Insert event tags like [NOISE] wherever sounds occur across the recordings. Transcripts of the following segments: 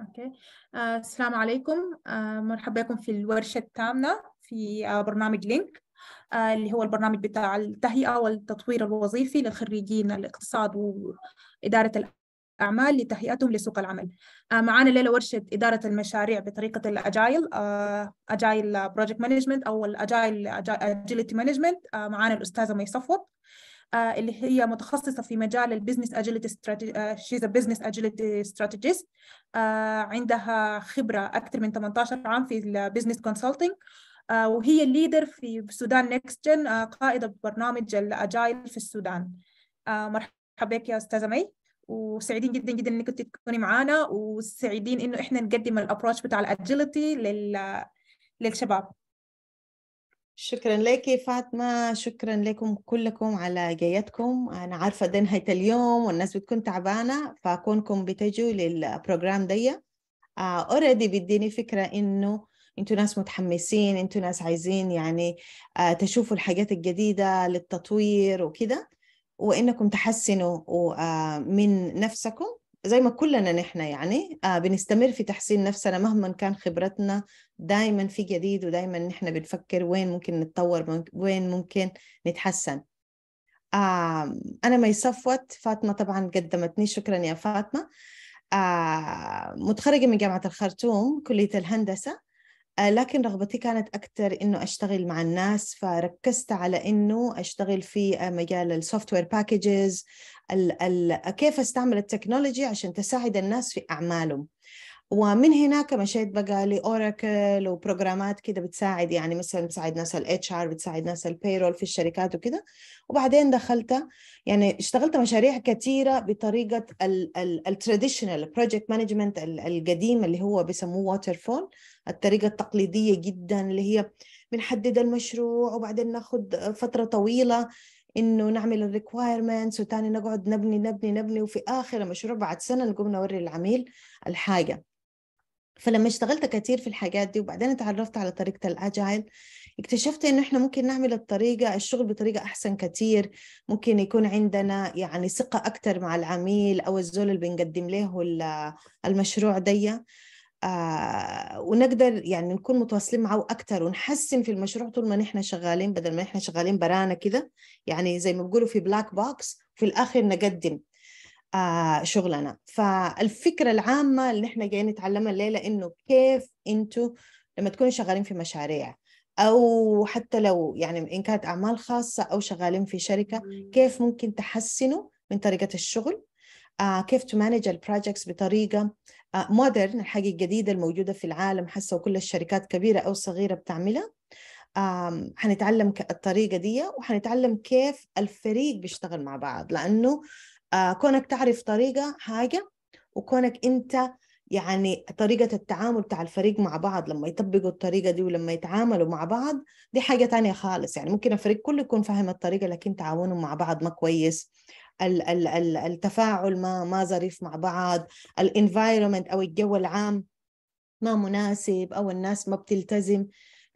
اوكي آه، السلام عليكم آه، مرحبا بكم في الورشه الثامنه في آه، برنامج لينك اللي هو البرنامج بتاع التهيئه والتطوير الوظيفي لخريجين الاقتصاد واداره الاعمال لتهيئتهم لسوق العمل. معانا الليله ورشه اداره المشاريع بطريقه الاجايل اجايل بروجكت مانجمنت او الاجايل اجيلتي مانجمنت معانا الاستاذه مي صفوت آه، اللي هي متخصصه في مجال البزنس اجيلتي شيز بزنس اجيلتي ستراتيجيست عندها خبره اكثر من 18 عام في البزنس كونسلتنج آه، وهي الليدر في السودان نيكست جن آه، قائده برنامج الاجايل في السودان مرحبا بك يا استاذه مي وسعيدين جدا جدا انك تكوني معانا وسعيدين انه احنا نقدم الابروتش بتاع الاجيلتي لل... للشباب شكرا لك فاطمة شكرا لكم كلكم على جايتكم أنا عارفة ده نهاية اليوم والناس بتكون تعبانة فكونكم بتجوا للبروجرام دي اوريدي بيديني فكرة إنه انتوا ناس متحمسين انتوا ناس عايزين يعني آه، تشوفوا الحاجات الجديدة للتطوير وكده وإنكم تحسنوا آه، من نفسكم زي ما كلنا نحن يعني آه، بنستمر في تحسين نفسنا مهما كان خبرتنا دائما في جديد ودائما نحن بنفكر وين ممكن نتطور وين ممكن نتحسن أنا ما صفوت فاطمة طبعا قدمتني شكرا يا فاطمة آه، متخرجة من جامعة الخرطوم كلية الهندسة آه، لكن رغبتي كانت أكثر إنه أشتغل مع الناس فركزت على إنه أشتغل في آه، مجال السوفت وير باكجز كيف أستعمل التكنولوجي عشان تساعد الناس في أعمالهم ومن هناك مشيت بقى لاوراكل وبروجرامات كده بتساعد يعني مثلا بتساعد ناس الاتش ار بتساعد ناس البيرول في الشركات وكده وبعدين دخلت يعني اشتغلت مشاريع كثيره بطريقه التراديشنال بروجكت مانجمنت القديم اللي هو بيسموه واتر فول الطريقه التقليديه جدا اللي هي بنحدد المشروع وبعدين ناخذ فتره طويله انه نعمل الريكوايرمنتس وتاني نقعد نبني نبني نبني وفي اخر المشروع بعد سنه نقوم نوري العميل الحاجه فلما اشتغلت كتير في الحاجات دي وبعدين اتعرفت على طريقة الأجايل اكتشفت انه احنا ممكن نعمل الطريقة الشغل بطريقة احسن كتير ممكن يكون عندنا يعني ثقة اكتر مع العميل او الزول اللي بنقدم له المشروع دي آه ونقدر يعني نكون متواصلين معه اكتر ونحسن في المشروع طول ما نحن شغالين بدل ما احنا شغالين برانا كده يعني زي ما بيقولوا في بلاك بوكس في الاخر نقدم آه، شغلنا فالفكرة العامة اللي احنا جايين نتعلمها الليلة انه كيف انتو لما تكونوا شغالين في مشاريع او حتى لو يعني ان كانت اعمال خاصة او شغالين في شركة كيف ممكن تحسنوا من طريقة الشغل آه كيف تمانج البروجكتس بطريقة آه مودرن الحاجة الجديدة الموجودة في العالم حسة وكل الشركات كبيرة أو صغيرة بتعملها حنتعلم الطريقة دي وحنتعلم كيف الفريق بيشتغل مع بعض لأنه آه، كونك تعرف طريقه حاجه وكونك انت يعني طريقة التعامل بتاع الفريق مع بعض لما يطبقوا الطريقة دي ولما يتعاملوا مع بعض دي حاجة تانية خالص يعني ممكن الفريق كله يكون فاهم الطريقة لكن تعاونهم مع بعض ما كويس ال ال ال التفاعل ما ما ظريف مع بعض الانفايرومنت او الجو العام ما مناسب او الناس ما بتلتزم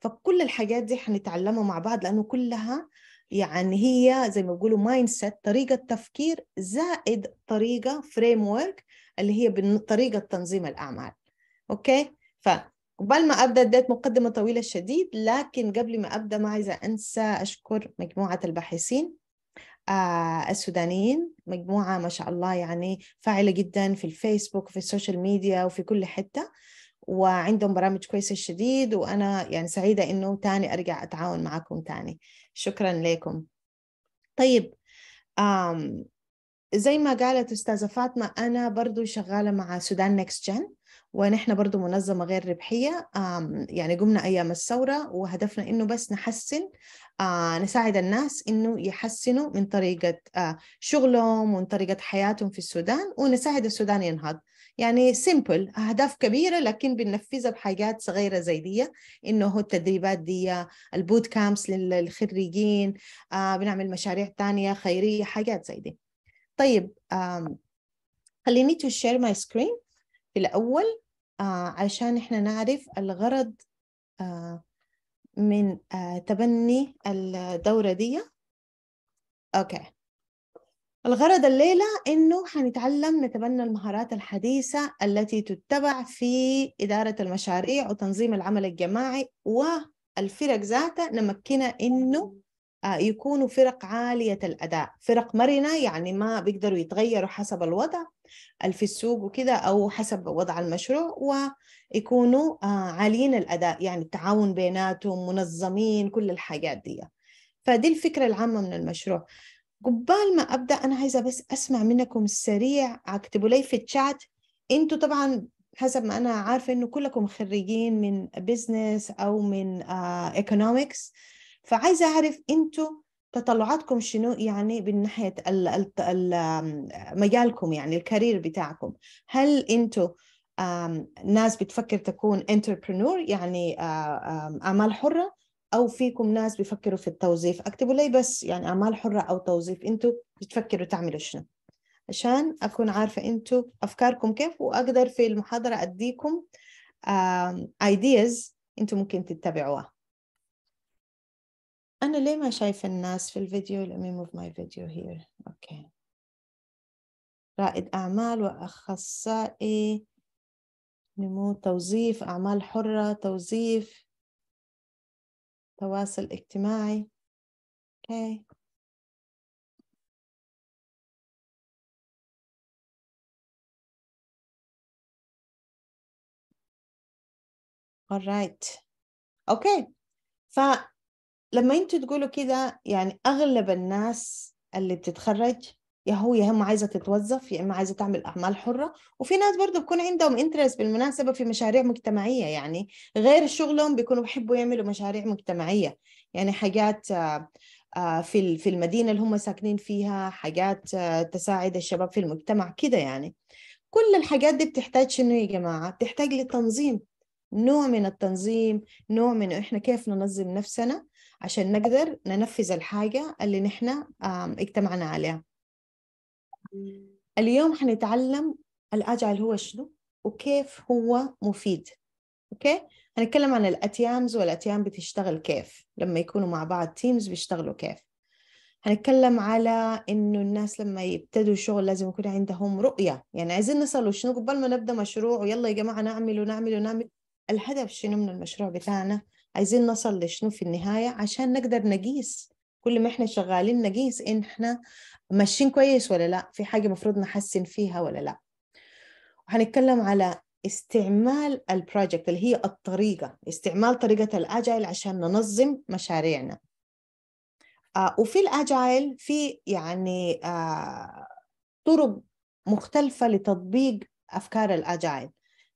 فكل الحاجات دي حنتعلمها مع بعض لانه كلها يعني هي زي ما بيقولوا مايند سيت طريقه تفكير زائد طريقه فريم ورك اللي هي طريقه تنظيم الاعمال اوكي ف قبل ما ابدا اديت مقدمه طويله شديد لكن قبل ما ابدا ما عايزه انسى اشكر مجموعه الباحثين آه السودانيين مجموعه ما شاء الله يعني فاعله جدا في الفيسبوك وفي السوشيال ميديا وفي كل حته وعندهم برامج كويسة شديد وأنا يعني سعيدة إنه تاني أرجع أتعاون معكم تاني شكرا لكم طيب آم زي ما قالت أستاذة فاطمة أنا برضو شغالة مع سودان نيكست جن ونحن برضو منظمة غير ربحية يعني قمنا أيام الثورة وهدفنا إنه بس نحسن نساعد الناس إنه يحسنوا من طريقة شغلهم ومن طريقة حياتهم في السودان ونساعد السودان ينهض يعني سيمبل أهداف كبيرة لكن بننفذها بحاجات صغيرة زي دي إنه هو التدريبات دي البوت كامبس للخريجين آه بنعمل مشاريع تانية خيرية حاجات زي دي طيب خليني تو شير ماي سكرين في الأول آه عشان إحنا نعرف الغرض آه من آه تبني الدورة دي أوكي الغرض الليلة أنه حنتعلم نتبنى المهارات الحديثة التي تتبع في إدارة المشاريع وتنظيم العمل الجماعي والفرق ذاتها نمكنها أنه آه، يكونوا فرق عالية الأداء فرق مرنة يعني ما بيقدروا يتغيروا حسب الوضع في السوق وكذا أو حسب وضع المشروع ويكونوا آه، عاليين الأداء يعني التعاون بيناتهم منظمين كل الحاجات دي فدي الفكرة العامة من المشروع قبال ما ابدا انا عايزه بس اسمع منكم السريع اكتبوا لي في الشات انتوا طبعا حسب ما انا عارفه انه كلكم خريجين من بزنس او من ايكونومكس آه، فعايزه اعرف انتوا تطلعاتكم شنو يعني من ناحيه مجالكم يعني الكارير بتاعكم هل انتوا ناس بتفكر تكون انتربرنور يعني آه، اعمال حره او فيكم ناس بيفكروا في التوظيف اكتبوا لي بس يعني اعمال حره او توظيف انتم بتفكروا تعملوا شنو عشان اكون عارفه انتم افكاركم كيف واقدر في المحاضره اديكم ايدياز انتم ممكن تتبعوها انا ليه ما شايفه الناس في الفيديو let me move my video here اوكي okay. رائد اعمال واخصائي نمو توظيف اعمال حره توظيف تواصل اجتماعي اوكي okay. alright اوكي okay. فلما انتوا تقولوا كده يعني اغلب الناس اللي بتتخرج يا هو يا اما عايزه تتوظف يا اما عايزه تعمل اعمال حره وفي ناس برضه بيكون عندهم انترست بالمناسبه في مشاريع مجتمعيه يعني غير شغلهم بيكونوا بيحبوا يعملوا مشاريع مجتمعيه يعني حاجات آه، آه، في في المدينه اللي هم ساكنين فيها حاجات آه، تساعد الشباب في المجتمع كده يعني كل الحاجات دي بتحتاج شنو يا جماعه بتحتاج للتنظيم نوع من التنظيم نوع من احنا كيف ننظم نفسنا عشان نقدر ننفذ الحاجه اللي نحن اجتمعنا عليها اليوم حنتعلم الاجعل هو شنو وكيف هو مفيد اوكي هنتكلم عن الاتيامز والاتيام بتشتغل كيف لما يكونوا مع بعض تيمز بيشتغلوا كيف هنتكلم على انه الناس لما يبتدوا شغل لازم يكون عندهم رؤيه يعني عايزين نصل شنو قبل ما نبدا مشروع ويلا يا جماعه نعمل ونعمل ونعمل الهدف شنو من المشروع بتاعنا عايزين نصل لشنو في النهايه عشان نقدر نقيس كل ما احنا شغالين نقيس ان احنا ماشيين كويس ولا لا في حاجه مفروض نحسن فيها ولا لا وهنتكلم على استعمال البروجكت اللي هي الطريقه استعمال طريقه الاجايل عشان ننظم مشاريعنا آه وفي الاجايل في يعني آه طرق مختلفه لتطبيق افكار الاجايل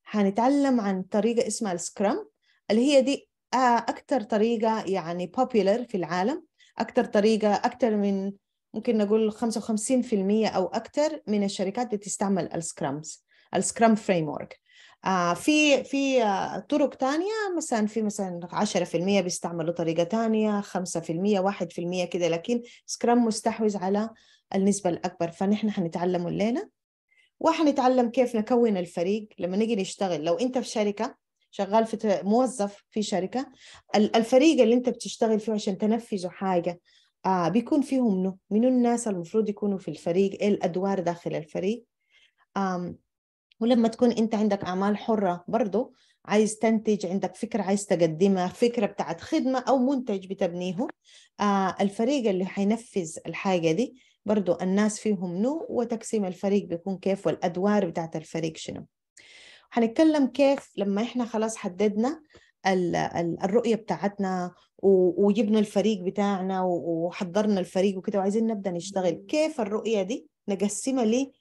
هنتعلم عن طريقه اسمها السكرام اللي هي دي آه اكثر طريقه يعني بوبيلر في العالم اكثر طريقه اكثر من ممكن نقول 55% او اكثر من الشركات بتستعمل السكرامز السكرام فريم ورك آه، في في آه، طرق تانية مثلا في مثلا 10% بيستعملوا طريقة تانية 5% 1% كده لكن سكرام مستحوذ على النسبة الأكبر فنحن حنتعلم الليلة وحنتعلم كيف نكون الفريق لما نيجي نشتغل لو أنت في شركة شغال في موظف في شركه الفريق اللي انت بتشتغل فيه عشان تنفذوا حاجه آه بيكون فيهم منو منو الناس المفروض يكونوا في الفريق ايه الادوار داخل الفريق آم ولما تكون انت عندك اعمال حره برضو عايز تنتج عندك فكرة عايز تقدمها فكرة بتاعت خدمة أو منتج بتبنيه آه الفريق اللي حينفذ الحاجة دي برضو الناس فيهم نو وتقسيم الفريق بيكون كيف والأدوار بتاعت الفريق شنو هنتكلم كيف لما احنا خلاص حددنا الرؤيه بتاعتنا وجبنا الفريق بتاعنا وحضرنا الفريق وكده وعايزين نبدا نشتغل كيف الرؤيه دي نقسمها لي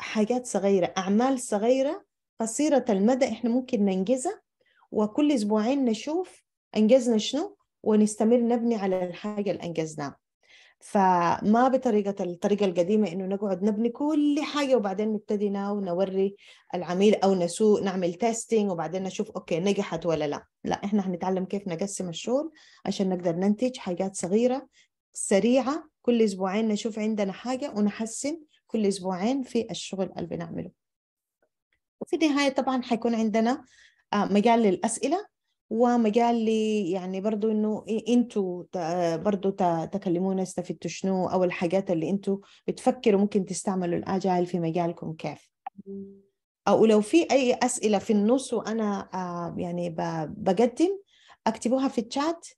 حاجات صغيره اعمال صغيره قصيره المدى احنا ممكن ننجزها وكل اسبوعين نشوف انجزنا شنو ونستمر نبني على الحاجه اللي انجزناها فما بطريقة الطريقة القديمة إنه نقعد نبني كل حاجة وبعدين نبتدي ونوري العميل أو نسوق نعمل تيستينج وبعدين نشوف أوكي نجحت ولا لا لا إحنا هنتعلم كيف نقسم الشغل عشان نقدر ننتج حاجات صغيرة سريعة كل أسبوعين نشوف عندنا حاجة ونحسن كل أسبوعين في الشغل اللي بنعمله وفي النهاية طبعا حيكون عندنا آه، مجال للأسئلة ومجال لي يعني برضو انه انتوا برضو تكلمونا استفدتوا شنو او الحاجات اللي انتوا بتفكروا ممكن تستعملوا الاجايل في مجالكم كيف او لو في اي اسئله في النص وانا يعني بقدم اكتبوها في الشات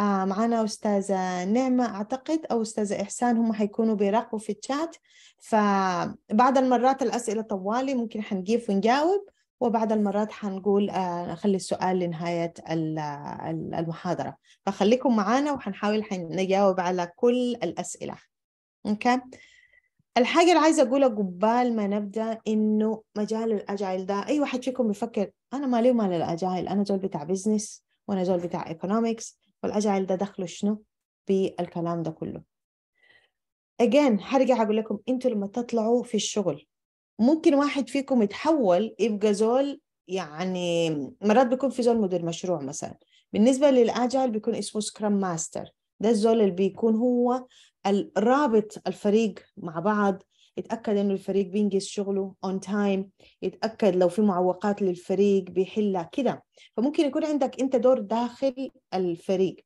معانا أستاذة نعمة أعتقد أو أستاذة إحسان هم حيكونوا بيراقبوا في الشات فبعض المرات الأسئلة طوالي ممكن حنجيب ونجاوب وبعض المرات حنقول نخلي آه، السؤال لنهاية المحاضرة فخليكم معانا وحنحاول نجاوب على كل الأسئلة أوكي الحاجة اللي عايزة أقولها قبال ما نبدأ إنه مجال الأجايل ده أي واحد فيكم بيفكر أنا مالي ومال الأجايل أنا زول بتاع بيزنس وأنا زول بتاع إيكونومكس والأجايل ده دخله شنو بالكلام ده كله again هرجع أقول لكم أنتوا لما تطلعوا في الشغل ممكن واحد فيكم يتحول يبقى زول يعني مرات بيكون في زول مدير مشروع مثلا بالنسبه للاجايل بيكون اسمه سكرام ماستر ده الزول اللي بيكون هو الرابط الفريق مع بعض يتاكد انه الفريق بينجز شغله اون تايم يتاكد لو في معوقات للفريق بيحلها كده فممكن يكون عندك انت دور داخل الفريق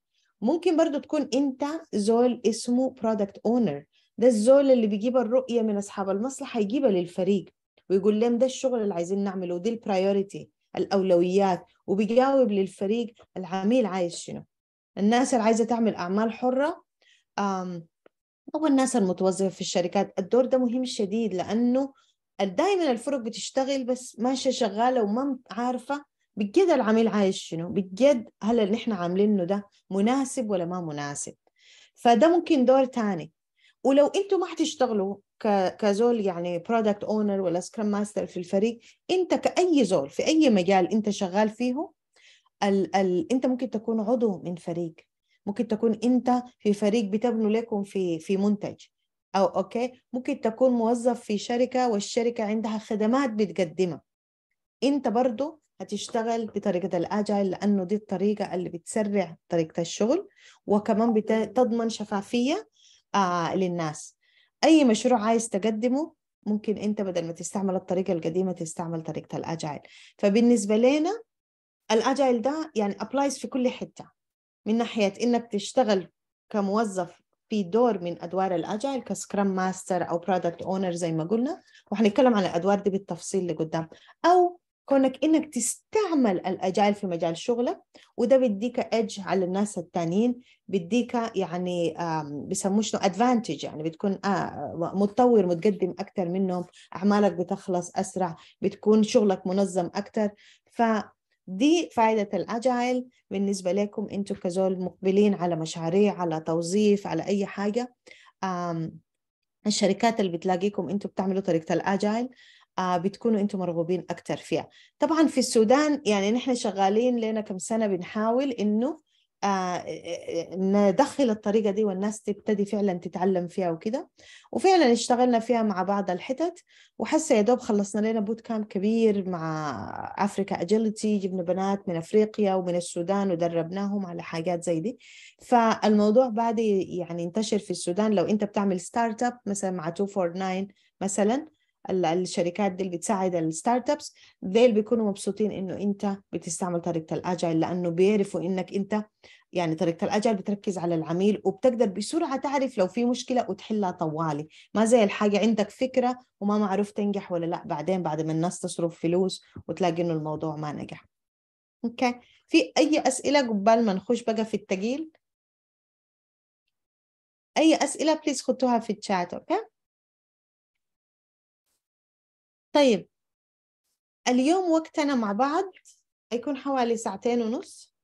ممكن برضو تكون انت زول اسمه برودكت اونر ده الزول اللي بيجيب الرؤيه من اصحاب المصلحه يجيبها للفريق ويقول لهم ده الشغل اللي عايزين نعمله ودي البرايورتي الاولويات وبيجاوب للفريق العميل عايز شنو الناس اللي عايزه تعمل اعمال حره او الناس المتوظفه في الشركات الدور ده مهم شديد لانه دايما الفرق بتشتغل بس ماشيه شغاله وما عارفه بجد العميل عايش شنو بجد هل اللي احنا عاملينه ده مناسب ولا ما مناسب فده ممكن دور تاني ولو انتم ما حتشتغلوا كزول يعني برودكت اونر ولا سكرام ماستر في الفريق انت كاي زول في اي مجال انت شغال فيه ال ال انت ممكن تكون عضو من فريق ممكن تكون انت في فريق بتبنوا لكم في في منتج او اوكي ممكن تكون موظف في شركه والشركه عندها خدمات بتقدمها انت برضو هتشتغل بطريقة الأجايل لأنه دي الطريقة اللي بتسرع طريقة الشغل وكمان بتضمن شفافية آه للناس اي مشروع عايز تقدمه ممكن انت بدل ما تستعمل الطريقه القديمه تستعمل طريقه الاجايل فبالنسبه لنا الاجايل ده يعني ابلايز في كل حته من ناحيه انك تشتغل كموظف في دور من ادوار الاجايل كسكرام ماستر او برودكت اونر زي ما قلنا وحنتكلم عن الادوار دي بالتفصيل لقدام او كونك انك تستعمل الاجايل في مجال شغلك وده بيديك ايدج على الناس التانيين بيديك يعني بيسموه شنو ادفانتج يعني بتكون آه، متطور متقدم اكثر منهم اعمالك بتخلص اسرع بتكون شغلك منظم اكثر ف دي فائدة الأجايل بالنسبة لكم أنتم كزول مقبلين على مشاريع على توظيف على أي حاجة الشركات اللي بتلاقيكم أنتم بتعملوا طريقة الأجايل آه، بتكونوا انتم مرغوبين اكثر فيها طبعا في السودان يعني نحن شغالين لنا كم سنه بنحاول انه آه، ندخل الطريقه دي والناس تبتدي فعلا تتعلم فيها وكده وفعلا اشتغلنا فيها مع بعض الحتت وحسه يا دوب خلصنا لنا بوت كامب كبير مع افريكا اجيلتي جبنا بنات من افريقيا ومن السودان ودربناهم على حاجات زي دي فالموضوع بعد يعني انتشر في السودان لو انت بتعمل ستارت اب مثلا مع 249 مثلا الشركات دي اللي بتساعد الستارت ابس ديل بيكونوا مبسوطين انه انت بتستعمل طريقه الاجايل لانه بيعرفوا انك انت يعني طريقه الاجايل بتركز على العميل وبتقدر بسرعه تعرف لو في مشكله وتحلها طوالي ما زي الحاجه عندك فكره وما معروف تنجح ولا لا بعدين بعد ما الناس تصرف فلوس وتلاقي انه الموضوع ما نجح اوكي في اي اسئله قبال ما نخش بقى في التقيل اي اسئله بليز خدوها في الشات اوكي طيب اليوم وقتنا مع بعض هيكون حوالي ساعتين ونص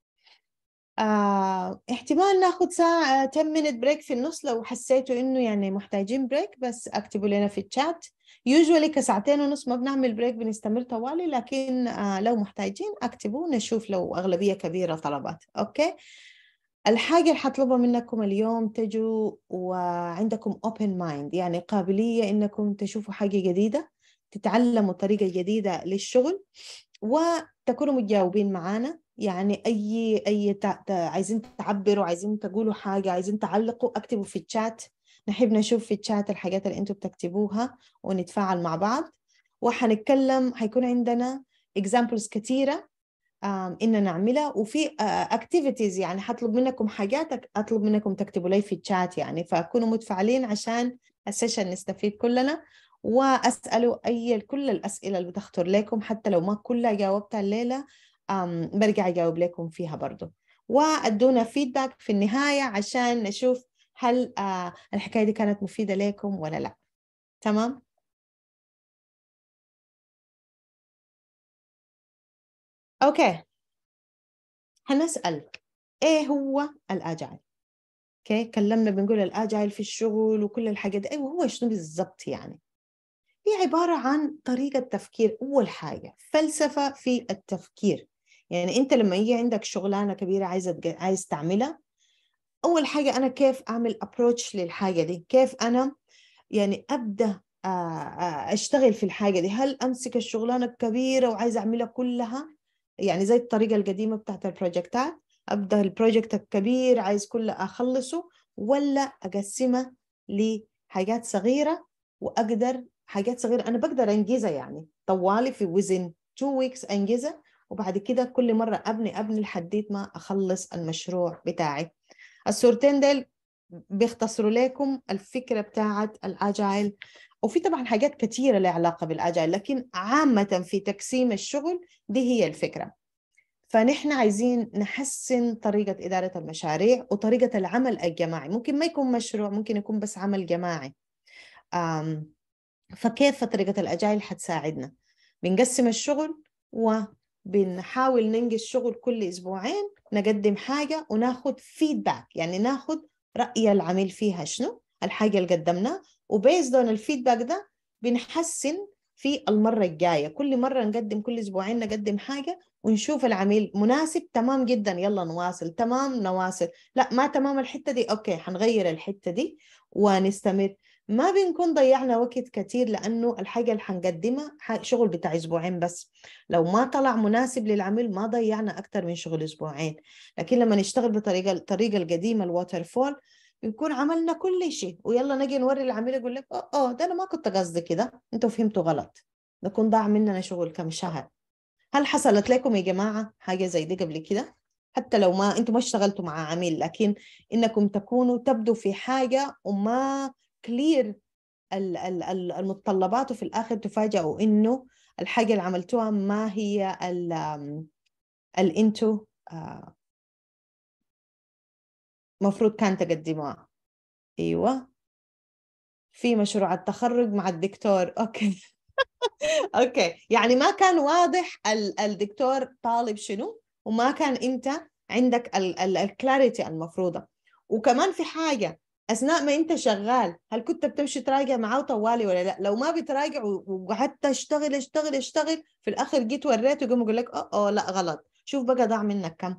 آه، احتمال ناخذ ساعة 10 آه، minute بريك في النص لو حسيتوا انه يعني محتاجين بريك بس اكتبوا لنا في الشات يوجوالي كساعتين ونص ما بنعمل بريك بنستمر طوالي لكن آه لو محتاجين اكتبوا نشوف لو اغلبية كبيرة طلبات اوكي الحاجة اللي حطلبها منكم اليوم تجوا وعندكم open mind يعني قابلية انكم تشوفوا حاجة جديدة تتعلموا طريقة جديدة للشغل وتكونوا متجاوبين معانا يعني اي اي تا... تا... عايزين تعبروا عايزين تقولوا حاجه عايزين تعلقوا اكتبوا في الشات نحب نشوف في الشات الحاجات اللي انتم بتكتبوها ونتفاعل مع بعض وحنتكلم حيكون عندنا اكزامبلز كثيره ان نعملها وفي اكتيفيتيز يعني حطلب منكم حاجات اطلب منكم تكتبوا لي في الشات يعني فكونوا متفاعلين عشان السيشن نستفيد كلنا واساله اي كل الاسئله اللي بتخطر لكم حتى لو ما كلها جاوبتها الليله برجع اجاوب لكم فيها برضه وادونا فيدباك في النهايه عشان نشوف هل آه، الحكايه دي كانت مفيده لكم ولا لا تمام اوكي هنسال ايه هو الاجايل اوكي كلمنا بنقول الاجايل في الشغل وكل الحاجات ايوه هو شنو بالضبط يعني هي عبارة عن طريقة تفكير أول حاجة فلسفة في التفكير يعني أنت لما يجي عندك شغلانة كبيرة عايز عايز تعملها أول حاجة أنا كيف أعمل أبروتش للحاجة دي كيف أنا يعني أبدأ آه، آه، أشتغل في الحاجة دي هل أمسك الشغلانة الكبيرة وعايز أعملها كلها يعني زي الطريقة القديمة بتاعت البروجكتات أبدأ البروجكت الكبير عايز كله أخلصه ولا أقسمه لحاجات صغيرة وأقدر حاجات صغيره انا بقدر انجزها يعني طوالي في وزن 2 ويكس انجزها وبعد كده كل مره ابني ابني لحديت ما اخلص المشروع بتاعي الصورتين ديل بيختصروا لكم الفكره بتاعه الاجايل وفي طبعا حاجات كثيره لها علاقه بالاجايل لكن عامه في تقسيم الشغل دي هي الفكره فنحن عايزين نحسن طريقة إدارة المشاريع وطريقة العمل الجماعي ممكن ما يكون مشروع ممكن يكون بس عمل جماعي فكيف طريقة الأجايل حتساعدنا بنقسم الشغل وبنحاول ننجز الشغل كل أسبوعين نقدم حاجة وناخد فيدباك يعني ناخد رأي العميل فيها شنو الحاجة اللي قدمناها وبيزد اون الفيدباك ده بنحسن في المرة الجاية كل مرة نقدم كل أسبوعين نقدم حاجة ونشوف العميل مناسب تمام جدا يلا نواصل تمام نواصل لا ما تمام الحتة دي أوكي حنغير الحتة دي ونستمر ما بنكون ضيعنا وقت كتير لانه الحاجه اللي هنقدمها شغل بتاع اسبوعين بس لو ما طلع مناسب للعميل ما ضيعنا اكثر من شغل اسبوعين لكن لما نشتغل بطريقه الطريقه القديمه الواتر فول بنكون عملنا كل شيء ويلا نجي نوري العميل يقول لك اه اه ده انا ما كنت قصدي كده انتوا فهمتوا غلط نكون ضاع مننا شغل كم شهر هل حصلت لكم يا جماعه حاجه زي دي قبل كده حتى لو ما انتم ما اشتغلتوا مع عميل لكن انكم تكونوا تبدوا في حاجه وما كلير المتطلبات وفي الاخر تفاجئوا انه الحاجه اللي عملتوها ما هي اللي انتو مفروض كان تقدموها ايوه في مشروع التخرج مع الدكتور اوكي [LAUGHS] اوكي يعني ما كان واضح الدكتور طالب شنو وما كان انت عندك الكلاريتي المفروضه وكمان في حاجه اثناء ما انت شغال هل كنت بتمشي تراجع معاه طوالي ولا لا لو ما بتراجع وقعدت اشتغل اشتغل اشتغل في الاخر جيت وريته يقوم يقول لك اه اه لا غلط شوف بقى ضاع منك كم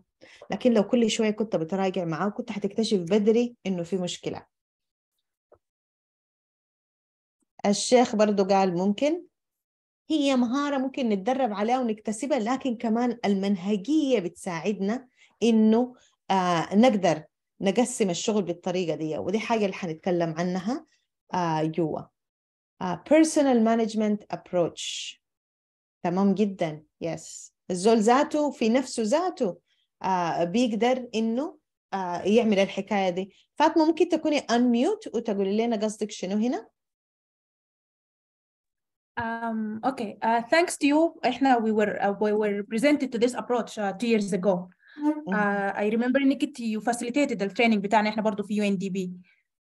لكن لو كل شويه كنت بتراجع معاه كنت هتكتشف بدري انه في مشكله الشيخ برضو قال ممكن هي مهارة ممكن نتدرب عليها ونكتسبها لكن كمان المنهجية بتساعدنا إنه آه نقدر نقسم الشغل بالطريقة دي ودي حاجة اللي حنتكلم عنها جوا آه، آه، personal management approach تمام جدا يس yes. الزول ذاته في نفسه ذاته آه، بيقدر انه يعمل الحكايه دي فاطمه ممكن تكوني unmute وتقولي لنا قصدك شنو هنا Um, okay, uh, thanks to you, احنا we were uh, we were presented to this approach uh, two years ago. اي ريمبر انك انت يو فاسيليتيتد التريننج بتاعنا احنا برضه في يو ان دي بي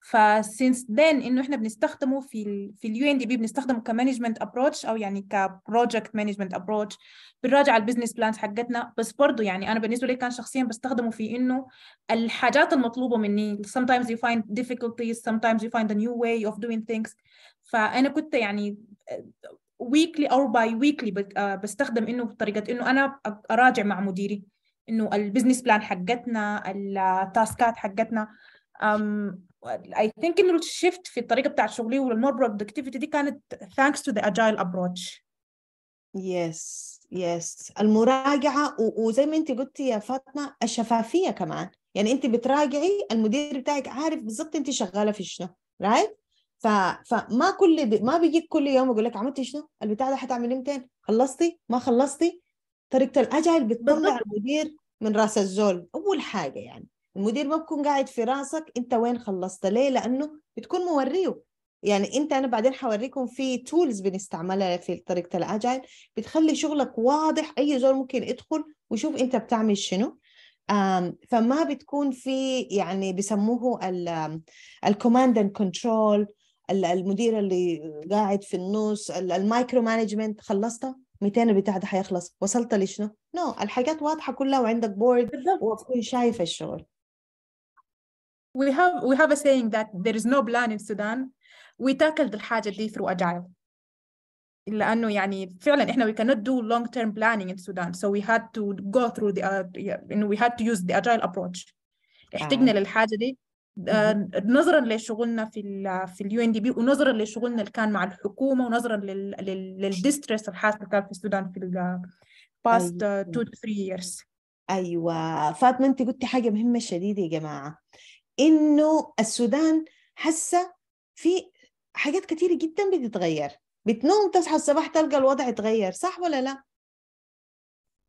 فسينس ذن انه احنا بنستخدمه في ال في اليو ان دي بي بنستخدمه كمانجمنت ابروتش او يعني كبروجكت مانجمنت ابروتش بنراجع البيزنس بلانز حقتنا بس برضه يعني انا بالنسبه لي كان شخصيا بستخدمه في انه الحاجات المطلوبه مني sometimes you find difficulties sometimes you find a new way of doing things فانا كنت يعني weekly او bi weekly آه، بستخدم انه بطريقه انه انا اراجع مع مديري انه البزنس بلان حقتنا التاسكات حقتنا اي um, ثينك انه الشيفت في الطريقه بتاع شغلي والمور برودكتيفيتي دي كانت ثانكس تو ذا اجايل ابروتش يس يس المراجعه وزي ما انت قلتي يا فاطمه الشفافيه كمان يعني انت بتراجعي المدير بتاعك عارف بالضبط انت شغاله في شنو رايت ف... فما كل بي... ما بيجيك كل يوم يقول لك عملتي شنو البتاع ده حتعملي متين خلصتي ما خلصتي طريقه الاجايل بتطلع المدير من راس الزول اول حاجه يعني المدير ما بكون قاعد في راسك انت وين خلصت ليه لانه بتكون موريه يعني انت انا بعدين حوريكم في تولز بنستعملها في طريقه الاجايل بتخلي شغلك واضح اي زول ممكن يدخل ويشوف انت بتعمل شنو فما بتكون في يعني بسموه الكوماند اند كنترول المدير اللي قاعد في النص المايكرو مانجمنت خلصته 200 البتاع ده هيخلص وصلت لشنو؟ نو no. الحاجات واضحه كلها وعندك بورد وتكون شايفه الشغل we have we have a saying that there is no plan in Sudan we tackled الحاجة دي through agile لأنه يعني فعلا إحنا we cannot do long term planning in Sudan so we had to go through the uh, we had to use the agile approach احتجنا للحاجة دي آه، نظرا لشغلنا في الـ في اليو ان دي بي ونظرا لشغلنا اللي كان مع الحكومه ونظرا للديستريس الحاصل كان في السودان في الباست 2 3 years ايوه فاطمه انت قلتي حاجه مهمه شديده يا جماعه انه السودان حاسه في حاجات كثيره جدا بتتغير بتنوم تصحى الصباح تلقى الوضع اتغير صح ولا لا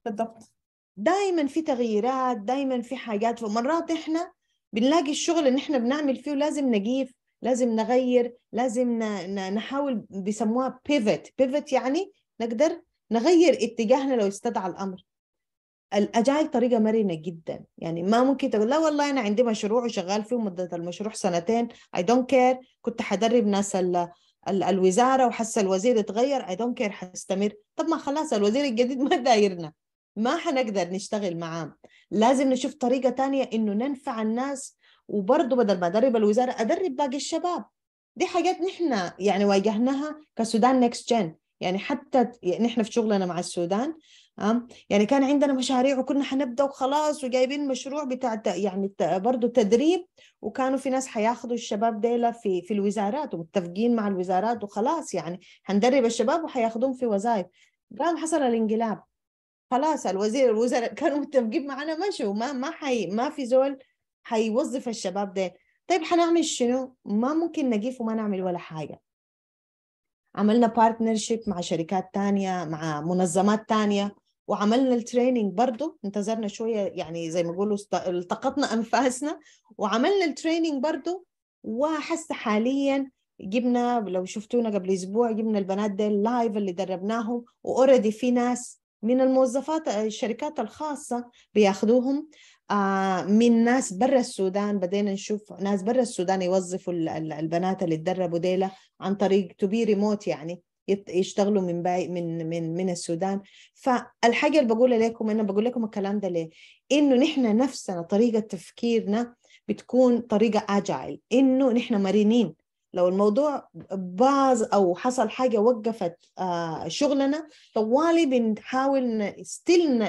بالضبط دايما في تغييرات دايما في حاجات ومرات احنا بنلاقي الشغل اللي احنا بنعمل فيه لازم نجيف لازم نغير لازم نحاول بيسموها بيفت بيفت يعني نقدر نغير اتجاهنا لو استدعى الامر الاجايل طريقه مرنه جدا يعني ما ممكن تقول لا والله انا عندي مشروع وشغال فيه مده المشروع سنتين اي دونت كير كنت حدرب ناس ال الوزاره وحس الوزير اتغير اي دونت كير حستمر طب ما خلاص الوزير الجديد [LAUGHS] ما دايرنا ما حنقدر نشتغل معاه لازم نشوف طريقة تانية إنه ننفع الناس وبرضه بدل ما أدرب الوزارة أدرب باقي الشباب دي حاجات نحن يعني واجهناها كسودان نيكست جين يعني حتى يعني نحن في شغلنا مع السودان يعني كان عندنا مشاريع وكنا حنبدا وخلاص وجايبين مشروع بتاع يعني برضه تدريب وكانوا في ناس حياخذوا الشباب ديلا في في الوزارات ومتفقين مع الوزارات وخلاص يعني حندرب الشباب وحياخذوهم في وظائف قام حصل الانقلاب خلاص الوزير الوزراء [LAUGHS] كانوا متفقين معنا مشوا ما ما حي ما في زول حيوظف الشباب ده طيب حنعمل شنو؟ ما ممكن نقيف وما نعمل ولا حاجه عملنا بارتنرشيب مع شركات تانية مع منظمات تانية وعملنا التريننج برضو انتظرنا شوية يعني زي ما يقولوا التقطنا أنفاسنا وعملنا التريننج برضو وحس حاليا جبنا لو شفتونا قبل اسبوع جبنا البنات دي اللايف اللي دربناهم واوريدي في ناس من الموظفات آه، الشركات الخاصة بياخدوهم آه، من ناس برا السودان بدينا نشوف ناس برا السودان يوظفوا البنات اللي تدربوا ديلا عن طريق تو بي ريموت يعني يشتغلوا من باي من من من السودان فالحاجه اللي بقولها لكم انا بقول لكم الكلام ده ليه؟ انه نحن نفسنا طريقه تفكيرنا بتكون طريقه اجايل انه نحن مرنين لو الموضوع باظ او حصل حاجه وقفت آه، شغلنا طوالي بنحاول ستيل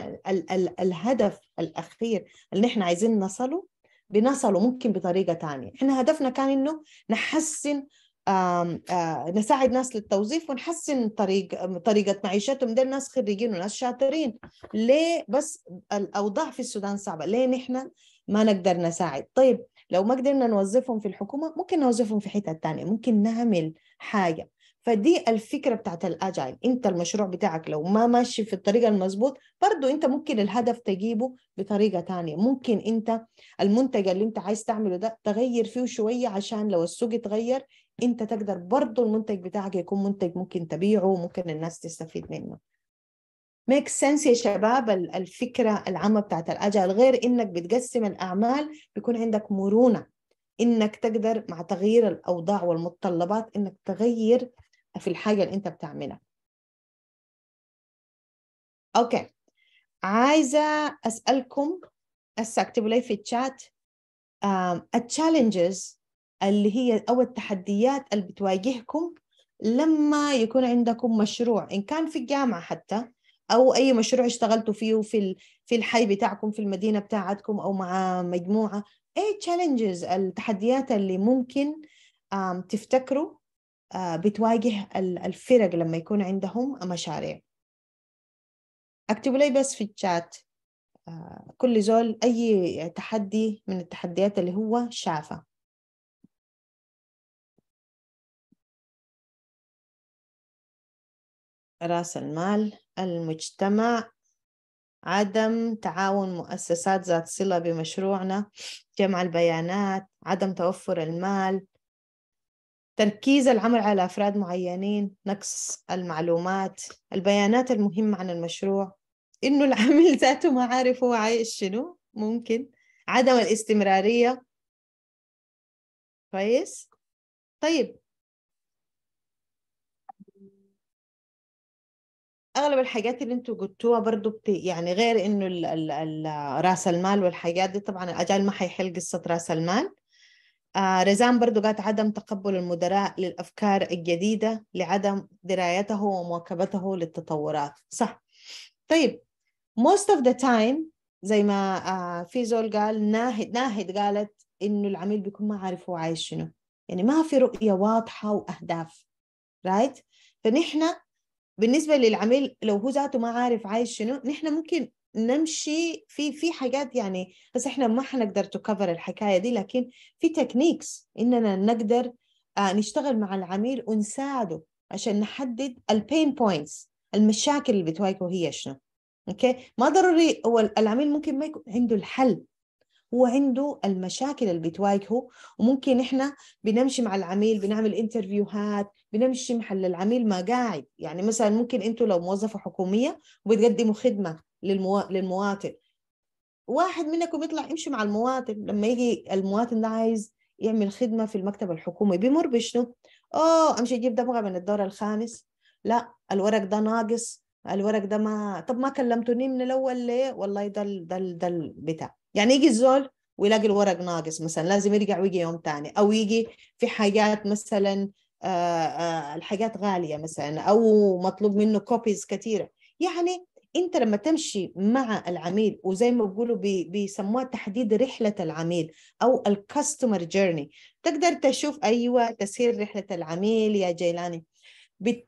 الهدف الاخير اللي احنا عايزين نصله بنصله ممكن بطريقه ثانيه احنا هدفنا كان انه نحسن آم آم آه، نساعد ناس للتوظيف ونحسن طريق طريقة معيشتهم ده ناس خريجين وناس شاطرين ليه بس الأوضاع في السودان صعبة ليه نحن ما نقدر نساعد طيب لو ما قدرنا نوظفهم في الحكومه ممكن نوظفهم في حته ثانيه ممكن نعمل حاجه فدي الفكره بتاعت الاجايل انت المشروع بتاعك لو ما ماشي في الطريقه المظبوط برضو انت ممكن الهدف تجيبه بطريقه ثانيه ممكن انت المنتج اللي انت عايز تعمله ده تغير فيه شويه عشان لو السوق اتغير انت تقدر برضو المنتج بتاعك يكون منتج ممكن تبيعه وممكن الناس تستفيد منه ميك سنس يا شباب الفكره العامه بتاعت الاجل غير انك بتقسم الاعمال بيكون عندك مرونه انك تقدر مع تغيير الاوضاع والمتطلبات انك تغير في الحاجه اللي انت بتعملها اوكي عايزه اسالكم هسه اكتبوا لي في الشات التشالنجز اللي هي او التحديات اللي بتواجهكم لما يكون عندكم مشروع ان كان في الجامعه حتى او اي مشروع اشتغلتوا فيه في في الحي بتاعكم في المدينه بتاعتكم او مع مجموعه ايه تشالنجز التحديات اللي ممكن تفتكروا بتواجه الفرق لما يكون عندهم مشاريع اكتبوا لي بس في الشات كل زول اي تحدي من التحديات اللي هو شافه راس المال المجتمع عدم تعاون مؤسسات ذات صلة بمشروعنا جمع البيانات عدم توفر المال تركيز العمل على أفراد معينين نقص المعلومات البيانات المهمة عن المشروع إنه العامل [LAUGHS] ذاته ما عارف هو عايش شنو ممكن عدم الاستمرارية كويس طيب اغلب الحاجات اللي انتوا قلتوها برضو بت... يعني غير انه ال... ال... ال... راس المال والحاجات دي طبعا الاجال ما حيحل قصه راس المال آه رزان برضو قالت عدم تقبل المدراء للافكار الجديده لعدم درايته ومواكبته للتطورات صح طيب most of the time زي ما آه في زول قال ناهد ناهد قالت انه العميل بيكون ما عارف هو عايش شنو يعني ما في رؤيه واضحه واهداف رايت right? فنحن بالنسبه للعميل لو هو ذاته ما عارف عايش شنو نحن ممكن نمشي في في حاجات يعني بس احنا ما حنقدر تكفر الحكايه دي لكن في تكنيكس اننا نقدر آه، نشتغل مع العميل ونساعده عشان نحدد البين بوينتس المشاكل اللي بتواجهه هي شنو اوكي ما ضروري هو العميل ممكن ما يكون عنده الحل هو عنده المشاكل اللي بتواجهه وممكن احنا بنمشي مع العميل بنعمل انترفيوهات بنمشي محل العميل ما قاعد يعني مثلا ممكن انتوا لو موظفه حكوميه وبتقدموا خدمه للمو... للمواطن واحد منكم يطلع يمشي مع المواطن لما يجي المواطن ده عايز يعمل خدمه في المكتب الحكومي بيمر بشنو؟ اوه امشي اجيب ده من الدور الخامس لا الورق ده ناقص الورق ده ما طب ما كلمتوني من الاول ليه؟ والله ده ده ده البتاع يعني يجي الزول ويلاقي الورق ناقص مثلا لازم يرجع ويجي يوم تاني او يجي في حاجات مثلا آه، آه، الحاجات غاليه مثلا او مطلوب منه كوبيز كثيره يعني انت لما تمشي مع العميل وزي ما بيقولوا بيسموها تحديد رحله العميل او الكاستمر جيرني تقدر تشوف ايوه تسير رحله العميل يا جيلاني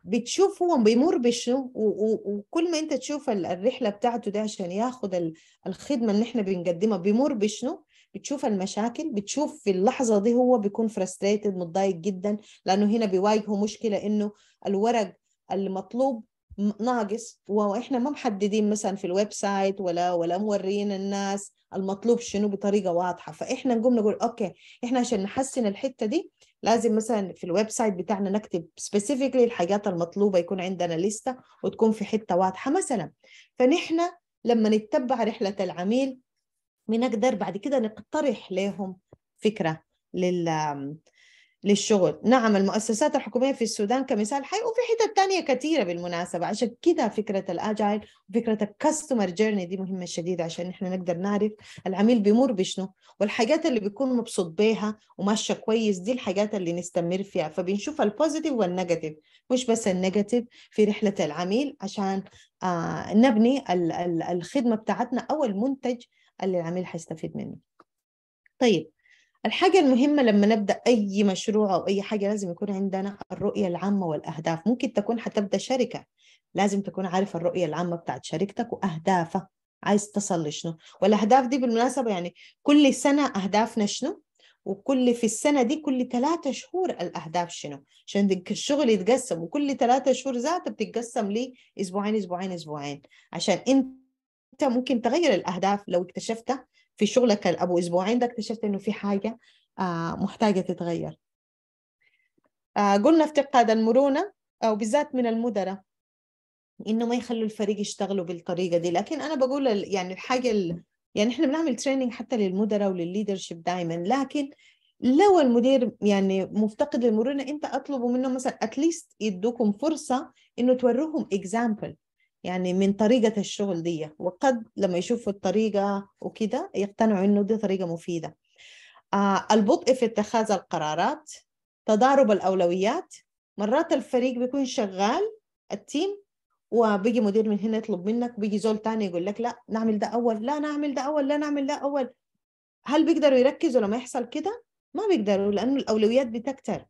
بتشوف هو بيمر بشو وكل ما انت تشوف الرحله بتاعته ده عشان ياخد الخدمه اللي احنا بنقدمها بيمر بشنو بتشوف المشاكل بتشوف في اللحظه دي هو بيكون فرستريتد متضايق جدا لانه هنا بيواجهه مشكله انه الورق المطلوب ناقص واحنا ما محددين مثلا في الويب سايت ولا ولا موريين الناس المطلوب شنو بطريقه واضحه فاحنا نقوم نقول اوكي احنا عشان نحسن الحته دي لازم مثلا في الويب سايت بتاعنا نكتب سبيسيفيكلي الحاجات المطلوبه يكون عندنا لسته وتكون في حته واضحه مثلا فنحن لما نتبع رحله العميل بنقدر بعد كده نقترح لهم فكره لل للشغل نعم المؤسسات الحكومية في السودان كمثال حي وفي حتت تانية كثيرة بالمناسبة عشان كده فكرة الأجايل وفكرة الكاستمر جيرني دي مهمة شديدة عشان احنا نقدر نعرف العميل بيمر بشنو والحاجات اللي بيكون مبسوط بيها وماشية كويس دي الحاجات اللي نستمر فيها فبنشوف البوزيتيف والنيجاتيف مش بس النيجاتيف في رحلة العميل عشان آه نبني الخدمة بتاعتنا أو المنتج اللي العميل حيستفيد منه طيب الحاجة المهمة لما نبدأ أي مشروع أو أي حاجة لازم يكون عندنا الرؤية العامة والأهداف ممكن تكون حتبدأ شركة لازم تكون عارف الرؤية العامة بتاعت شركتك وأهدافها عايز تصل لشنو والأهداف دي بالمناسبة يعني كل سنة أهدافنا شنو وكل في السنة دي كل ثلاثة شهور الأهداف شنو عشان الشغل يتقسم وكل ثلاثة شهور ذاته بتتقسم لي أسبوعين أسبوعين أسبوعين عشان أنت ممكن تغير الأهداف لو اكتشفتها في شغلك ابو اسبوعين ده اكتشفت انه في حاجه آه، محتاجه تتغير آه، قلنا افتقاد المرونه وبالذات من المدراء انه ما يخلوا الفريق يشتغلوا بالطريقه دي لكن انا بقول يعني الحاجه يعني احنا بنعمل تريننج حتى للمدراء وللليدرشيب دائما لكن لو المدير يعني مفتقد للمرونه انت اطلبوا منه مثلا اتليست يدوكم فرصه انه توروهم اكزامبل يعني من طريقة الشغل دي وقد لما يشوفوا الطريقة وكده يقتنعوا إنه دي طريقة مفيدة آه، البطء في اتخاذ القرارات تضارب الأولويات مرات الفريق بيكون شغال التيم وبيجي مدير من هنا يطلب منك وبيجي زول تاني يقول لك لا نعمل ده أول لا نعمل ده أول لا نعمل ده أول هل بيقدروا يركزوا لما يحصل كده؟ ما بيقدروا لأنه الأولويات بتكتر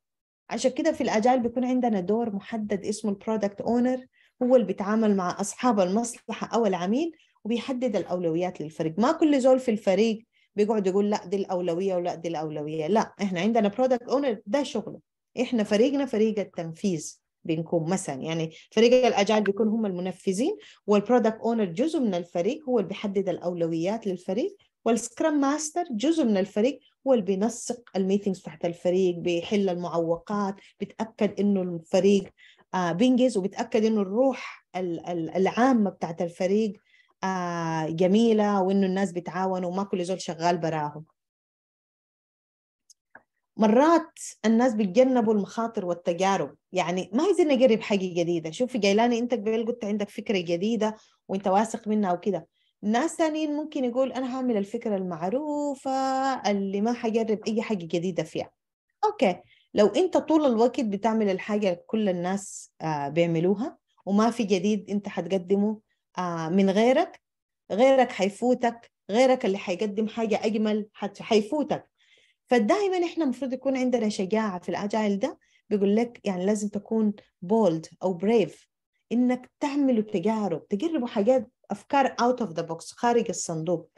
عشان كده في الأجال بيكون عندنا دور محدد اسمه البرودكت أونر هو اللي بيتعامل مع أصحاب المصلحة أو العميل وبيحدد الأولويات للفريق ما كل زول في الفريق بيقعد يقول لا دي الأولوية ولا دي الأولوية لا إحنا عندنا برودكت أونر ده شغله إحنا فريقنا فريق التنفيذ بنكون مثلا يعني فريق الاجال بيكون هم المنفذين والبرودكت اونر جزء من الفريق هو اللي بيحدد الاولويات للفريق والسكرام ماستر جزء من الفريق هو اللي بينسق الميتينجز تحت الفريق بيحل المعوقات بيتاكد انه الفريق آه، بينجز وبتاكد انه الروح العامه بتاعت الفريق آه، جميله وانه الناس بتعاونوا وما كل زول شغال براهم مرات الناس بيتجنبوا المخاطر والتجارب يعني ما عايزين نجرب حاجه جديده شوفي جايلاني انت قبل قلت عندك فكره جديده وانت واثق منها وكده ناس ثانيين ممكن يقول انا هعمل الفكره المعروفه اللي ما حجرب اي حاجه جديده فيها اوكي لو انت طول الوقت بتعمل الحاجه اللي كل الناس آه، بيعملوها وما في جديد انت حتقدمه آه، من غيرك غيرك حيفوتك غيرك اللي حيقدم حاجه اجمل حيفوتك فدائما احنا المفروض يكون عندنا شجاعه في الاجايل ده بيقول لك يعني لازم تكون بولد او بريف انك تعمل تجارب تجربوا حاجات افكار اوت اوف ذا بوكس خارج الصندوق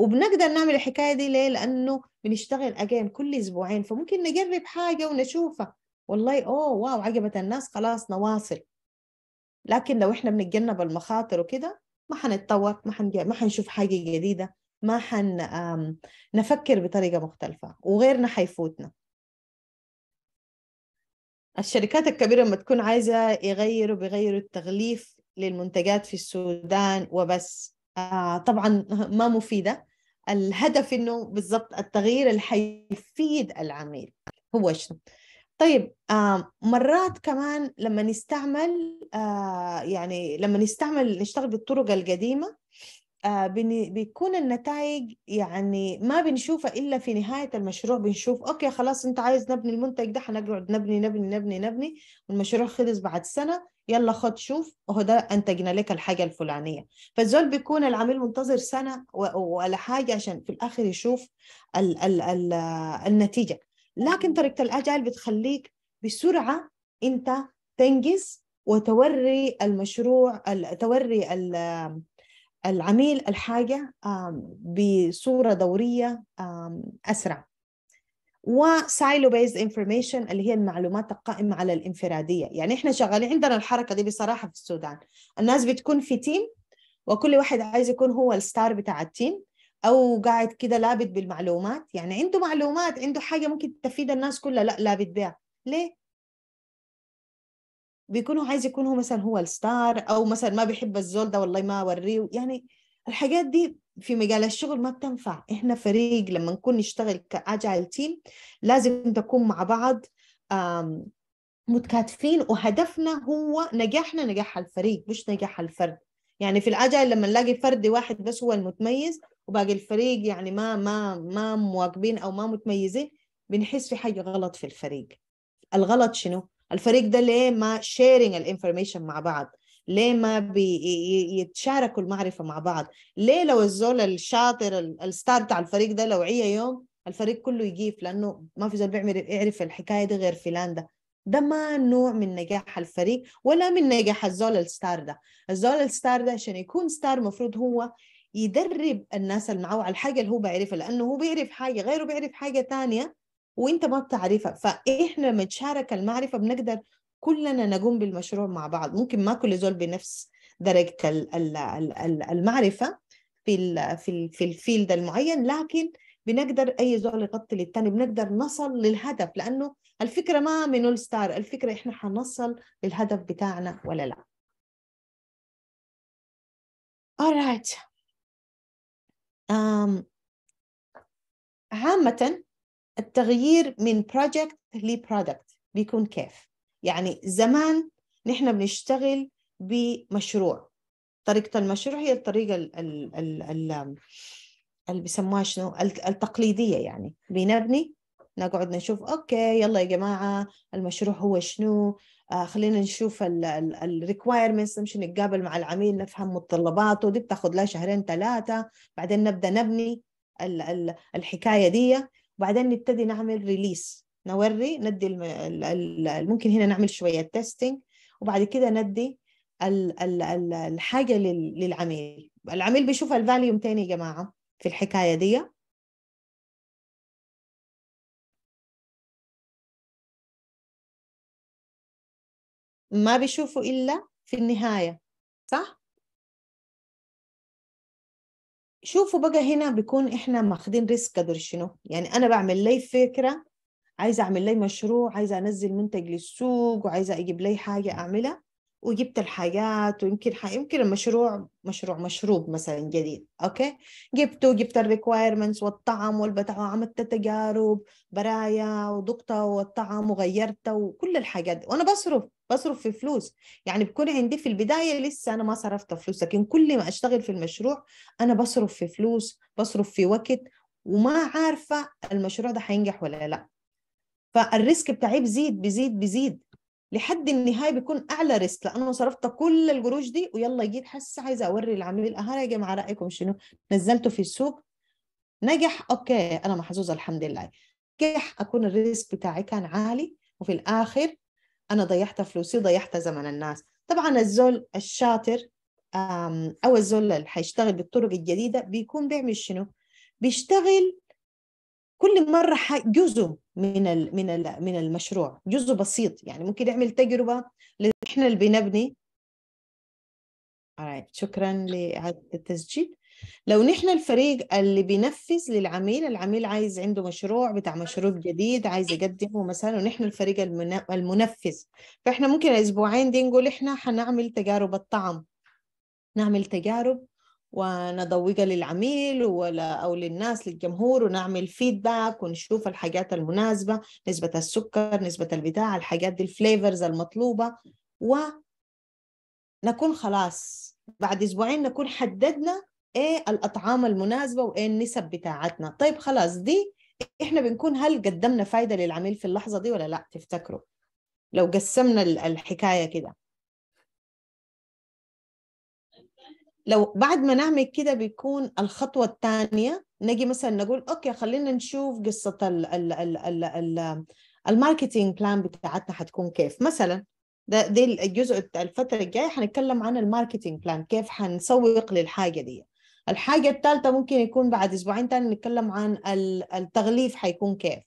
وبنقدر نعمل الحكايه دي ليه؟ لانه بنشتغل اجين كل اسبوعين فممكن نجرب حاجه ونشوفها والله اوه واو عجبت الناس خلاص نواصل لكن لو احنا بنتجنب المخاطر وكده ما حنتطور ما حنج... ما حنشوف حاجه جديده ما حن نفكر بطريقه مختلفه وغيرنا حيفوتنا الشركات الكبيره لما تكون عايزه يغيروا بيغيروا التغليف للمنتجات في السودان وبس آه طبعا ما مفيده الهدف انه بالضبط التغيير اللي حيفيد العميل هو شنو طيب آه مرات كمان لما نستعمل آه يعني لما نستعمل نشتغل بالطرق القديمه آه، بيكون النتائج يعني ما بنشوفها إلا في نهاية المشروع بنشوف أوكي خلاص أنت عايز نبني المنتج ده حنقعد نبني نبني نبني نبني والمشروع خلص بعد سنة يلا خد شوف هو ده أنتجنا لك الحاجة الفلانية فالزول بيكون العميل منتظر سنة ولا حاجة عشان في الآخر يشوف الـ الـ الـ النتيجة لكن طريقة الأجايل بتخليك بسرعة أنت تنجز وتوري المشروع توري العميل الحاجة بصورة دورية أسرع وسايلو بيز انفورميشن اللي هي المعلومات القائمه على الانفراديه يعني احنا شغالين عندنا الحركه دي بصراحه في السودان الناس بتكون في تيم وكل واحد عايز يكون هو الستار بتاع التيم او قاعد كده لابد بالمعلومات يعني عنده معلومات عنده حاجه ممكن تفيد الناس كلها لا لابد بها ليه بيكونوا عايز يكون هو مثلا هو الستار او مثلا ما بيحب الزول ده والله ما اوريه يعني الحاجات دي في مجال الشغل ما بتنفع احنا فريق لما نكون نشتغل كاجايل تيم لازم تكون مع بعض متكاتفين وهدفنا هو نجاحنا نجاح الفريق مش نجاح الفرد يعني في الاجايل لما نلاقي فرد واحد بس هو المتميز وباقي الفريق يعني ما ما ما مواكبين او ما متميزين بنحس في حاجه غلط في الفريق الغلط شنو الفريق ده ليه ما شيرنج الانفورميشن مع بعض ليه ما بيتشاركوا المعرفة مع بعض ليه لو الزول الشاطر الستار بتاع الفريق ده لو عيا يوم الفريق كله يجيف لأنه ما في زول بيعمل يعرف الحكاية دي غير فلان ده ده ما نوع من نجاح الفريق ولا من نجاح الزول الستار ده الزول الستار ده عشان يكون ستار مفروض هو يدرب الناس اللي معاه على الحاجة اللي هو بيعرفها لأنه هو بيعرف حاجة غيره بيعرف حاجة تانية وانت ما بتعرفها فاحنا لما نتشارك المعرفه بنقدر كلنا نقوم بالمشروع مع بعض ممكن ما كل زول بنفس درجه المعرفه في في في الفيلد المعين لكن بنقدر اي زول يغطي للثاني بنقدر نصل للهدف لانه الفكره ما من الستار الفكره احنا حنصل للهدف بتاعنا ولا لا alright um, عامة التغيير من بروجكت لبرودكت بيكون كيف يعني زمان نحن بنشتغل بمشروع طريقة المشروع هي الطريقة ال ال ال ال اللي بيسموها شنو التقليدية يعني بنبني نقعد نشوف اوكي يلا يا جماعة المشروع هو شنو آه خلينا نشوف الريكوايرمنتس نمشي نتقابل مع العميل نفهم متطلباته دي بتاخذ لها شهرين ثلاثة بعدين نبدا نبني الحكاية دي وبعدين نبتدي نعمل ريليس نوري ندي ممكن هنا نعمل شويه تيستينج وبعد كده ندي الحاجه للعميل العميل بيشوف الفاليوم تاني يا جماعه في الحكايه دي ما بيشوفوا الا في النهايه صح شوفوا بقى هنا بيكون احنا ماخدين ريسك قدر شنو يعني انا بعمل لي فكره عايزه اعمل لي مشروع عايزه انزل منتج للسوق وعايزه اجيب لي حاجه اعملها وجبت الحاجات ويمكن ح... يمكن المشروع مشروع مشروب مثلا جديد اوكي جبته جبت الريكوايرمنتس والطعم والبتاع وعملت تجارب برايا وضقته والطعم وغيرته وكل الحاجات دي وانا بصرف بصرف في فلوس يعني بكون عندي في البداية لسه أنا ما صرفت فلوس لكن كل ما أشتغل في المشروع أنا بصرف في فلوس بصرف في وقت وما عارفة المشروع ده حينجح ولا لا فالريسك بتاعي بزيد بزيد بزيد لحد النهايه بيكون اعلى ريسك لانه صرفت كل القروش دي ويلا جيت حاسه عايزه اوري العميل اهلا يا جماعه رايكم شنو نزلته في السوق نجح اوكي انا محظوظه الحمد لله نجح اكون الريسك بتاعي كان عالي وفي الاخر انا ضيعت فلوسي وضيعت زمن الناس طبعا الزول الشاطر او الزول اللي حيشتغل بالطرق الجديده بيكون بيعمل شنو بيشتغل كل مره جزء من من من المشروع جزء بسيط يعني ممكن يعمل تجربه احنا اللي بنبني شكرا لإعادة التسجيل لو نحن الفريق اللي بينفذ للعميل العميل عايز عنده مشروع بتاع مشروع جديد عايز يقدمه مثلا ونحن الفريق المنفذ فاحنا ممكن الاسبوعين دي نقول احنا حنعمل تجارب الطعم نعمل تجارب ونضوجها للعميل ولا او للناس للجمهور ونعمل فيدباك ونشوف الحاجات المناسبه نسبه السكر نسبه البتاع الحاجات دي الفليفرز المطلوبه ونكون خلاص بعد اسبوعين نكون حددنا ايه الاطعام المناسبه وايه النسب بتاعتنا طيب خلاص دي احنا بنكون هل قدمنا فايده للعميل في اللحظه دي ولا لا تفتكروا لو قسمنا الحكايه كده لو بعد ما نعمل كده بيكون الخطوه الثانيه نجي مثلا نقول اوكي خلينا نشوف قصه ال ال ال ال ال الماركتينج بلان بتاعتنا حتكون كيف مثلا ده دي الجزء الفتره الجايه حنتكلم عن الماركتينج بلان كيف حنسوق للحاجه دي الحاجة الثالثة ممكن يكون بعد أسبوعين تاني نتكلم عن التغليف حيكون كيف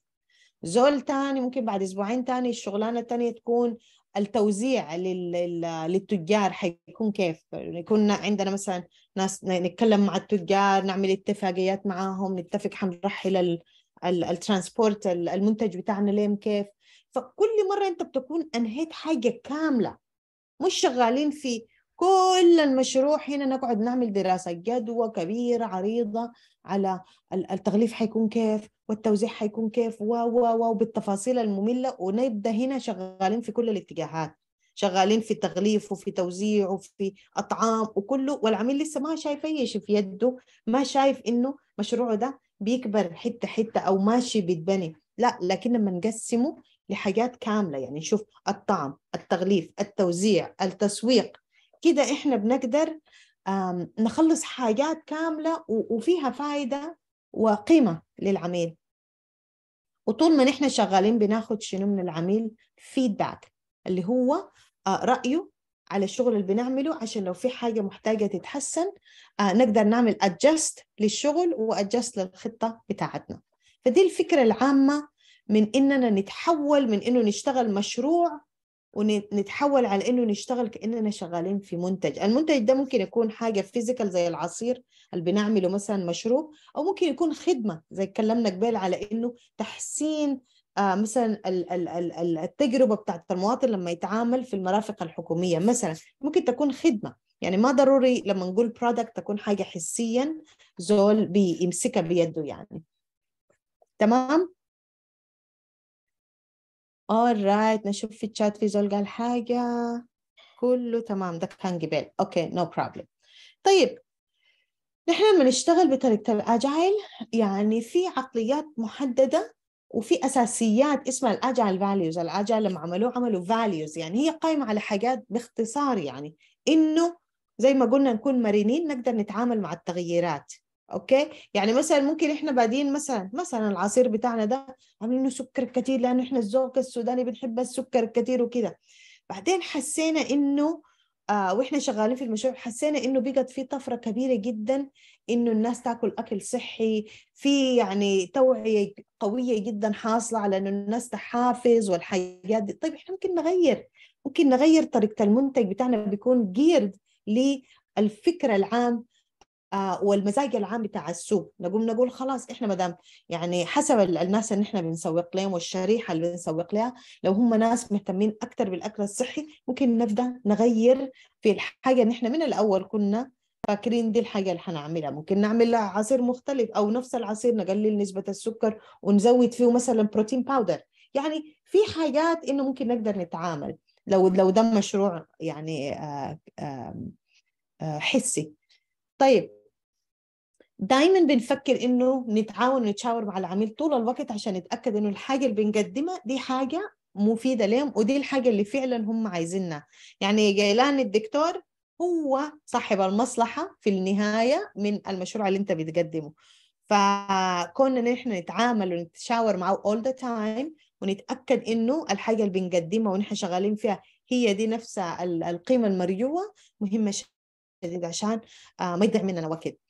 زول تاني ممكن بعد أسبوعين تاني الشغلانة التانية تكون التوزيع للتجار حيكون كيف يعني يكون عندنا مثلا ناس نتكلم مع التجار نعمل اتفاقيات معاهم نتفق حنرحل الترانسبورت المنتج بتاعنا ليم كيف فكل مرة أنت بتكون أنهيت حاجة كاملة مش شغالين في كل المشروع هنا نقعد نعمل دراسة جدوى كبيرة عريضة على التغليف حيكون كيف والتوزيع حيكون كيف و و و بالتفاصيل المملة ونبدأ هنا شغالين في كل الاتجاهات شغالين في التغليف وفي توزيع وفي أطعام وكله والعميل لسه ما شايف أي شيء في يده ما شايف إنه مشروعه ده بيكبر حتة حتة أو ماشي بيتبني لا لكن لما نقسمه لحاجات كاملة يعني نشوف الطعم التغليف التوزيع التسويق كده احنا بنقدر نخلص حاجات كامله وفيها فائده وقيمه للعميل وطول ما نحن شغالين بناخد شنو من العميل فيدباك اللي هو آه، رايه على الشغل اللي بنعمله عشان لو في حاجه محتاجه تتحسن آه، نقدر نعمل ادجست للشغل وادجست للخطه بتاعتنا فدي الفكره العامه من اننا نتحول من انه نشتغل مشروع ونتحول على انه نشتغل كاننا شغالين في منتج، المنتج ده ممكن يكون حاجه فيزيكال زي العصير اللي بنعمله مثلا مشروب او ممكن يكون خدمه زي اتكلمنا قبل على انه تحسين آه، مثلا التجربه بتاعت المواطن لما يتعامل في المرافق الحكوميه مثلا ممكن تكون خدمه يعني ما ضروري لما نقول برودكت تكون حاجه حسيا زول بيمسكها بيده يعني تمام all right نشوف في الشات في زول قال حاجة كله تمام ده كان قبل اوكي نو بروبلم طيب نحن لما نشتغل بطريقة الأجايل يعني في عقليات محددة وفي أساسيات اسمها الأجايل فاليوز الأجايل لما عملوه عملوا فاليوز يعني هي قائمة على حاجات باختصار يعني إنه زي ما قلنا نكون مرنين نقدر نتعامل مع التغييرات اوكي يعني مثلا ممكن احنا بادين مثلا مثلا العصير بتاعنا ده عاملينه سكر كتير لانه احنا الذوق السوداني بنحب السكر كتير وكده بعدين حسينا انه آه واحنا شغالين في المشروع حسينا انه بقت في طفره كبيره جدا انه الناس تاكل اكل صحي في يعني توعيه قويه جدا حاصله على انه الناس تحافظ والحاجات دي طيب احنا ممكن نغير ممكن نغير طريقه المنتج بتاعنا بيكون جيرد للفكر العام آه، والمزاج العام بتاع السوق نقوم نقول خلاص احنا ما دام يعني حسب الناس اللي احنا بنسوق لهم والشريحه اللي بنسوق لها لو هم ناس مهتمين اكثر بالاكل الصحي ممكن نبدا نغير في الحاجه اللي احنا من الاول كنا فاكرين دي الحاجه اللي حنعملها ممكن نعمل لها عصير مختلف او نفس العصير نقلل نسبه السكر ونزود فيه مثلا بروتين باودر يعني في حاجات انه ممكن نقدر نتعامل لو لو ده مشروع يعني آه، آه، حسي طيب دايما بنفكر انه نتعاون ونتشاور مع العميل طول الوقت عشان نتاكد انه الحاجه اللي بنقدمها دي حاجه مفيده لهم ودي الحاجه اللي فعلا هم عايزينها يعني جايلان الدكتور هو صاحب المصلحه في النهايه من المشروع اللي انت بتقدمه فكنا نحن نتعامل ونتشاور معه all the time ونتاكد انه الحاجه اللي بنقدمها ونحن شغالين فيها هي دي نفسها القيمه المرجوه مهمه شديد عشان آه، ما يضيع مننا وقت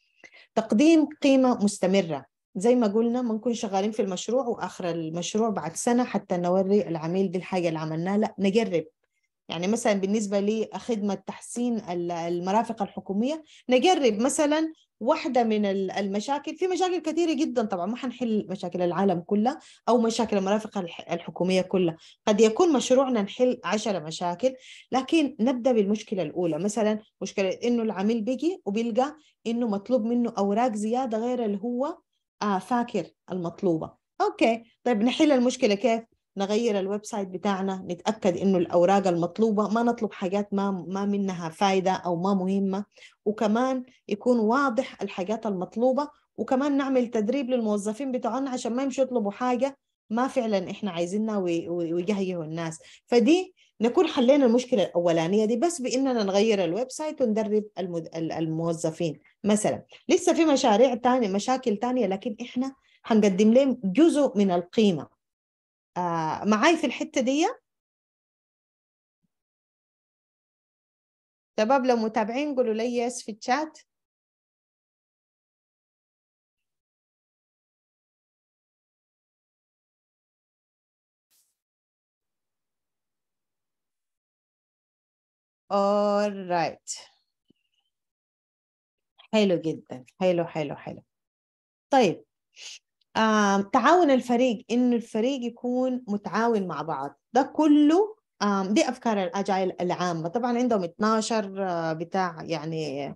تقديم قيمة مستمرة زي ما قلنا ما نكون شغالين في المشروع واخر المشروع بعد سنه حتى نوري العميل دي الحاجه اللي عملناها لا نجرب يعني مثلا بالنسبه لخدمه تحسين المرافق الحكوميه نجرب مثلا واحدة من المشاكل في مشاكل كثيرة جدا طبعا ما حنحل مشاكل العالم كلها أو مشاكل المرافق الحكومية كلها قد يكون مشروعنا نحل عشرة مشاكل لكن نبدأ بالمشكلة الأولى مثلا مشكلة إنه العميل بيجي وبيلقى إنه مطلوب منه أوراق زيادة غير اللي هو آه، فاكر المطلوبة أوكي طيب نحل المشكلة كيف نغير الويب سايت بتاعنا نتاكد انه الاوراق المطلوبه ما نطلب حاجات ما ما منها فايده او ما مهمه وكمان يكون واضح الحاجات المطلوبه وكمان نعمل تدريب للموظفين بتوعنا عشان ما يمشوا يطلبوا حاجه ما فعلا احنا عايزينها ويجهيه الناس فدي نكون حلينا المشكله الاولانيه دي بس باننا نغير الويب سايت وندرب المد... الموظفين مثلا لسه في مشاريع تانية مشاكل تانية لكن احنا هنقدم لهم جزء من القيمه آه، معاي في الحته دي شباب لو متابعين قولوا لي يس في الشات alright حلو جدا حلو حلو حلو طيب تعاون الفريق انه الفريق يكون متعاون مع بعض ده كله دي افكار الاجايل العامه طبعا عندهم 12 آه، بتاع يعني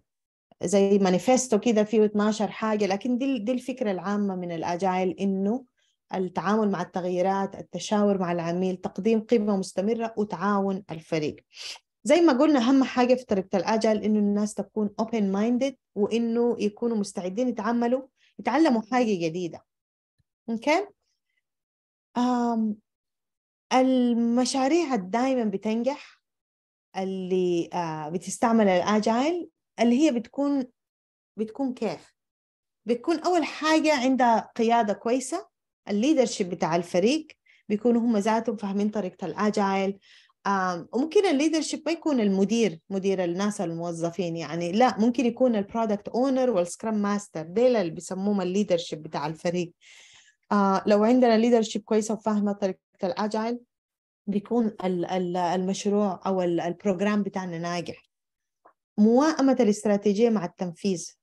زي مانيفستو كده فيه 12 حاجه لكن دي دي الفكره العامه من الاجايل انه التعامل مع التغييرات التشاور مع العميل تقديم قيمه مستمره وتعاون الفريق زي ما قلنا اهم حاجه في طريقه الاجل انه الناس تكون اوبن مايندد وانه يكونوا مستعدين يتعاملوا يتعلموا حاجه جديده اوكي آم المشاريع دائما بتنجح اللي آه، بتستعمل الاجايل اللي هي بتكون بتكون كيف بتكون اول حاجه عندها قياده كويسه الليدرشيب بتاع الفريق بيكونوا هم ذاتهم فاهمين طريقه الاجايل وممكن الليدرشيب ما يكون المدير مدير الناس الموظفين يعني لا ممكن يكون البرودكت اونر والسكرام ماستر ديل اللي بيسموهم الليدرشيب بتاع الفريق آه لو عندنا ليدرشيب كويسه وفاهمه طريقه الاجايل بيكون المشروع او البروجرام بتاعنا ناجح موائمه الاستراتيجيه مع التنفيذ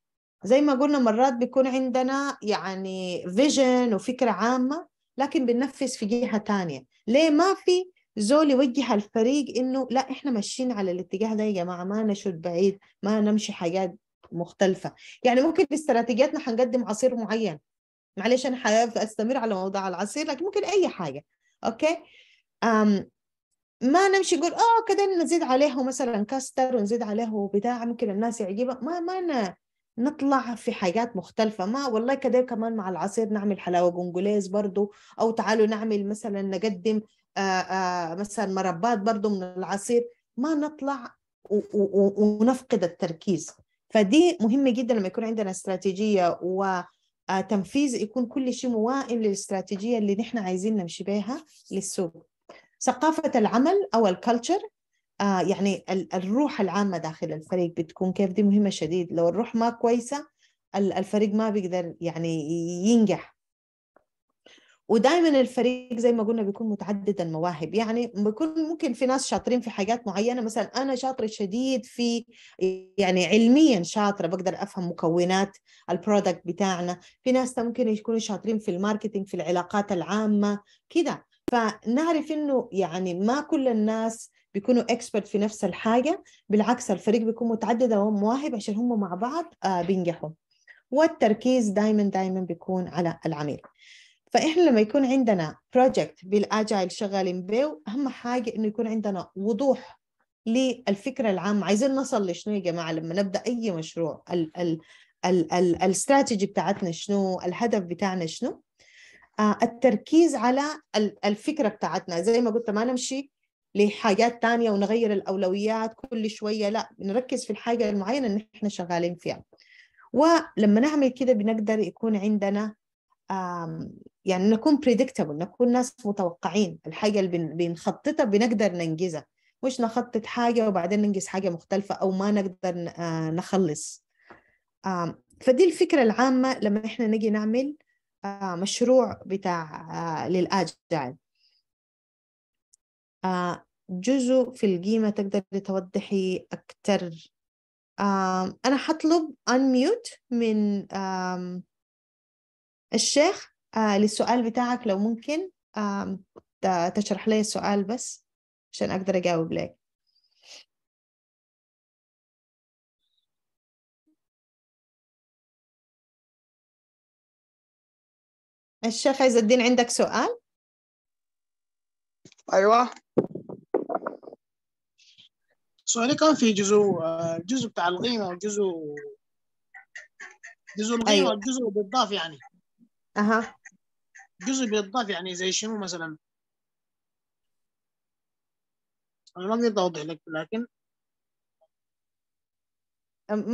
زي ما قلنا مرات بيكون عندنا يعني فيجن وفكره عامه لكن بننفذ في جهه تانية ليه ما في زول يوجه الفريق انه لا احنا ماشيين على الاتجاه ده يا جماعه ما نشد بعيد ما نمشي حاجات مختلفه يعني ممكن في استراتيجياتنا حنقدم عصير معين معلش انا حابب استمر على موضوع العصير لكن ممكن اي حاجه اوكي أم ما نمشي نقول اه كده نزيد عليه مثلا كاستر ونزيد عليه بتاع ممكن الناس يعجبها ما ما أنا نطلع في حاجات مختلفة ما والله كده كمان مع العصير نعمل حلاوة جونجوليز برضو أو تعالوا نعمل مثلا نقدم آآ آه، آآ آه، مثلا مربات برضو من العصير ما نطلع ونفقد التركيز فدي مهمة جدا لما يكون عندنا استراتيجية و آه، تنفيذ يكون كل شيء موائم للاستراتيجيه اللي نحن عايزين نمشي بها للسوق ثقافه العمل او الكالتشر آه يعني الروح العامه داخل الفريق بتكون كيف دي مهمه شديد لو الروح ما كويسه الفريق ما بيقدر يعني ينجح ودائما الفريق زي ما قلنا بيكون متعدد المواهب يعني بيكون ممكن في ناس شاطرين في حاجات معينه مثلا انا شاطره شديد في يعني علميا شاطره بقدر افهم مكونات البرودكت بتاعنا في ناس ممكن يكونوا شاطرين في الماركتينج في العلاقات العامه كده فنعرف انه يعني ما كل الناس بيكونوا اكسبرت في نفس الحاجه بالعكس الفريق بيكون متعدد المواهب عشان هم مع بعض آه، بينجحوا والتركيز دائما دائما بيكون على العميل فاحنا لما يكون عندنا بروجكت بالاجايل شغالين به اهم حاجه انه يكون عندنا وضوح للفكره العامه عايزين نصل لشنو يا جماعه لما نبدا اي مشروع الاستراتيجي بتاعتنا شنو الهدف بتاعنا شنو آه، التركيز على الفكره بتاعتنا زي ما قلت ما نمشي لحاجات ثانيه ونغير الأولويات كل شوية لا نركز في الحاجة المعينة اللي احنا شغالين فيها ولما نعمل كده بنقدر يكون عندنا يعني نكون بريدكتبل نكون ناس متوقعين الحاجة اللي بنخططها بنقدر ننجزها مش نخطط حاجة وبعدين ننجز حاجة مختلفة أو ما نقدر آه، نخلص فدي الفكرة العامة لما إحنا نجي نعمل آه، مشروع بتاع آه، للآجل جزء في القيمة تقدري توضحي أكتر أنا حطلب unmute من الشيخ آه للسؤال بتاعك لو ممكن آه تشرح لي السؤال بس عشان أقدر أجاوب لك الشيخ عز الدين عندك سؤال؟ أيوة سؤالي كان في جزء الجزء آه، بتاع القيمة وجزء جزء القيمة أيوة. والجزء بالضاف يعني اها جزء بيتضاف يعني زي شنو مثلا انا ما اقدر اوضح لك لكن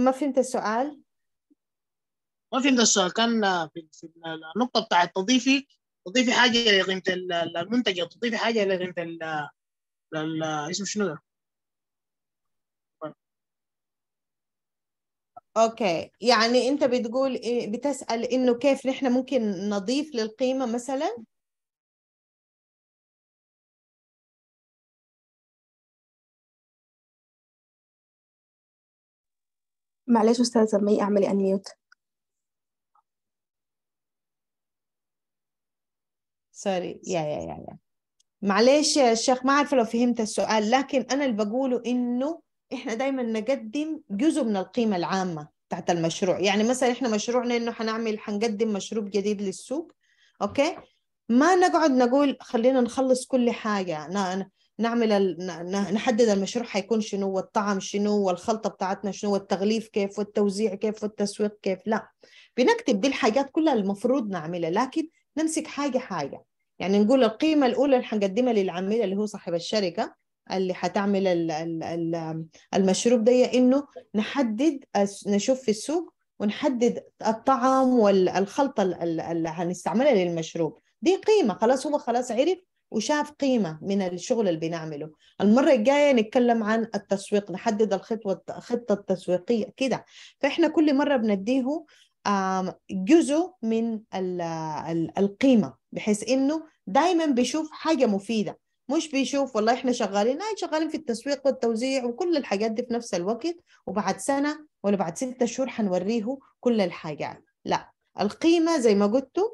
ما فهمت السؤال ما فهمت السؤال كان في النقطة بتاعت تضيفي تضيفي حاجة لقيمة المنتج أو تضيفي حاجة لقيمة اسمه شنو ده؟ اوكي يعني انت بتقول إيه، بتسال انه كيف نحن ممكن نضيف للقيمه مثلا معلش استاذه مي اعملي انميوت سوري يا يا يا يا معلش يا شيخ ما عارفه لو فهمت السؤال لكن انا اللي بقوله انه احنا دايما نقدم جزء من القيمه العامه تحت المشروع يعني مثلا احنا مشروعنا انه حنعمل حنقدم مشروب جديد للسوق اوكي ما نقعد نقول خلينا نخلص كل حاجه نعمل نحدد المشروع حيكون شنو والطعم شنو والخلطه بتاعتنا شنو والتغليف كيف والتوزيع كيف والتسويق كيف لا بنكتب دي الحاجات كلها المفروض نعملها لكن نمسك حاجه حاجه يعني نقول القيمه الاولى اللي حنقدمها للعميل اللي هو صاحب الشركه اللي هتعمل المشروب ده انه نحدد نشوف في السوق ونحدد الطعم والخلطه اللي هنستعملها للمشروب دي قيمه خلاص هو خلاص عرف وشاف قيمة من الشغل اللي بنعمله المرة الجاية نتكلم عن التسويق نحدد الخطوة الخطة التسويقية كده فإحنا كل مرة بنديه جزء من القيمة بحيث إنه دايما بيشوف حاجة مفيدة مش بيشوف والله احنا شغالين اي آه، شغالين في التسويق والتوزيع وكل الحاجات دي في نفس الوقت وبعد سنه ولا بعد ستة شهور حنوريه كل الحاجات لا القيمه زي ما قلتوا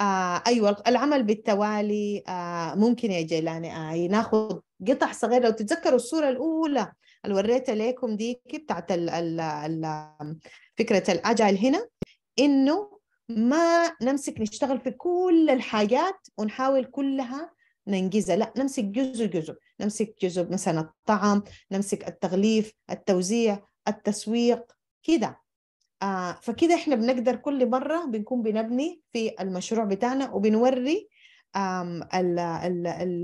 آه ايوه العمل بالتوالي آه ممكن يا جيلاني يعني، آه ناخذ قطع صغيره لو تتذكروا الصوره الاولى اللي وريتها لكم دي بتاعت الـ الـ الـ فكره الاجل هنا انه ما نمسك نشتغل في كل الحاجات ونحاول كلها ننجزها لا نمسك جزء جزء نمسك جزء مثلا الطعم نمسك التغليف التوزيع التسويق كده آه فكده احنا بنقدر كل مرة بنكون بنبني في المشروع بتاعنا وبنوري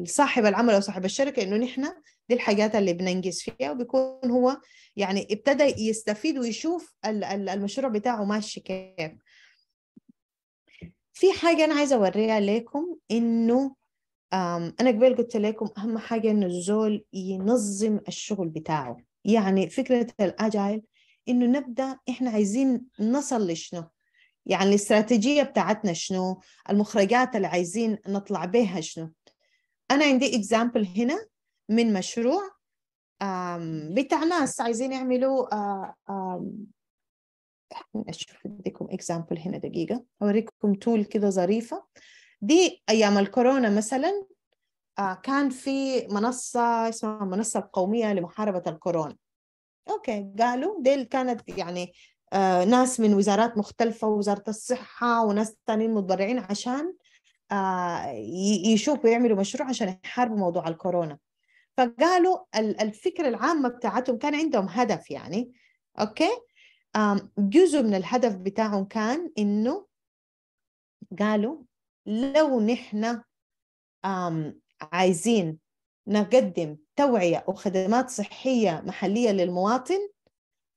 صاحب العمل او صاحب الشركه انه نحن دي الحاجات اللي بننجز فيها وبيكون هو يعني ابتدى يستفيد ويشوف المشروع بتاعه ماشي كيف في حاجه انا عايزه اوريها لكم انه أنا قبل قلت لكم أهم حاجة إنه الزول ينظم الشغل بتاعه يعني فكرة الأجايل إنه نبدأ إحنا عايزين نصل لشنو يعني الاستراتيجية بتاعتنا شنو المخرجات اللي عايزين نطلع بها شنو أنا عندي إكزامبل هنا من مشروع بتاع ناس عايزين يعملوا أشوف أديكم إكزامبل هنا دقيقة أوريكم تول كده ظريفة دي ايام الكورونا مثلا آه، كان في منصه اسمها المنصه القوميه لمحاربه الكورونا اوكي قالوا ديل كانت يعني آه، ناس من وزارات مختلفة وزارة الصحة وناس تانيين متبرعين عشان آه، يشوفوا يعملوا مشروع عشان يحاربوا موضوع الكورونا فقالوا الفكرة العامة بتاعتهم كان عندهم هدف يعني أوكي جزء من الهدف بتاعهم كان إنه قالوا لو نحن عايزين نقدم توعية وخدمات صحية محلية للمواطن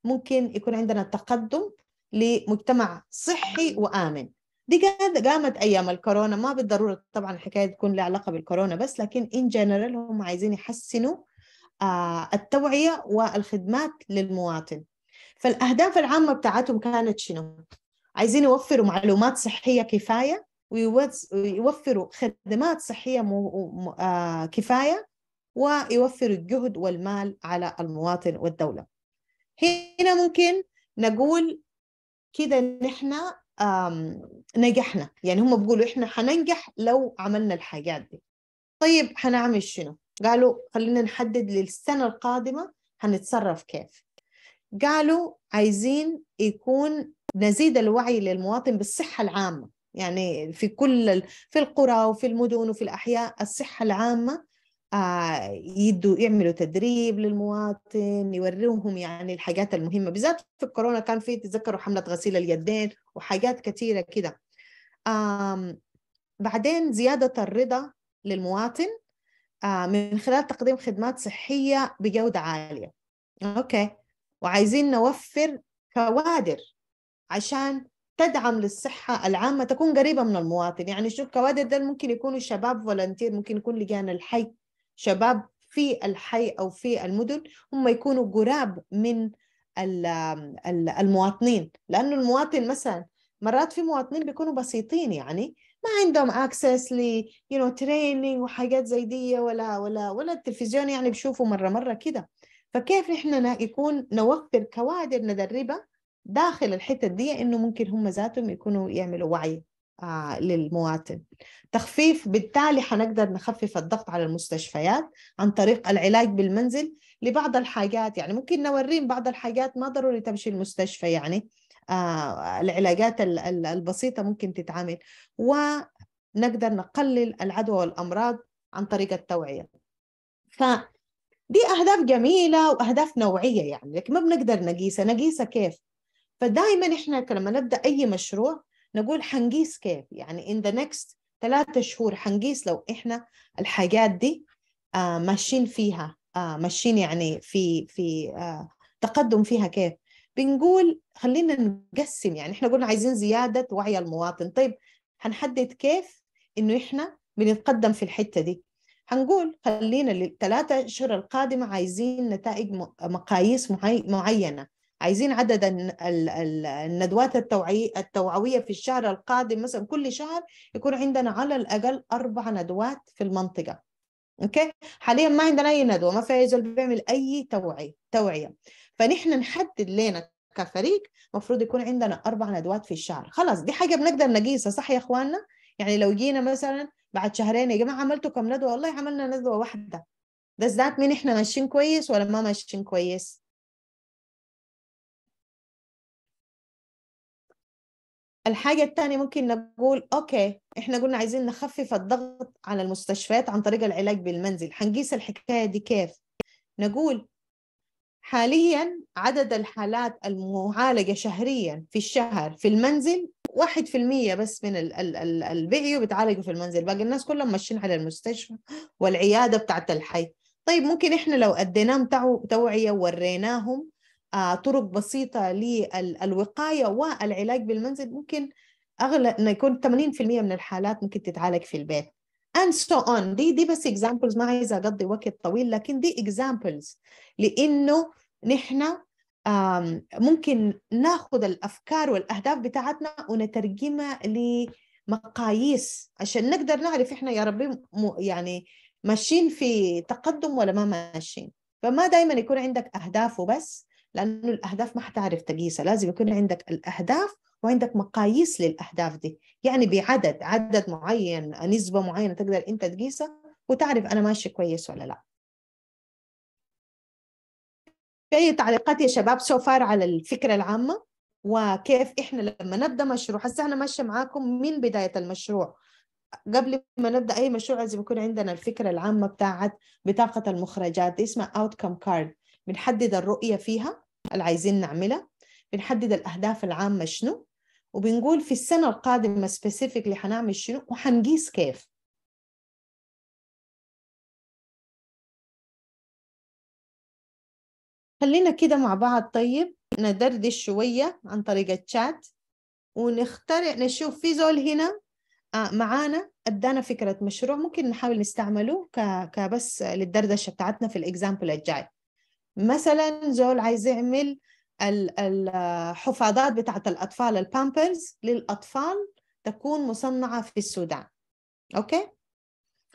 ممكن يكون عندنا تقدم لمجتمع صحي وآمن دي قامت أيام الكورونا ما بالضرورة طبعا الحكاية تكون لها علاقة بالكورونا بس لكن إن جنرال هم عايزين يحسنوا آه، التوعية والخدمات للمواطن فالأهداف العامة بتاعتهم كانت شنو؟ عايزين يوفروا معلومات صحية كفاية ويوفروا خدمات صحية آه، كفاية ويوفروا الجهد والمال على المواطن والدولة هنا ممكن نقول كده نحن نجحنا يعني هم بيقولوا احنا حننجح لو عملنا الحاجات دي طيب حنعمل شنو قالوا خلينا نحدد للسنة القادمة هنتصرف كيف قالوا عايزين يكون نزيد الوعي للمواطن بالصحة العامة يعني في كل في القرى وفي المدن وفي الأحياء الصحة العامة آه، يدوا يعملوا تدريب للمواطن يوروهم يعني الحاجات المهمه بالذات في الكورونا كان في تذكروا حمله غسيل اليدين وحاجات كثيره كده بعدين زياده الرضا للمواطن آه، من خلال تقديم خدمات صحيه بجوده عاليه اوكي وعايزين نوفر كوادر عشان تدعم للصحة العامة تكون قريبة من المواطن يعني شو الكوادر ده ممكن يكونوا شباب فولنتير ممكن يكون لجان الحي شباب في الحي أو في المدن هم يكونوا قراب من المواطنين لأنه المواطن مثلا مرات في مواطنين بيكونوا بسيطين يعني ما عندهم اكسس ل يو نو تريننج وحاجات زي دي ولا ولا ولا التلفزيون يعني بشوفه مره مره كده فكيف احنا يكون نوفر كوادر ندربها داخل الحتة دي انه ممكن هم ذاتهم يكونوا يعملوا وعي آه للمواطن تخفيف بالتالي حنقدر نخفف الضغط على المستشفيات عن طريق العلاج بالمنزل لبعض الحاجات يعني ممكن نوريهم بعض الحاجات ما ضروري تمشي المستشفى يعني آه العلاجات البسيطة ممكن تتعمل ونقدر نقلل العدوى والأمراض عن طريق التوعية ف دي أهداف جميلة وأهداف نوعية يعني لكن ما بنقدر نقيسها نقيسها كيف فدائما احنا لما نبدا اي مشروع نقول حنقيس كيف يعني ان ذا نكست ثلاثة شهور حنقيس لو احنا الحاجات دي آه ماشيين فيها آه ماشيين يعني في في آه تقدم فيها كيف بنقول خلينا نقسم يعني احنا قلنا عايزين زيادة وعي المواطن طيب هنحدد كيف انه احنا بنتقدم في الحتة دي هنقول خلينا للثلاثة أشهر القادمة عايزين نتائج مقاييس معينة عايزين عدد الندوات التوعوية في الشهر القادم مثلا كل شهر يكون عندنا على الأقل أربع ندوات في المنطقة اوكي حاليا ما عندنا اي ندوه ما في اي زول بيعمل اي توعيه توعيه فنحن نحدد لنا كفريق المفروض يكون عندنا اربع ندوات في الشهر خلاص دي حاجه بنقدر نقيسها صح يا اخواننا يعني لو جينا مثلا بعد شهرين يا جماعه عملتوا كم ندوه والله عملنا ندوه واحده ده ذات مين احنا ماشيين كويس ولا ما ماشيين كويس الحاجة الثانية ممكن نقول أوكي إحنا قلنا عايزين نخفف الضغط على المستشفيات عن طريق العلاج بالمنزل حنقيس الحكاية دي كيف نقول حاليا عدد الحالات المعالجة شهريا في الشهر في المنزل واحد في المية بس من ال ال ال بيتعالجوا في المنزل باقي الناس كلهم ماشيين على المستشفى والعيادة بتاعت الحي طيب ممكن إحنا لو أديناهم توعية ووريناهم آه، طرق بسيطة للوقاية والعلاج بالمنزل ممكن أغلى أن يكون 80% من الحالات ممكن تتعالج في البيت and so on دي دي بس examples ما عايزة أقضي وقت طويل لكن دي examples لأنه نحن ممكن ناخذ الأفكار والأهداف بتاعتنا ونترجمها لمقاييس عشان نقدر نعرف إحنا يا ربي يعني ماشيين في تقدم ولا ما ماشيين فما دائما يكون عندك أهداف وبس لانه الاهداف ما حتعرف تقيسها لازم يكون عندك الاهداف وعندك مقاييس للاهداف دي يعني بعدد عدد معين نسبه معينه تقدر انت تقيسها وتعرف انا ماشي كويس ولا لا اي تعليقات يا شباب سو فار على الفكره العامه وكيف احنا لما نبدا مشروع هسه انا ماشيه معاكم من بدايه المشروع قبل ما نبدا اي مشروع لازم يكون عندنا الفكره العامه بتاعت بطاقه المخرجات دي اسمها اوت كم كارد بنحدد الرؤيه فيها اللي عايزين نعملها بنحدد الأهداف العامة شنو وبنقول في السنة القادمة سبيسيفيكلي حنعمل شنو وحنقيس كيف خلينا كده مع بعض طيب ندردش شوية عن طريق الشات ونخترع نشوف في زول هنا آه، معانا ادانا فكرة مشروع ممكن نحاول نستعمله كبس للدردشة بتاعتنا في الاكزامبل الجاي مثلا زول عايز يعمل الحفاضات بتاعت الأطفال البامبرز للأطفال تكون مصنعة في السودان أوكي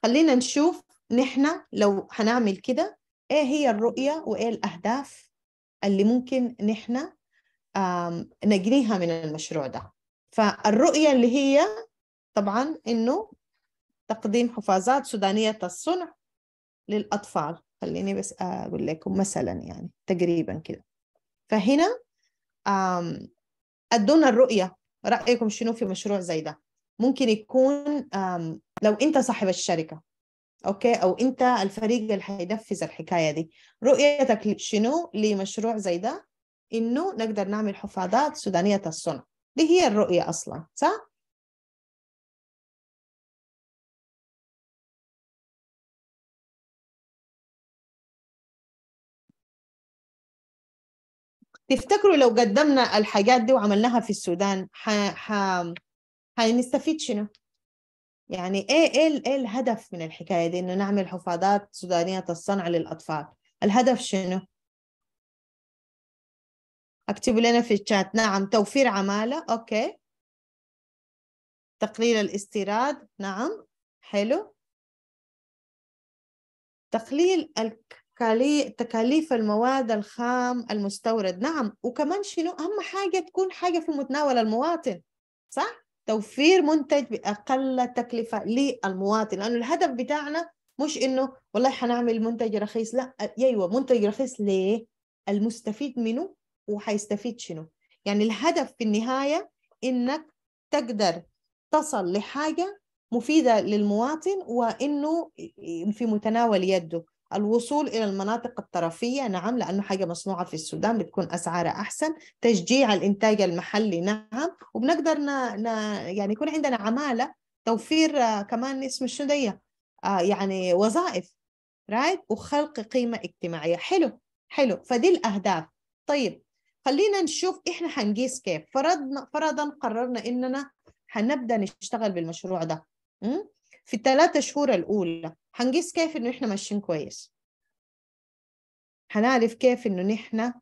خلينا نشوف نحن لو هنعمل كده إيه هي الرؤية وإيه الأهداف اللي ممكن نحن نجنيها من المشروع ده فالرؤية اللي هي طبعا إنه تقديم حفاظات سودانية الصنع للأطفال خليني بس أقول لكم مثلا يعني تقريبا كده فهنا أدونا الرؤية رأيكم شنو في مشروع زي ده ممكن يكون لو أنت صاحب الشركة أوكي أو أنت الفريق اللي هينفذ الحكاية دي رؤيتك شنو لمشروع زي ده إنه نقدر نعمل حفاضات سودانية الصنع دي هي الرؤية أصلا صح؟ تفتكروا لو قدمنا الحاجات دي وعملناها في السودان ح... ح... حنستفيد شنو؟ يعني ايه ايه ايه الهدف من الحكايه دي انه نعمل حفاضات سودانيه الصنع للاطفال؟ الهدف شنو؟ اكتبوا لنا في الشات نعم توفير عماله اوكي تقليل الاستيراد نعم حلو تقليل الك... تكاليف المواد الخام المستورد نعم وكمان شنو أهم حاجة تكون حاجة في متناول المواطن صح؟ توفير منتج بأقل تكلفة للمواطن لأنه الهدف بتاعنا مش إنه والله حنعمل منتج رخيص لا أيوة منتج رخيص ليه؟ المستفيد منه وحيستفيد شنو؟ يعني الهدف في النهاية إنك تقدر تصل لحاجة مفيدة للمواطن وإنه في متناول يده الوصول إلى المناطق الطرفية نعم لأنه حاجة مصنوعة في السودان بتكون أسعارها أحسن تشجيع الإنتاج المحلي نعم وبنقدر ن... ن... يعني يكون عندنا عمالة توفير آه، كمان اسم دي آه، يعني وظائف رايت وخلق قيمة اجتماعية حلو حلو فدي الأهداف طيب خلينا نشوف إحنا هنقيس كيف فرضنا فرضا قررنا إننا هنبدأ نشتغل بالمشروع ده في الثلاثة شهور الأولى هنقيس كيف انه احنا ماشيين كويس هنعرف كيف انه نحن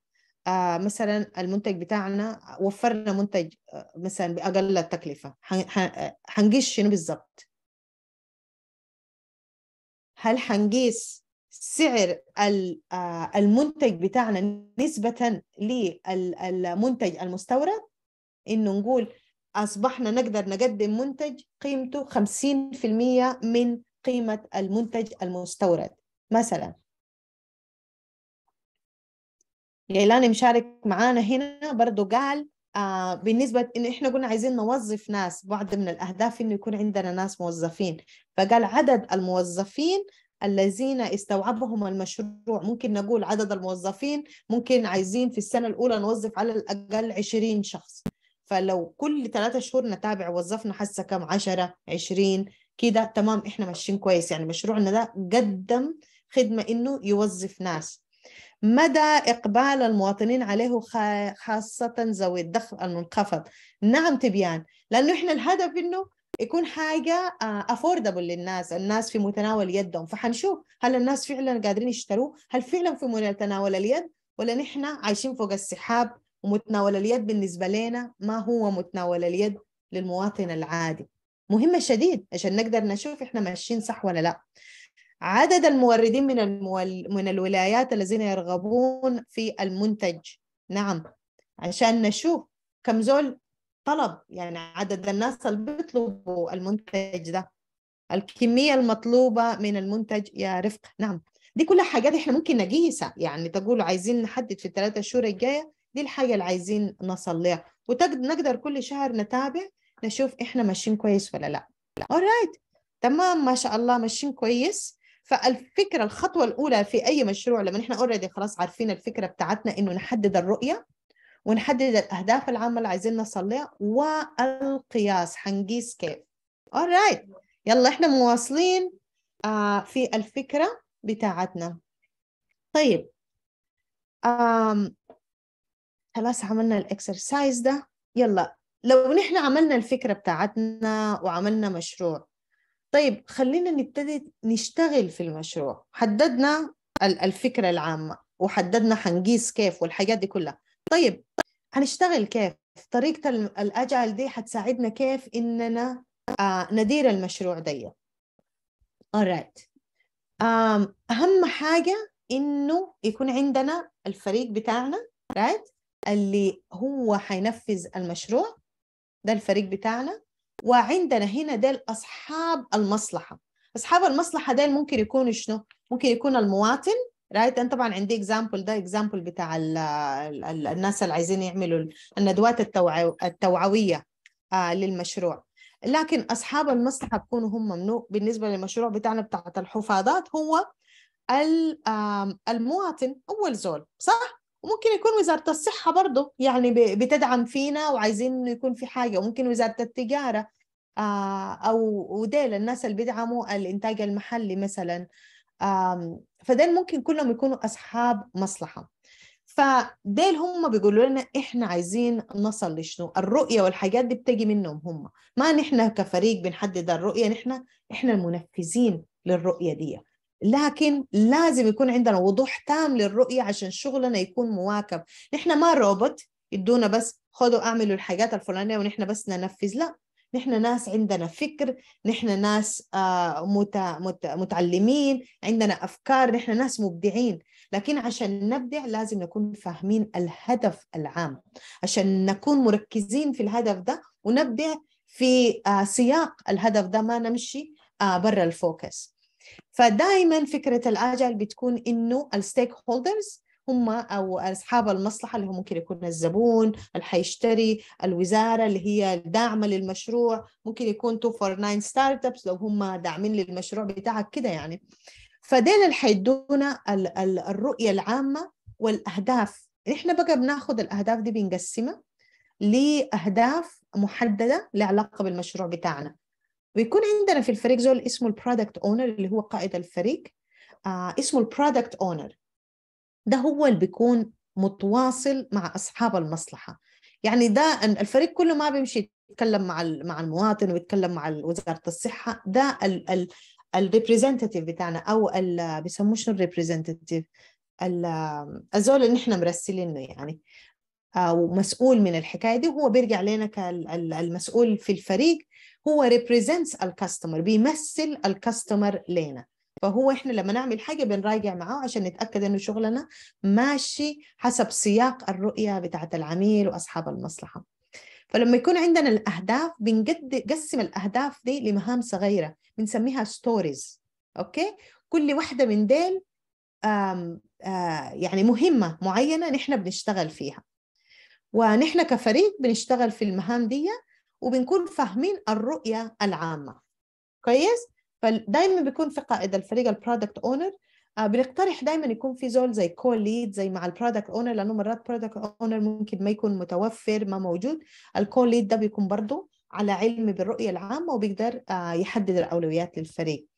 آه مثلا المنتج بتاعنا وفرنا منتج آه مثلا باقل التكلفه آه، هنقيس شنو بالضبط هل هنقيس سعر آه، المنتج بتاعنا نسبة للمنتج المستورد إنه نقول أصبحنا نقدر نقدم منتج قيمته 50% من قيمة المنتج المستورد مثلا جيلان مشارك معانا هنا برضو قال آه بالنسبة إنه إحنا قلنا عايزين نوظف ناس بعض من الأهداف إنه يكون عندنا ناس موظفين فقال عدد الموظفين الذين استوعبهم المشروع ممكن نقول عدد الموظفين ممكن عايزين في السنة الأولى نوظف على الأقل 20 شخص فلو كل ثلاثة شهور نتابع وظفنا حسة كم 10 20 كده تمام احنا ماشيين كويس يعني مشروعنا ده قدم خدمه انه يوظف ناس مدى إقبال المواطنين عليه خاصة ذوي الدخل المنخفض نعم تبيان لأنه إحنا الهدف إنه يكون حاجة أفوردبل آه، للناس الناس في متناول يدهم فحنشوف هل الناس فعلا قادرين يشتروه هل فعلا في متناول اليد ولا نحن عايشين فوق السحاب ومتناول اليد بالنسبة لنا ما هو متناول اليد للمواطن العادي مهمة شديد عشان نقدر نشوف إحنا ماشيين صح ولا لا عدد الموردين من المول... من الولايات الذين يرغبون في المنتج نعم عشان نشوف كم زول طلب يعني عدد الناس اللي بيطلبوا المنتج ده الكمية المطلوبة من المنتج يا رفق نعم دي كلها حاجات احنا ممكن نقيسها يعني تقولوا عايزين نحدد في الثلاثة شهور الجاية دي الحاجة اللي عايزين نصل لها ونقدر كل شهر نتابع نشوف إحنا ماشيين كويس ولا لا alright تمام ما شاء الله ماشيين كويس فالفكرة الخطوة الأولى في أي مشروع لما إحنا اوريدي خلاص عارفين الفكرة بتاعتنا إنه نحدد الرؤية ونحدد الأهداف العامة اللي عايزين نصل لها والقياس حنقيس كيف alright يلا إحنا مواصلين آه، في الفكرة بتاعتنا طيب خلاص عملنا الاكسرسايز ده يلا لو نحن عملنا الفكرة بتاعتنا وعملنا مشروع طيب خلينا نبتدي نشتغل في المشروع حددنا الفكرة العامة وحددنا حنقيس كيف والحاجات دي كلها طيب هنشتغل كيف طريقة الأجعل دي حتساعدنا كيف إننا آه، ندير المشروع دي alright أهم حاجة إنه يكون عندنا الفريق بتاعنا right اللي هو حينفذ المشروع ده الفريق بتاعنا وعندنا هنا ده أصحاب المصلحة أصحاب المصلحة ده ممكن يكون شنو؟ ممكن يكون المواطن رايت انا طبعا عندي اكزامبل ده اكزامبل بتاع الـ الـ الـ الناس اللي عايزين يعملوا الندوات التوعو التوعويه آه للمشروع لكن اصحاب المصلحه بيكونوا هم منو بالنسبه للمشروع بتاعنا بتاعت الحفاظات هو المواطن اول زول صح وممكن يكون وزارة الصحة برضه يعني بتدعم فينا وعايزين انه يكون في حاجة وممكن وزارة التجارة آه، أو وديل الناس اللي بيدعموا الإنتاج المحلي مثلا فديل ممكن كلهم يكونوا أصحاب مصلحة فديل هم بيقولوا لنا احنا عايزين نصل لشنو الرؤيه والحاجات دي بتجي منهم هم ما نحن كفريق بنحدد الرؤيه نحن احنا المنفذين للرؤيه دي لكن لازم يكون عندنا وضوح تام للرؤية عشان شغلنا يكون مواكب نحن ما روبوت يدونا بس خذوا اعملوا الحاجات الفلانية ونحن بس ننفذ لا نحن ناس عندنا فكر نحن ناس آه، متعلمين عندنا أفكار نحن ناس مبدعين لكن عشان نبدع لازم نكون فاهمين الهدف العام عشان نكون مركزين في الهدف ده ونبدع في آه، سياق الهدف ده ما نمشي آه، برا الفوكس فدائما فكره الاجل بتكون انه الستيك هولدرز هم او اصحاب المصلحه اللي هم ممكن يكون الزبون اللي حيشتري الوزاره اللي هي داعمه للمشروع ممكن يكون 249 ستارت ابس لو هم داعمين للمشروع بتاعك كده يعني فديل اللي حيدونا الرؤيه العامه والاهداف احنا بقى بناخذ الاهداف دي بنقسمها لاهداف محدده لها علاقه بالمشروع بتاعنا ويكون عندنا في الفريق زول اسمه البرودكت اونر اللي هو قائد الفريق آه اسمه البرودكت اونر ده هو اللي بيكون متواصل مع اصحاب المصلحه يعني ده الفريق كله ما بيمشي يتكلم مع مع المواطن ويتكلم مع وزاره الصحه ده الريبريزنتيف بتاعنا او بيسموه شنو الريبريزنتيف الزول اللي نحن مرسلينه يعني او آه، مسؤول من الحكايه دي هو بيرجع لنا كالمسؤول في الفريق هو ريبريزنتس الكاستمر بيمثل الكاستمر لينا فهو احنا لما نعمل حاجه بنراجع معاه عشان نتاكد انه شغلنا ماشي حسب سياق الرؤيه بتاعه العميل واصحاب المصلحه فلما يكون عندنا الاهداف بنقسم الاهداف دي لمهام صغيره بنسميها ستوريز اوكي كل واحده من ديل آم آم يعني مهمه معينه نحن بنشتغل فيها ونحن كفريق بنشتغل في المهام دي وبنكون فاهمين الرؤية العامة كويس؟ فدايما بيكون في قائد الفريق البرودكت اونر بنقترح دايما يكون في زول زي كول ليد زي مع البرودكت اونر لانه مرات برودكت اونر ممكن ما يكون متوفر ما موجود الكول ليد ده بيكون برضه على علم بالرؤية العامة وبيقدر آه، يحدد الأولويات للفريق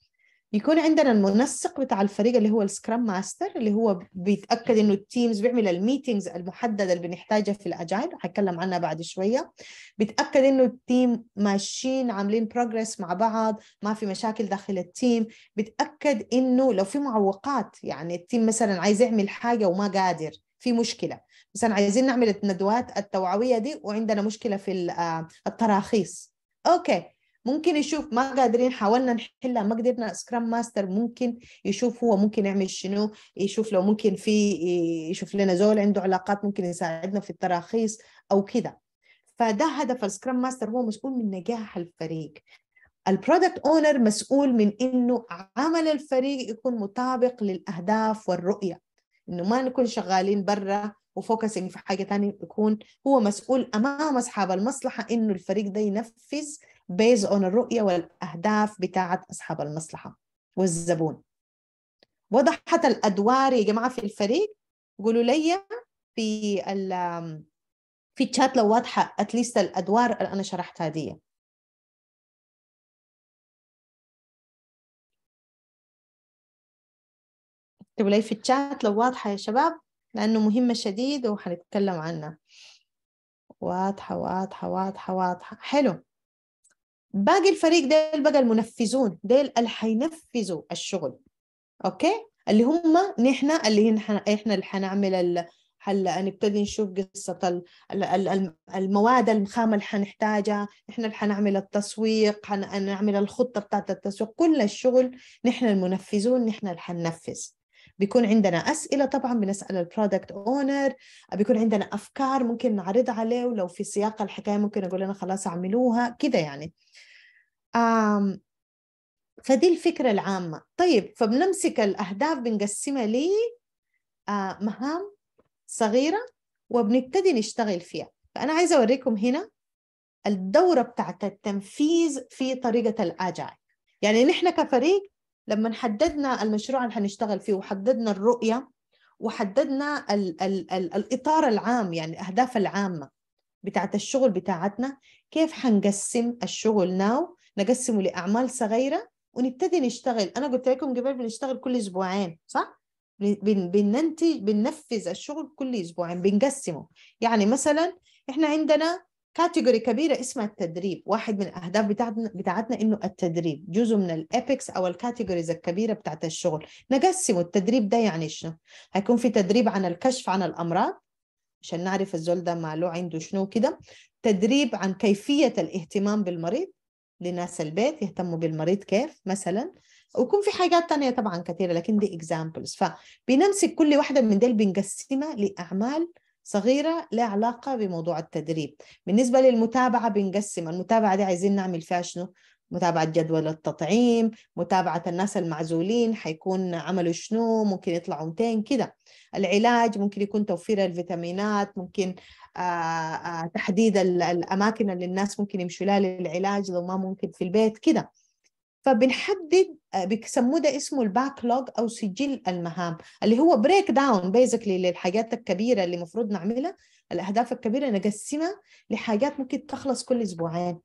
يكون عندنا المنسق بتاع الفريق اللي هو السكرام ماستر اللي هو بيتاكد انه التيمز بيعمل الميتينجز المحدده اللي بنحتاجها في الاجايل هتكلم عنها بعد شويه بيتاكد انه التيم ماشيين عاملين بروجرس مع بعض ما في مشاكل داخل التيم بيتاكد انه لو في معوقات يعني التيم مثلا عايز يعمل حاجه وما قادر في مشكله مثلا عايزين نعمل الندوات التوعويه دي وعندنا مشكله في آه، التراخيص اوكي ممكن يشوف ما قادرين حاولنا نحلها ما قدرنا سكرام ماستر ممكن يشوف هو ممكن يعمل شنو يشوف لو ممكن في يشوف لنا زول عنده علاقات ممكن يساعدنا في التراخيص او كده فده هدف السكرام ماستر هو مسؤول من نجاح الفريق البرودكت اونر مسؤول من انه عمل الفريق يكون مطابق للاهداف والرؤيه انه ما نكون شغالين برا وفوكسنج في حاجه ثانيه يكون هو مسؤول امام اصحاب المصلحه انه الفريق ده ينفذ based on الرؤية والأهداف بتاعة أصحاب المصلحة والزبون وضحت الأدوار يا جماعة في الفريق قولوا لي في في الشات لو واضحة اتليست الأدوار اللي أنا شرحتها دي اكتبوا لي في الشات لو واضحة يا شباب لأنه مهمة شديد وحنتكلم عنها واضحة واضحة واضحة واضحة حلو باقي الفريق ديل بقى المنفذون ديل اللي حينفذوا الشغل اوكي اللي هم نحن اللي احنا اللي حنعمل ال... هلا هنبتدي نشوف قصة المواد الخام اللي حنحتاجها نحن اللي حنعمل التسويق حنعمل الخطة بتاعت التسويق كل الشغل نحن المنفذون نحن اللي حننفذ بيكون عندنا أسئلة طبعا بنسأل البرودكت أونر بيكون عندنا أفكار ممكن نعرضها عليه ولو في سياق الحكاية ممكن أقول لنا خلاص أعملوها كده يعني آم فدي الفكرة العامة طيب فبنمسك الأهداف بنقسمها لي آه، مهام صغيرة وبنبتدي نشتغل فيها فأنا عايزة أوريكم هنا الدورة بتاعت التنفيذ في طريقة الأجايل يعني نحن كفريق لما حددنا المشروع اللي حنشتغل فيه وحددنا الرؤية وحددنا الـ الـ الـ الإطار العام يعني الأهداف العامة بتاعت الشغل بتاعتنا كيف حنقسم الشغل ناو نقسمه لأعمال صغيرة ونبتدي نشتغل أنا قلت لكم قبل بنشتغل كل أسبوعين صح؟ بن بننتج بننفذ الشغل كل أسبوعين بنقسمه يعني مثلا إحنا عندنا كاتيجوري كبيره اسمها التدريب واحد من الاهداف بتاعتنا بتاعتنا انه التدريب جزء من الابيكس او الكاتيجوريز الكبيره بتاعت الشغل نقسم التدريب ده يعني شنو هيكون في تدريب عن الكشف عن الامراض عشان نعرف الزول ده ما له عنده شنو كده تدريب عن كيفيه الاهتمام بالمريض لناس البيت يهتموا بالمريض كيف مثلا ويكون في حاجات تانية طبعا كثيرة لكن دي اكزامبلز فبنمسك كل واحدة من ديل بنقسمها لأعمال صغيرة لها علاقة بموضوع التدريب بالنسبة للمتابعة بنقسم المتابعة دي عايزين نعمل فيها شنو متابعة جدول التطعيم متابعة الناس المعزولين حيكون عملوا شنو ممكن يطلعوا متين كده العلاج ممكن يكون توفير الفيتامينات ممكن آآ آه، آآ آه، تحديد الأماكن اللي الناس ممكن يمشوا لها للعلاج لو ما ممكن في البيت كده فبنحدد آه، بيسموه ده اسمه الباك لوج او سجل المهام اللي هو بريك داون بيزكلي للحاجات الكبيره اللي المفروض نعملها الاهداف الكبيره نقسمها لحاجات ممكن تخلص كل اسبوعين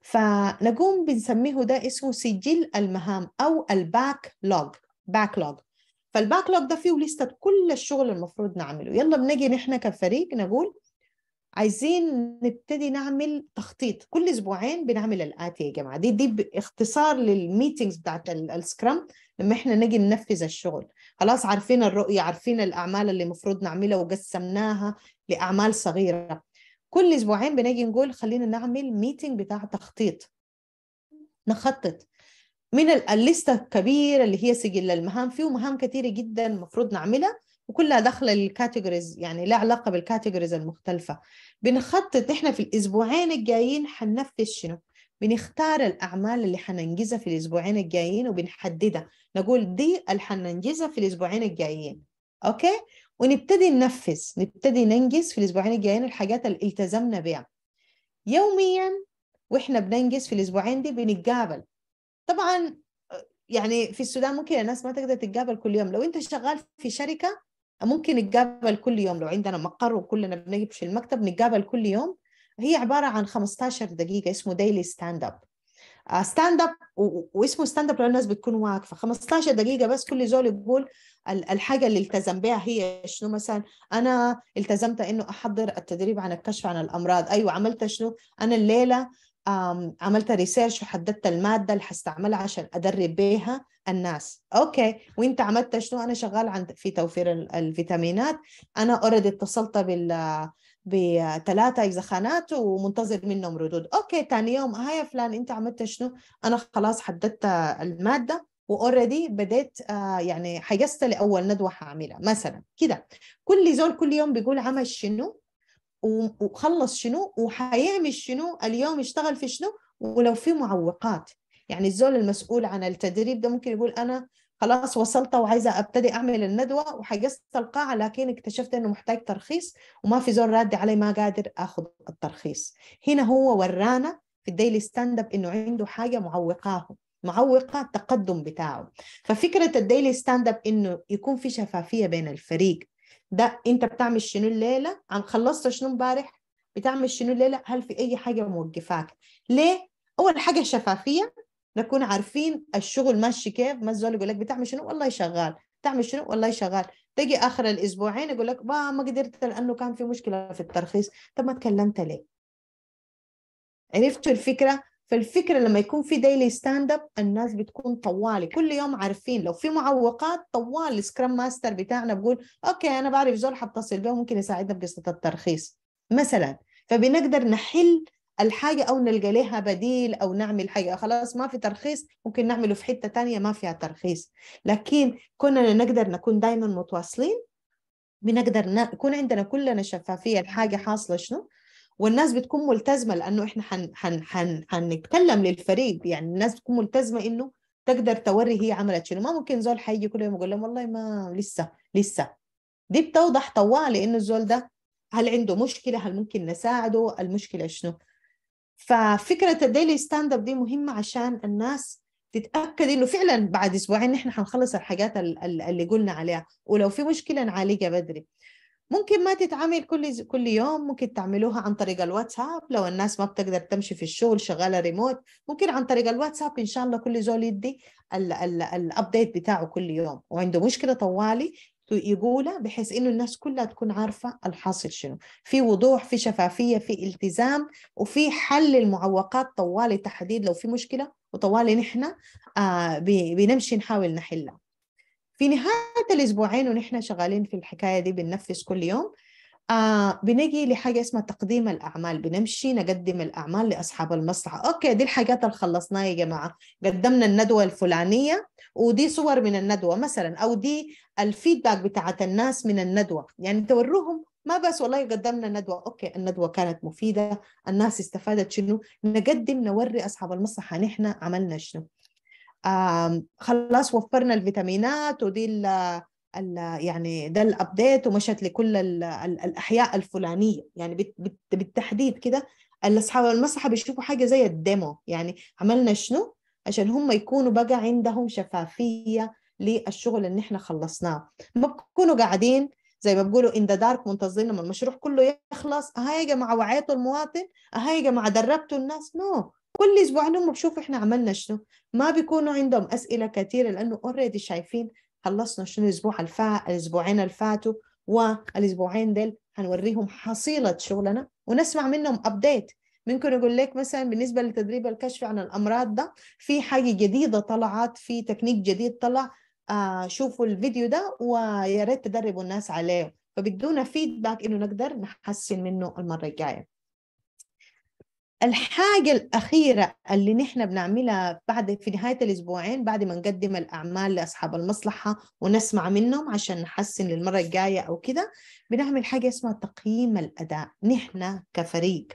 فنقوم بنسميه ده اسمه سجل المهام او الباك لوج باك لوج فالباك لوج ده فيه لستة كل الشغل المفروض نعمله يلا بنجي نحن كفريق نقول عايزين نبتدي نعمل تخطيط كل اسبوعين بنعمل الاتي يا جماعه دي دي باختصار للميتنجز بتاعت السكرام لما احنا نجي ننفذ الشغل خلاص عارفين الرؤيه عارفين الاعمال اللي المفروض نعملها وقسمناها لاعمال صغيره كل اسبوعين بنجي نقول خلينا نعمل ميتنج بتاع تخطيط نخطط من الليستة الكبيرة اللي هي سجل المهام فيه مهام كثيره جدا المفروض نعملها وكلها داخلة الكاتيجوريز يعني لها علاقه بالكاتيجوريز المختلفه بنخطط احنا في الاسبوعين الجايين حننفذ شنو بنختار الاعمال اللي حننجزها في الاسبوعين الجايين وبنحددها نقول دي اللي حننجزها في الاسبوعين الجايين اوكي ونبتدي ننفذ نبتدي ننجز في الاسبوعين الجايين الحاجات اللي التزمنا بها يوميا واحنا بننجز في الاسبوعين دي بنتقابل طبعا يعني في السودان ممكن الناس ما تقدر تتقابل كل يوم لو انت شغال في شركه ممكن نتقابل كل يوم لو عندنا مقر وكلنا بنجيب في المكتب نتقابل كل يوم هي عبارة عن 15 دقيقة اسمه ديلي ستاند اب ستاند اب واسمه ستاند اب لأن الناس بتكون واقفة 15 دقيقة بس كل زول يقول الحاجة اللي التزم بها هي شنو مثلا أنا التزمت إنه أحضر التدريب عن الكشف عن الأمراض أيوة عملت شنو أنا الليلة عملت ريسيرش وحددت المادة اللي حستعملها عشان أدرب بيها الناس أوكي وإنت عملت شنو أنا شغال عند في توفير الفيتامينات أنا أوريدي اتصلت بال بثلاثة إزخانات ومنتظر منهم ردود أوكي تاني يوم هاي فلان أنت عملت شنو أنا خلاص حددت المادة واوريدي بديت آه، يعني حجزت لاول ندوه حاعملها مثلا كده كل زول كل يوم بيقول عمل شنو وخلص شنو وحيعمل شنو اليوم يشتغل في شنو ولو في معوقات يعني الزول المسؤول عن التدريب ده ممكن يقول انا خلاص وصلت وعايزه ابتدي اعمل الندوه وحجزت القاعه لكن اكتشفت انه محتاج ترخيص وما في زول راد علي ما قادر اخذ الترخيص هنا هو ورانا في الديلي ستاند اب انه عنده حاجه معوقاه معوقه التقدم بتاعه ففكره الديلي ستاند اب انه يكون في شفافيه بين الفريق ده انت بتعمل شنو الليله عم خلصت شنو امبارح بتعمل شنو الليله هل في اي حاجه موقفاك ليه اول حاجه شفافيه نكون عارفين الشغل ماشي كيف ما الزول يقول لك بتعمل شنو والله شغال بتعمل شنو والله شغال تجي اخر الاسبوعين يقول لك ما قدرت لانه كان في مشكله في الترخيص طب ما تكلمت ليه عرفتوا الفكره فالفكره لما يكون في ديلي ستاند اب الناس بتكون طوالي كل يوم عارفين لو في معوقات طوال السكرام ماستر بتاعنا بقول اوكي انا بعرف زول حتصل بيه ممكن يساعدنا بقصه الترخيص مثلا فبنقدر نحل الحاجة أو نلقى لها بديل أو نعمل حاجة خلاص ما في ترخيص ممكن نعمله في حتة تانية ما فيها ترخيص لكن كنا نقدر نكون دايما متواصلين بنقدر يكون عندنا كلنا شفافية الحاجة حاصلة شنو والناس بتكون ملتزمه لانه احنا حن حن حن حنتكلم للفريق يعني الناس بتكون ملتزمه انه تقدر توري هي عملت شنو ما ممكن زول حيجي كل يوم يقول لهم والله ما لسه لسه دي بتوضح طوال انه الزول ده هل عنده مشكله هل ممكن نساعده المشكله شنو ففكره الديلي ستاند اب دي مهمه عشان الناس تتاكد انه فعلا بعد اسبوعين احنا حنخلص الحاجات اللي قلنا عليها ولو في مشكله نعالجها بدري ممكن ما تتعمل كل كل يوم ممكن تعملوها عن طريق الواتساب لو الناس ما بتقدر تمشي في الشغل شغاله ريموت ممكن عن طريق الواتساب ان شاء الله كل زول يدي الابديت بتاعه كل يوم وعنده مشكله طوالي يقولها بحيث انه الناس كلها تكون عارفه الحاصل شنو في وضوح في شفافيه في التزام وفي حل المعوقات طوالي تحديد لو في مشكله وطوالي نحن آه بنمشي نحاول نحلها في نهاية الأسبوعين ونحن شغالين في الحكاية دي بننفذ كل يوم آه بنجي لحاجة اسمها تقديم الأعمال بنمشي نقدم الأعمال لأصحاب المصلحة أوكي دي الحاجات اللي خلصناها يا جماعة قدمنا الندوة الفلانية ودي صور من الندوة مثلا أو دي الفيدباك بتاعت الناس من الندوة يعني توروهم ما بس والله قدمنا ندوة أوكي الندوة كانت مفيدة الناس استفادت شنو نقدم نوري أصحاب المصلحة نحن عملنا شنو خلاص وفرنا الفيتامينات ودي الـ الـ يعني ده الابديت ومشت لكل الـ الاحياء الفلانيه يعني بالتحديد كده اصحاب المصحه بيشوفوا حاجه زي الديمو يعني عملنا شنو عشان هم يكونوا بقى عندهم شفافيه للشغل اللي احنا خلصناه ما بكونوا قاعدين زي ما بقولوا ان ذا دارك منتظرين لما المشروع كله يخلص هاي يا جماعه وعيتوا المواطن هاي يا جماعه دربتوا الناس نو no. كل اسبوعين هم بشوفوا احنا عملنا شنو ما بيكونوا عندهم اسئله كثيره لانه اوريدي شايفين خلصنا شنو الاسبوع الفا الاسبوعين اللي فاتوا والاسبوعين ديل هنوريهم حصيله شغلنا ونسمع منهم ابديت ممكن اقول لك مثلا بالنسبه لتدريب الكشف عن الامراض ده في حاجه جديده طلعت في تكنيك جديد طلع آه شوفوا الفيديو ده ويا ريت تدربوا الناس عليه فبدونا فيدباك انه نقدر نحسن منه المره الجايه الحاجة الأخيرة اللي نحن بنعملها بعد في نهاية الأسبوعين بعد ما نقدم الأعمال لأصحاب المصلحة ونسمع منهم عشان نحسن للمرة الجاية أو كده بنعمل حاجة اسمها تقييم الأداء نحن كفريق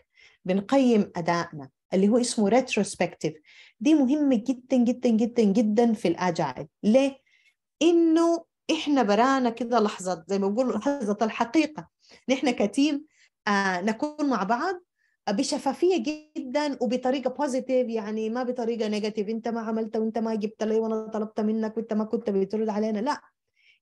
بنقيم أدائنا اللي هو اسمه ريتروسبكتيف دي مهمة جدا جدا جدا جدا في الأجايل ليه؟ إنه إحنا برانا كده لحظة زي ما بقول لحظة الحقيقة نحن كتيم آه نكون مع بعض بشفافيه جدا وبطريقه بوزيتيف يعني ما بطريقه نيجاتيف انت ما عملت وانت ما جبت لي وانا طلبت منك وانت ما كنت بترد علينا لا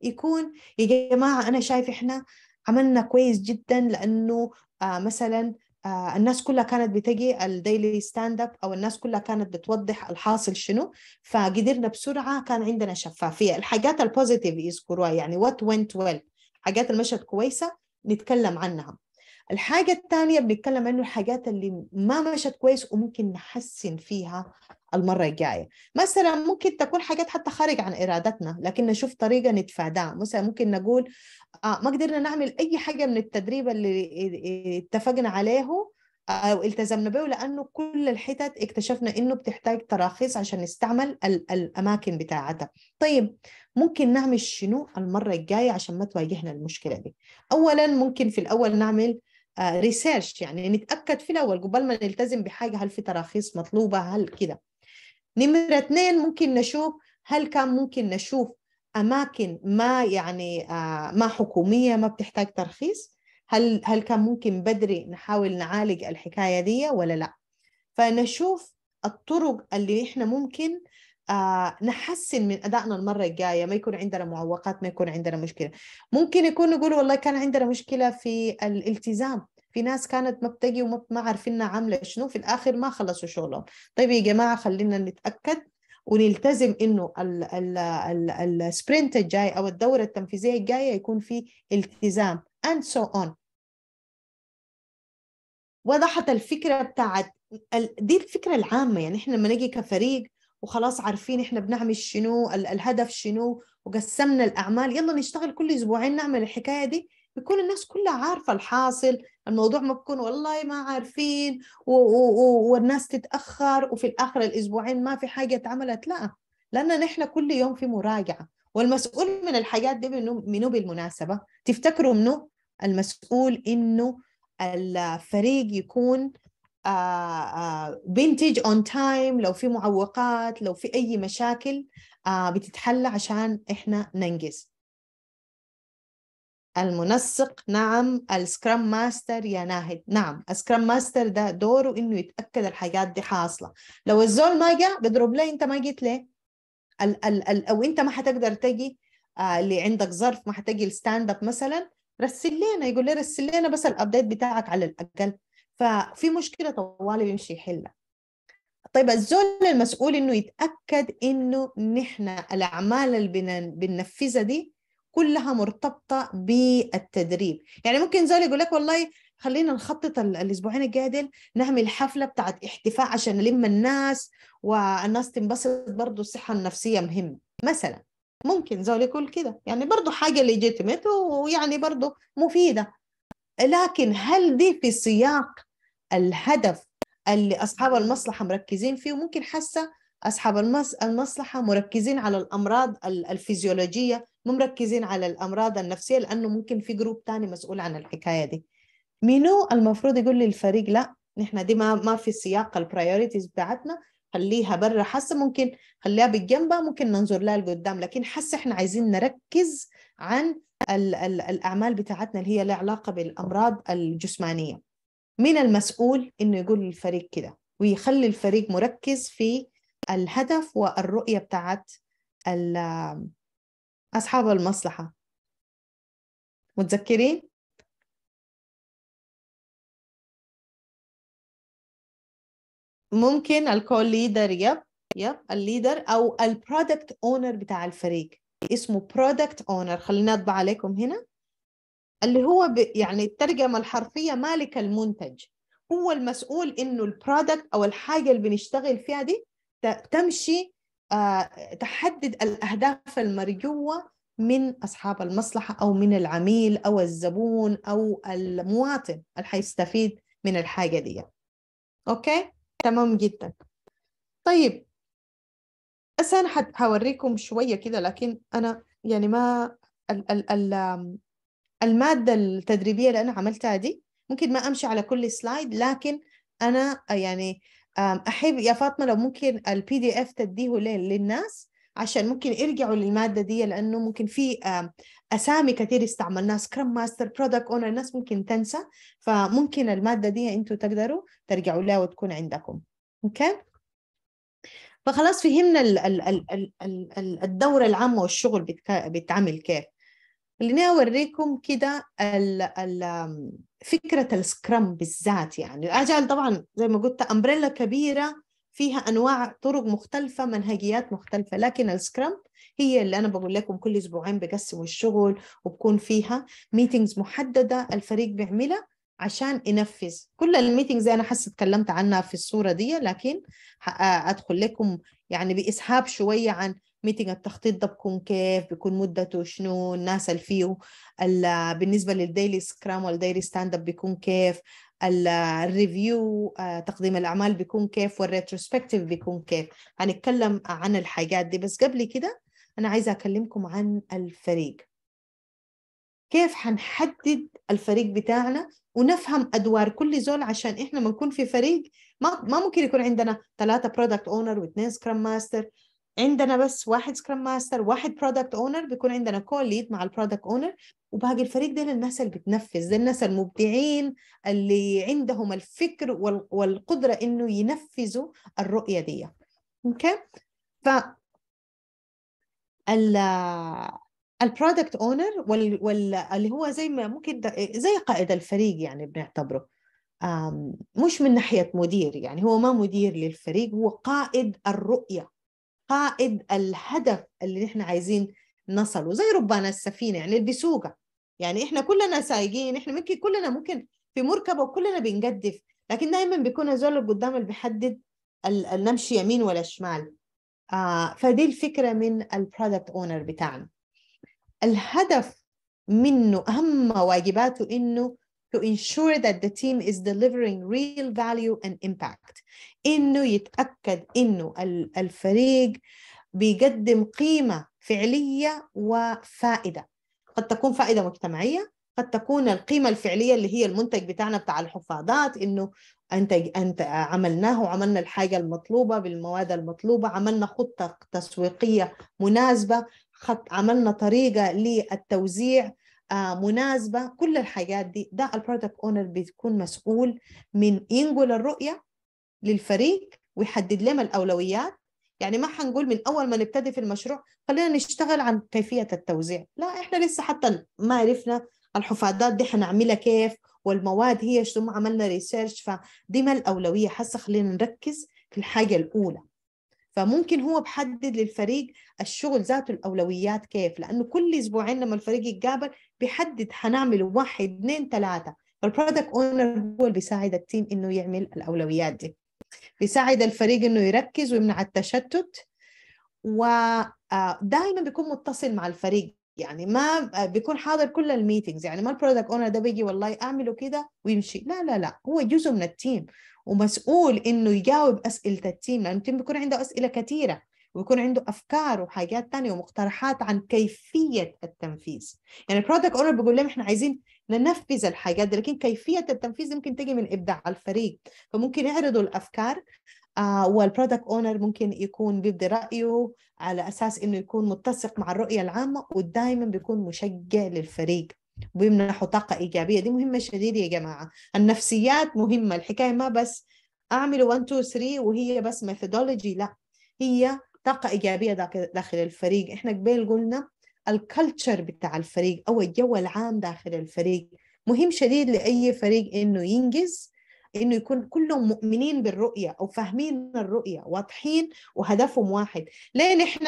يكون يا جماعه انا شايف احنا عملنا كويس جدا لانه آه مثلا آه الناس كلها كانت بتجي الديلي ستاند اب او الناس كلها كانت بتوضح الحاصل شنو فقدرنا بسرعه كان عندنا شفافيه الحاجات البوزيتيف يذكروها يعني وات went ويل well. حاجات المشهد كويسه نتكلم عنها الحاجة الثانية بنتكلم عنه الحاجات اللي ما مشت كويس وممكن نحسن فيها المرة الجاية مثلا ممكن تكون حاجات حتى خارج عن إرادتنا لكن نشوف طريقة نتفاداها مثلا ممكن نقول آه ما قدرنا نعمل أي حاجة من التدريب اللي اتفقنا عليه أو آه، التزمنا به لأنه كل الحتت اكتشفنا إنه بتحتاج تراخيص عشان نستعمل الأماكن بتاعتها طيب ممكن نعمل شنو المرة الجاية عشان ما تواجهنا المشكلة دي أولا ممكن في الأول نعمل ريسيرش آه، يعني نتاكد في الاول قبل ما نلتزم بحاجه هل في تراخيص مطلوبه هل كده نمره اثنين ممكن نشوف هل كان ممكن نشوف اماكن ما يعني آه، ما حكوميه ما بتحتاج ترخيص هل هل كان ممكن بدري نحاول نعالج الحكايه دي ولا لا فنشوف الطرق اللي احنا ممكن آه، نحسن من ادائنا المره الجايه ما يكون عندنا معوقات ما يكون عندنا مشكله ممكن يكون نقول والله كان عندنا مشكله في الالتزام في ناس كانت ما بتجي وما عارفين عامله شنو في الاخر ما خلصوا شغلهم طيب يا جماعه خلينا نتاكد ونلتزم انه السبرنت الجاي او الدوره التنفيذيه الجايه يكون في التزام and so on وضحت الفكره بتاعت دي الفكره العامه يعني احنا لما نجي كفريق وخلاص عارفين احنا بنعمل شنو الهدف شنو وقسمنا الاعمال يلا نشتغل كل اسبوعين نعمل الحكايه دي بيكون الناس كلها عارفه الحاصل الموضوع ما بكون والله ما عارفين و- و- و- والناس تتاخر وفي الاخر الاسبوعين ما في حاجه اتعملت لا لان نحن كل يوم في مراجعه والمسؤول من الحاجات دي منو بالمناسبه تفتكروا منو المسؤول انه الفريق يكون بنتج اون تايم لو في معوقات لو في اي مشاكل آه، بتتحل عشان احنا ننجز المنسق نعم السكرام ماستر يا ناهد نعم السكرام ماستر ده دوره انه يتاكد الحاجات دي حاصله لو الزول ما جاء بيضرب ليه انت ما جيت ليه ال ال ال او انت ما حتقدر تجي آه، اللي عندك ظرف ما حتجي الستاند اب مثلا رسل لنا يقول لي رسل لنا بس الابديت بتاعك على الاقل ففي مشكله طوال يمشي يحلها طيب الزول المسؤول انه يتاكد انه نحن الاعمال اللي بننفذها دي كلها مرتبطه بالتدريب يعني ممكن زول يقول لك والله خلينا نخطط الاسبوعين الجايين نعمل حفله بتاعت احتفاء عشان نلم الناس والناس تنبسط برضه الصحه النفسيه مهمه مثلا ممكن زول يقول كده يعني برضه حاجه ليجيتمت ويعني برضه مفيده لكن هل دي في سياق الهدف اللي أصحاب المصلحة مركزين فيه وممكن حاسة أصحاب المصلحة مركزين على الأمراض الفيزيولوجية مو مركزين على الأمراض النفسية لأنه ممكن في جروب تاني مسؤول عن الحكاية دي مينو المفروض يقول للفريق لا نحن دي ما ما في سياق البرايورتيز بتاعتنا خليها برا حاسه ممكن خليها بجنبها ممكن ننظر لها لقدام لكن حاسه احنا عايزين نركز عن ال الأعمال بتاعتنا اللي هي لها علاقة بالأمراض الجسمانية من المسؤول إنه يقول للفريق كده ويخلي الفريق مركز في الهدف والرؤية بتاعت أصحاب المصلحة متذكرين؟ ممكن الكول ليدر يب يب الليدر أو البرودكت أونر بتاع الفريق اسمه برودكت اونر خليني اطبع عليكم هنا اللي هو ب... يعني الترجمه الحرفيه مالك المنتج هو المسؤول انه البرودكت او الحاجه اللي بنشتغل فيها دي تمشي آه، تحدد الاهداف المرجوه من اصحاب المصلحه او من العميل او الزبون او المواطن اللي حيستفيد من الحاجه دي اوكي تمام جدا طيب بس أنا حوريكم شوية كده لكن أنا يعني ما ال ال ال المادة التدريبية اللي أنا عملتها دي ممكن ما أمشي على كل سلايد لكن أنا يعني أحب يا فاطمة لو ممكن البي دي إف تديه للناس عشان ممكن يرجعوا للماده دي لانه ممكن في اسامي كثير استعملناها سكرام ماستر برودكت اونر الناس ممكن تنسى فممكن الماده دي انتم تقدروا ترجعوا لها وتكون عندكم اوكي okay? فخلاص فهمنا الدورة العامة والشغل بيتعمل كيف خليني اوريكم كده فكره السكرام بالذات يعني اجل طبعا زي ما قلت امبريلا كبيره فيها انواع طرق مختلفه منهجيات مختلفه لكن السكرام هي اللي انا بقول لكم كل اسبوعين بقسموا الشغل وبكون فيها ميتينجز محدده الفريق بيعملها عشان انفذ كل الميتنجز انا حاسه اتكلمت عنها في الصوره دي لكن ادخل لكم يعني باسهاب شويه عن ميتنج التخطيط ده بيكون كيف بيكون مدته شنو الناس اللي فيه بالنسبه للديلي سكرام والديلي ستاند اب بيكون كيف الريفيو تقديم الاعمال بيكون كيف والريتروسبكتيف بيكون كيف هنتكلم عن الحاجات دي بس قبل كده انا عايزه اكلمكم عن الفريق كيف هنحدد الفريق بتاعنا ونفهم ادوار كل زول عشان احنا ما نكون في فريق ما ما ممكن يكون عندنا ثلاثه برودكت اونر واثنين سكرام ماستر عندنا بس واحد سكرام ماستر واحد برودكت اونر بيكون عندنا كول ليد مع البرودكت اونر وباقي الفريق ده الناس اللي بتنفذ ده الناس المبدعين اللي عندهم الفكر والقدره انه ينفذوا الرؤيه دي اوكي ف البرودكت اونر واللي هو زي ما ممكن إيه، زي قائد الفريق يعني بنعتبره مش من ناحيه مدير يعني هو ما مدير للفريق هو قائد الرؤيه قائد الهدف اللي احنا عايزين نصله زي ربان السفينه يعني اللي بيسوقها يعني احنا كلنا سايقين احنا ممكن كلنا ممكن في مركبه وكلنا بنقدف لكن دايما بيكون هذول اللي قدام اللي بيحدد نمشي يمين ولا شمال آه فدي الفكره من البرودكت اونر بتاعنا الهدف منه أهم واجباته إنه to ensure that the team is delivering real value and impact إنه يتأكد إنه الفريق بيقدم قيمة فعلية وفائدة قد تكون فائدة مجتمعية قد تكون القيمة الفعلية اللي هي المنتج بتاعنا بتاع الحفاضات إنه أنت أنت عملناه وعملنا الحاجة المطلوبة بالمواد المطلوبة عملنا خطة تسويقية مناسبة خط عملنا طريقه للتوزيع آه، مناسبه كل الحاجات دي ده البرودكت اونر بيكون مسؤول من ينقل الرؤيه للفريق ويحدد لهم الاولويات يعني ما حنقول من اول ما نبتدي في المشروع خلينا نشتغل عن كيفيه التوزيع لا احنا لسه حتى ما عرفنا الحفاضات دي حنعملها كيف والمواد هي شو ما عملنا ريسيرش فدي ما الاولويه حس خلينا نركز في الحاجه الاولى فممكن هو بحدد للفريق الشغل ذاته الأولويات كيف لأنه كل أسبوعين لما الفريق يتقابل بحدد حنعمل واحد اثنين ثلاثة فالبرودكت اونر هو اللي بيساعد التيم انه يعمل الاولويات دي بيساعد الفريق انه يركز ويمنع التشتت ودائما آه، بيكون متصل مع الفريق يعني ما آه، بيكون حاضر كل الميتينجز يعني ما البرودكت اونر ده بيجي والله اعمله كده ويمشي لا لا لا هو جزء من التيم ومسؤول انه يجاوب اسئله التيم لانه التيم بيكون عنده اسئله كثيره ويكون عنده افكار وحاجات ثانيه ومقترحات عن كيفيه التنفيذ يعني البرودكت اونر بيقول لهم احنا عايزين ننفذ الحاجات دي لكن كيفيه التنفيذ ممكن تجي من ابداع الفريق فممكن يعرضوا الافكار آه والبرودكت اونر ممكن يكون بيبدي رايه على اساس انه يكون متسق مع الرؤيه العامه ودايما بيكون مشجع للفريق وبيمنحوا طاقة إيجابية دي مهمة شديدة يا جماعة النفسيات مهمة الحكاية ما بس أعمل 1 2 3 وهي بس ميثودولوجي لا هي طاقة إيجابية داخل الفريق إحنا قبل قلنا الكلتشر بتاع الفريق أو الجو العام داخل الفريق مهم شديد لأي فريق إنه ينجز انه يكون كلهم مؤمنين بالرؤيه او فاهمين الرؤيه واضحين وهدفهم واحد ليه نحن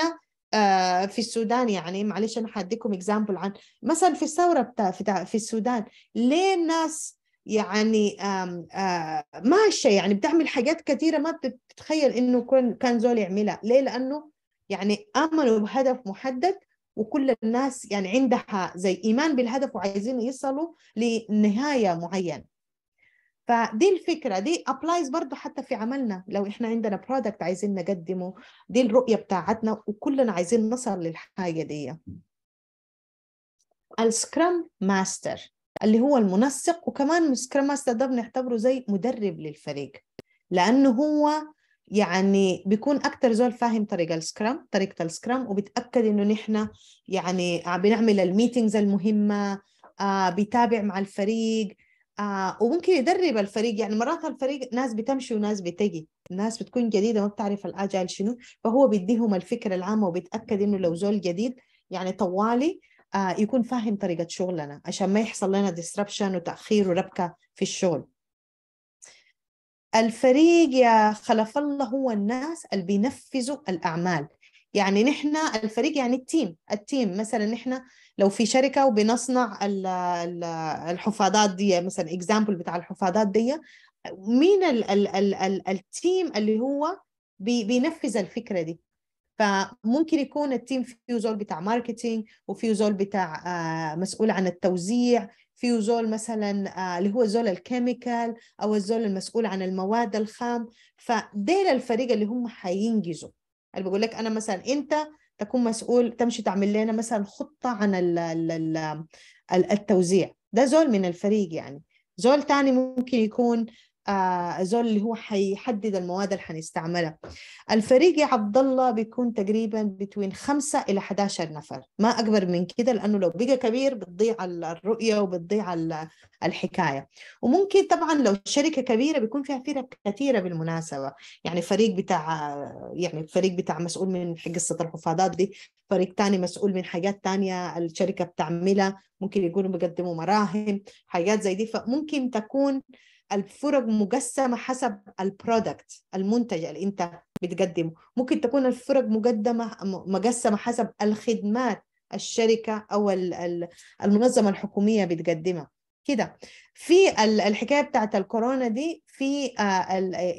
آه، في السودان يعني معلش انا حديكم اكزامبل عن مثلا في الثوره بتاع في السودان ليه الناس يعني آه، ماشيه يعني بتعمل حاجات كثيره ما بتتخيل انه كان زول يعملها ليه لانه يعني امنوا بهدف محدد وكل الناس يعني عندها زي ايمان بالهدف وعايزين يصلوا لنهايه معينه فدي الفكرة دي ابلايز برضو حتى في عملنا لو احنا عندنا برودكت عايزين نقدمه دي الرؤية بتاعتنا وكلنا عايزين نصل للحاجة دي السكرام ماستر اللي هو المنسق وكمان السكرام ماستر ده بنعتبره زي مدرب للفريق لأنه هو يعني بيكون اكتر زول فاهم طريقه السكرام طريقه السكرام وبتاكد انه نحن يعني بنعمل الميتينجز المهمه آه بيتابع مع الفريق آه وممكن يدرب الفريق يعني مرات الفريق ناس بتمشي وناس بتجي ناس بتكون جديده ما بتعرف الاجايل شنو فهو بيديهم الفكره العامه وبيتاكد انه لو زول جديد يعني طوالي آه يكون فاهم طريقه شغلنا عشان ما يحصل لنا ديسربشن وتاخير وربكه في الشغل الفريق يا خلف الله هو الناس اللي بينفذوا الاعمال يعني نحن الفريق يعني التيم التيم مثلا نحن لو في شركه وبنصنع الحفاضات دي مثلا اكزامبل بتاع الحفاضات دي مين التيم اللي هو بي بينفذ الفكره دي فممكن يكون التيم فيه زول بتاع ماركتينج وفيه زول بتاع آه، مسؤول عن التوزيع فيه زول مثلا آه، اللي هو زول الكيميكال او الزول المسؤول عن المواد الخام فديل الفريق اللي هم حينجزوا اللي بقول لك انا مثلا انت تكون مسؤول تمشي تعمل لنا مثلا خطة عن التوزيع ده زول من الفريق يعني زول تاني ممكن يكون آه، زول اللي هو حيحدد المواد اللي حنستعملها الفريق يا عبد الله بيكون تقريبا بين 5 الى 11 نفر ما اكبر من كده لانه لو بقى كبير بتضيع الرؤيه وبتضيع الحكايه وممكن طبعا لو شركه كبيره بيكون فيها فرق كثيره بالمناسبه يعني فريق بتاع يعني فريق بتاع مسؤول من قصه الحفاضات دي فريق تاني مسؤول من حاجات تانية الشركه بتعملها ممكن يكونوا بيقدموا مراهم حاجات زي دي فممكن تكون الفرق مقسمة حسب البرودكت المنتج اللي أنت بتقدمه ممكن تكون الفرق مقدمة مقسمة حسب الخدمات الشركة أو المنظمة الحكومية بتقدمها كده في الحكاية بتاعت الكورونا دي في آه،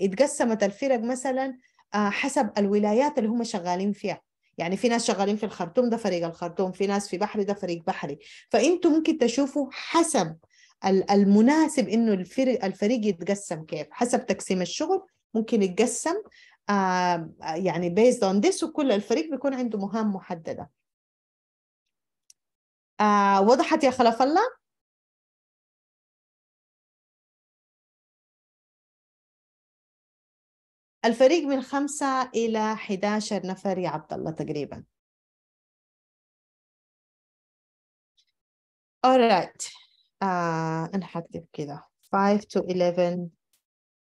اتقسمت الفرق مثلا آه، حسب الولايات اللي هم شغالين فيها يعني في ناس شغالين في الخرطوم ده فريق الخرطوم في ناس في بحري ده فريق بحري فانتم ممكن تشوفوا حسب المناسب انه الفريق الفريق يتقسم كيف حسب تقسيم الشغل ممكن يتقسم آه، يعني بيزد اون ذس وكل الفريق بيكون عنده مهام محدده آه، وضحت يا خلف الله الفريق من خمسة إلى 11 نفر يا عبد الله تقريبا alright آه نحدد كذا 5 to 11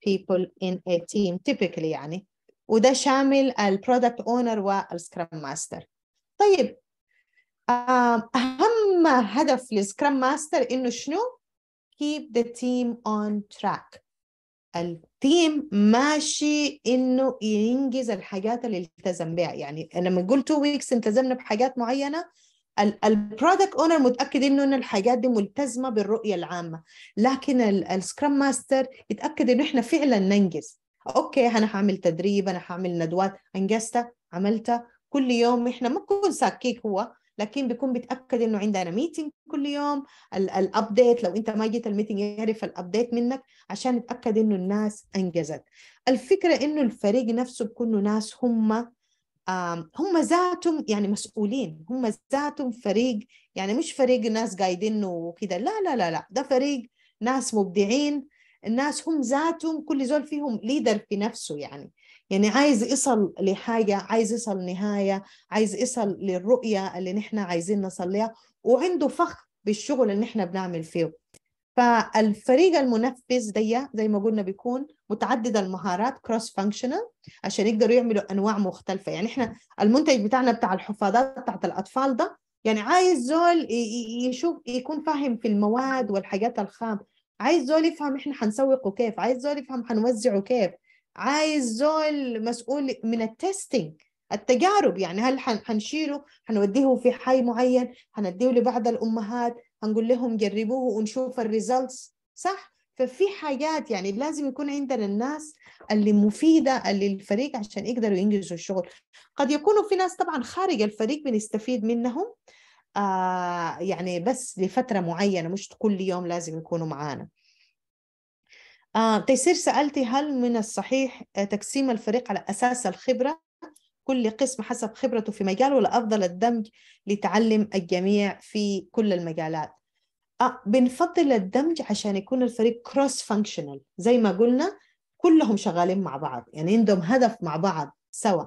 people in a team typically يعني وده شامل البرودكت اونر والسكرام ماستر طيب آه، اهم هدف للسكرام ماستر انه شنو keep the team on track التيم ماشي انه ينجز الحاجات اللي التزم بها يعني لما قلت 2 ويكس التزمنا بحاجات معينه البرودكت اونر متاكد انه ان الحاجات دي ملتزمه بالرؤيه العامه لكن السكرام ماستر يتاكد انه احنا فعلا ننجز اوكي انا هعمل تدريب انا هعمل ندوات انجزتها عملتها كل يوم احنا ما بكون ساكيك هو لكن بيكون بيتاكد انه عندنا ميتنج كل يوم الابديت لو انت ما جيت الميتنج يعرف الابديت منك عشان يتاكد انه الناس انجزت الفكره انه الفريق نفسه بيكونوا ناس هم هم ذاتهم يعني مسؤولين هم ذاتهم فريق يعني مش فريق ناس قايدين وكده لا لا لا لا ده فريق ناس مبدعين الناس هم ذاتهم كل زول فيهم ليدر في نفسه يعني يعني عايز يصل لحاجة عايز يصل نهاية عايز يصل للرؤية اللي نحن عايزين نصل لها وعنده فخر بالشغل اللي نحن بنعمل فيه فالفريق المنفذ ده زي ما قلنا بيكون متعدد المهارات كروس فانكشنال عشان يقدروا يعملوا انواع مختلفه يعني احنا المنتج بتاعنا بتاع الحفاضات بتاعت الاطفال ده يعني عايز زول يشوف يكون فاهم في المواد والحاجات الخام عايز زول يفهم احنا حنسوقه كيف عايز زول يفهم حنوزعه كيف عايز زول مسؤول من التستنج التجارب يعني هل حنشيله حنوديه في حي معين حنديه لبعض الامهات هنقول لهم جربوه ونشوف الريزلتس صح ففي حاجات يعني لازم يكون عندنا الناس اللي مفيده للفريق عشان يقدروا ينجزوا الشغل قد يكونوا في ناس طبعا خارج الفريق بنستفيد منهم آه يعني بس لفتره معينه مش كل يوم لازم يكونوا معانا آه تيسير سالتي هل من الصحيح تقسيم الفريق على اساس الخبره كل قسم حسب خبرته في مجال ولا أفضل الدمج لتعلم الجميع في كل المجالات أه بنفضل الدمج عشان يكون الفريق كروس فانكشنال زي ما قلنا كلهم شغالين مع بعض يعني عندهم هدف مع بعض سوا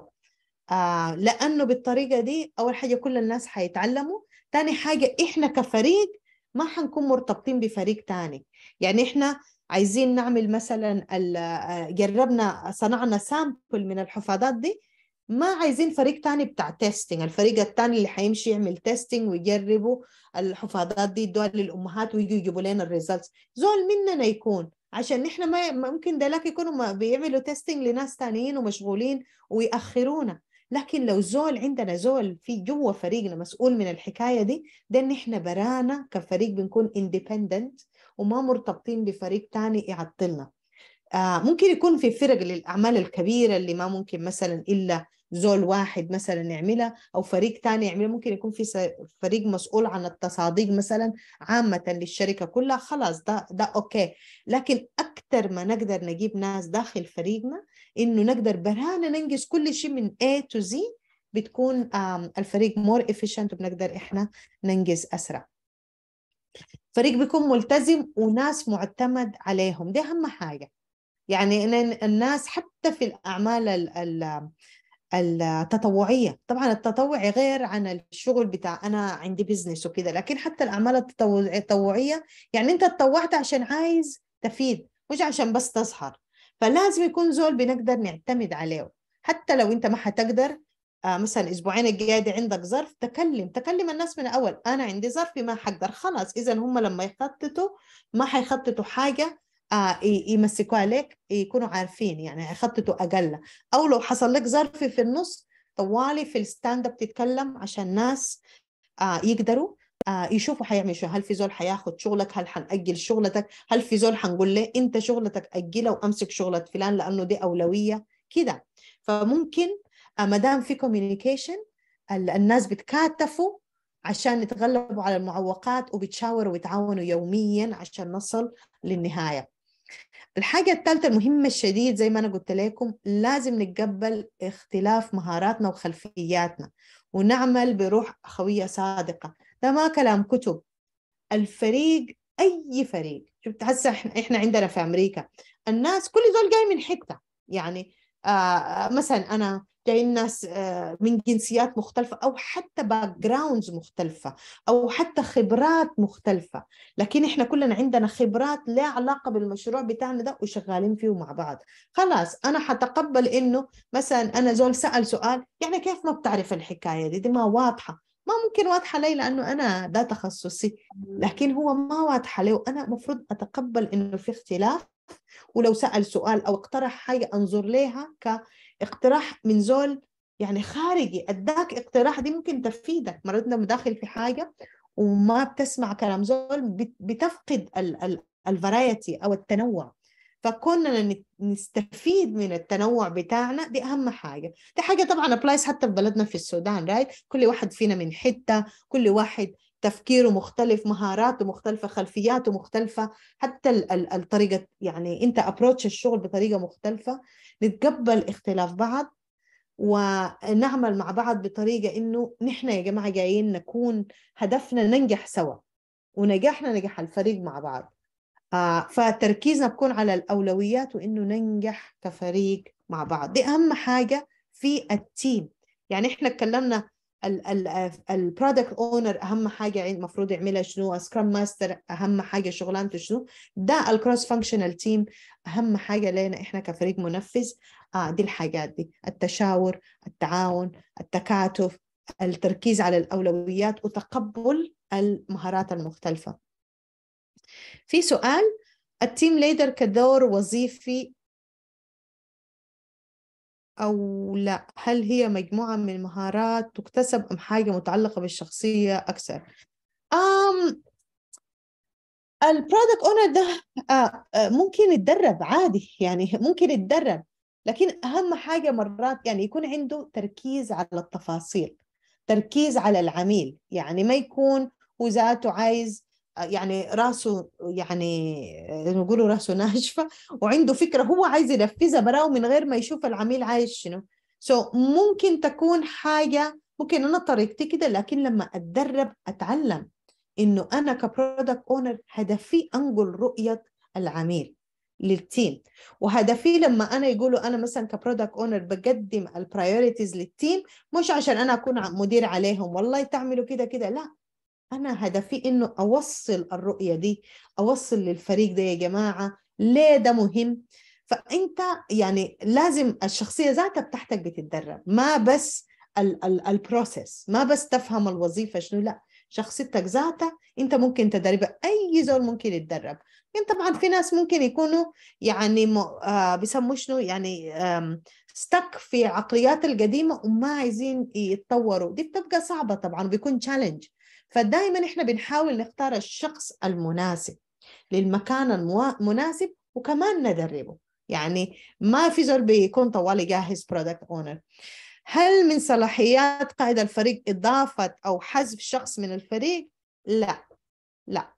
آه لأنه بالطريقة دي أول حاجة كل الناس حيتعلموا تاني حاجة إحنا كفريق ما حنكون مرتبطين بفريق تاني يعني إحنا عايزين نعمل مثلا آه، جربنا صنعنا سامبل من الحفاضات دي ما عايزين فريق تاني بتاع تيستينج الفريق التاني اللي حيمشي يعمل تيستينج ويجربوا الحفاضات دي دول للامهات ويجوا يجيبوا لنا الريزلتس زول مننا يكون عشان نحن ما ممكن دلاك يكونوا بيعملوا تيستينج لناس تانيين ومشغولين ويأخرونا لكن لو زول عندنا زول في جوا فريقنا مسؤول من الحكاية دي ده نحن برانا كفريق بنكون اندبندنت وما مرتبطين بفريق تاني يعطلنا آه ممكن يكون في فرق للأعمال الكبيرة اللي ما ممكن مثلا إلا زول واحد مثلا يعملها او فريق تاني يعملها ممكن يكون في فريق مسؤول عن التصاديق مثلا عامه للشركه كلها خلاص ده ده اوكي لكن اكثر ما نقدر نجيب ناس داخل فريقنا انه نقدر برهانا ننجز كل شيء من A to Z بتكون الفريق مور efficient وبنقدر احنا ننجز اسرع فريق بيكون ملتزم وناس معتمد عليهم دي اهم حاجه يعني الناس حتى في الاعمال التطوعية طبعا التطوعي غير عن الشغل بتاع أنا عندي بزنس وكذا لكن حتى الأعمال التطوعية يعني أنت تطوعت عشان عايز تفيد مش عشان بس تظهر فلازم يكون زول بنقدر نعتمد عليه حتى لو أنت ما حتقدر آه، مثلا اسبوعين القيادة عندك ظرف تكلم تكلم الناس من الأول انا عندي ظرف ما حقدر خلاص اذا هم لما يخططوا ما حيخططوا حاجه آه يمسكوا عليك يكونوا عارفين يعني يخططوا اقل او لو حصل لك ظرف في النص طوالي في الستاند اب تتكلم عشان الناس آه يقدروا آه يشوفوا حيعمل شو هل في زول حياخد شغلك هل حنأجل شغلتك هل في زول حنقول له انت شغلتك أجلها وامسك شغلة فلان لانه دي اولويه كده فممكن آه ما دام في كوميونيكيشن الناس بتكاتفوا عشان يتغلبوا على المعوقات وبتشاوروا ويتعاونوا يوميا عشان نصل للنهايه الحاجة الثالثة المهمة الشديد زي ما أنا قلت لكم لازم نتقبل اختلاف مهاراتنا وخلفياتنا ونعمل بروح أخوية صادقة ده ما كلام كتب الفريق أي فريق شفت هسه إحنا عندنا في أمريكا الناس كل زول جاي من حتة يعني آه, آه، مثلا أنا جايين ناس آه، من جنسيات مختلفة أو حتى باك جراوندز مختلفة أو حتى خبرات مختلفة لكن إحنا كلنا عندنا خبرات لها علاقة بالمشروع بتاعنا ده وشغالين فيه مع بعض خلاص أنا حتقبل إنه مثلا أنا زول سأل سؤال يعني كيف ما بتعرف الحكاية دي دي ما واضحة ما ممكن واضحه لي لانه انا ده تخصصي لكن هو ما واضحه لي وانا المفروض اتقبل انه في اختلاف ولو سال سؤال او اقترح حاجه انظر لها ك اقتراح من زول يعني خارجي اداك اقتراح دي ممكن تفيدك مرات داخل في حاجه وما بتسمع كلام زول بتفقد الفرايتي او التنوع فكوننا نستفيد من التنوع بتاعنا دي اهم حاجه دي حاجه طبعا ابلايس حتى في بلدنا في السودان رايت كل واحد فينا من حته كل واحد تفكيره مختلف مهاراته مختلفه خلفياته مختلفه حتى الطريقه يعني انت ابروتش الشغل بطريقه مختلفه نتقبل اختلاف بعض ونعمل مع بعض بطريقه انه نحن يا جماعه جايين نكون هدفنا ننجح سوا ونجاحنا نجاح الفريق مع بعض آه، فتركيزنا بكون على الاولويات وانه ننجح كفريق مع بعض دي اهم حاجه في التيم يعني احنا اتكلمنا البرودكت اونر اهم حاجه المفروض يعملها شنو سكرام ماستر اهم حاجه شغلانته شنو ده الكروس فانكشنال تيم اهم حاجه لنا احنا كفريق منفذ آه دي الحاجات دي التشاور التعاون التكاتف التركيز على الاولويات وتقبل المهارات المختلفه في سؤال التيم ليدر كدور وظيفي أو لا هل هي مجموعة من المهارات تكتسب أم حاجة متعلقة بالشخصية أكثر أم البرودكت اونر ده آه، آه، ممكن يتدرب عادي يعني ممكن يتدرب لكن اهم حاجه مرات يعني يكون عنده تركيز على التفاصيل تركيز على العميل يعني ما يكون وذاته عايز يعني راسه يعني نقولوا راسه [LAUGHS] ناشفه وعنده فكره هو عايز ينفذها براه من غير ما يشوف العميل عايز شنو سو so, ممكن تكون حاجه ممكن انا طريقتي كده لكن لما اتدرب اتعلم انه انا كبرودكت اونر هدفي انقل رؤيه العميل للتيم وهدفي لما انا يقولوا انا مثلا كبرودكت اونر بقدم البرايوريتيز للتيم مش عشان انا اكون مدير عليهم والله تعملوا كده كده لا انا هدفي انه اوصل الرؤيه دي اوصل للفريق ده يا جماعه ليه ده مهم فانت يعني لازم الشخصيه ذاتها بتاعتك بتتدرب ما بس البروسيس ما بس تفهم الوظيفه شنو لا شخصيتك ذاتها انت ممكن تدربها اي زول ممكن يتدرب يعني طبعا في ناس ممكن يكونوا يعني آه، بيسموا شنو يعني ستك في عقليات القديمه وما عايزين يتطوروا دي بتبقى صعبه طبعا بيكون تشالنج فدائما احنا بنحاول نختار الشخص المناسب للمكان المناسب وكمان ندربه يعني ما في زول بيكون طوالي جاهز برودكت اونر هل من صلاحيات قائد الفريق إضافة أو حذف شخص من الفريق؟ لا لا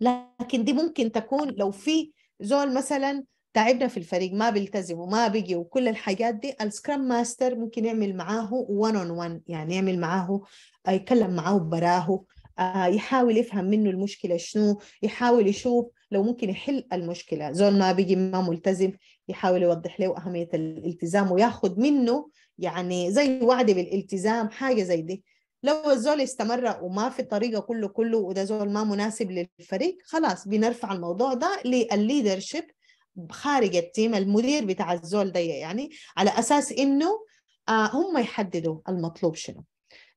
لكن دي ممكن تكون لو في زول مثلا تعبنا في الفريق ما بيلتزم وما بيجي وكل الحاجات دي السكرام ماستر ممكن يعمل معاه 1 اون 1 يعني يعمل معاه آه، يتكلم معاه براه آه، يحاول يفهم منه المشكله شنو يحاول يشوف لو ممكن يحل المشكله زول ما بيجي ما ملتزم يحاول يوضح له اهميه الالتزام وياخذ منه يعني زي وعد بالالتزام حاجه زي دي لو الزول استمر وما في طريقه كله كله وده زول ما مناسب للفريق خلاص بنرفع الموضوع ده للليدرشيب خارج التيم المدير بتاع الزول ده يعني على اساس انه آه، هم يحددوا المطلوب شنو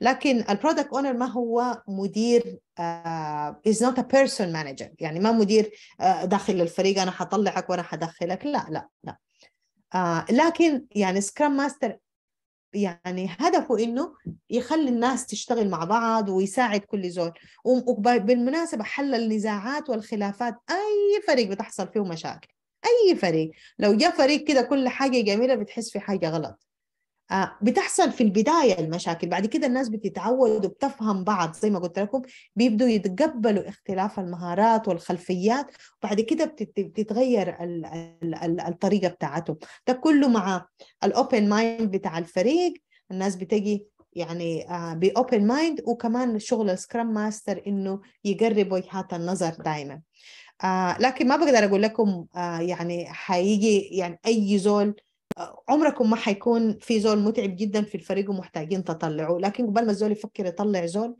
لكن البرودكت اونر ما هو مدير از نوت ا بيرسون مانجر يعني ما مدير uh, داخل الفريق انا حطلعك وانا حدخلك لا لا لا uh, لكن يعني سكرام ماستر يعني هدفه انه يخلي الناس تشتغل مع بعض ويساعد كل زول وبالمناسبه حل النزاعات والخلافات اي فريق بتحصل فيه مشاكل اي فريق لو جاء فريق كده كل حاجه جميله بتحس في حاجه غلط آه، بتحصل في البدايه المشاكل بعد كده الناس بتتعود وبتفهم بعض زي ما قلت لكم بيبدوا يتقبلوا اختلاف المهارات والخلفيات وبعد كده بتتغير الطريقه بتاعتهم ده كله مع الاوبن مايند بتاع الفريق الناس بتجي يعني باوبن آه، مايند وكمان شغل السكرام ماستر انه يقرب وجهات النظر دائما آه لكن ما بقدر اقول لكم آه يعني حيجي يعني اي زول آه عمركم ما حيكون في زول متعب جدا في الفريق ومحتاجين تطلعوا لكن قبل ما الزول يفكر يطلع زول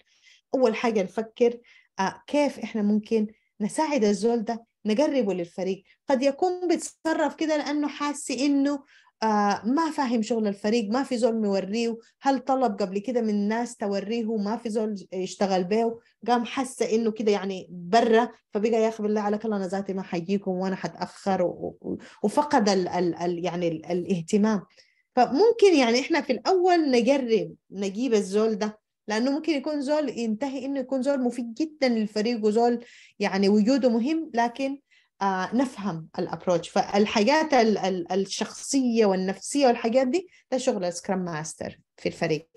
اول حاجه نفكر آه كيف احنا ممكن نساعد الزول ده نقربه للفريق قد يكون بيتصرف كده لانه حاسس انه آه، ما فاهم شغل الفريق ما في زول موريه هل طلب قبل كده من ناس توريه ما في زول يشتغل به قام حس انه كده يعني برا فبقى يا اخي بالله عليك الله انا ذاتي ما حيجيكم وانا حتاخر وفقد الـ الـ الـ يعني الـ الاهتمام فممكن يعني احنا في الاول نجرب نجيب الزول ده لانه ممكن يكون زول ينتهي انه يكون زول مفيد جدا للفريق وزول يعني وجوده مهم لكن نفهم الابروتش فالحاجات الشخصيه والنفسيه والحاجات دي ده شغل السكرام ماستر في الفريق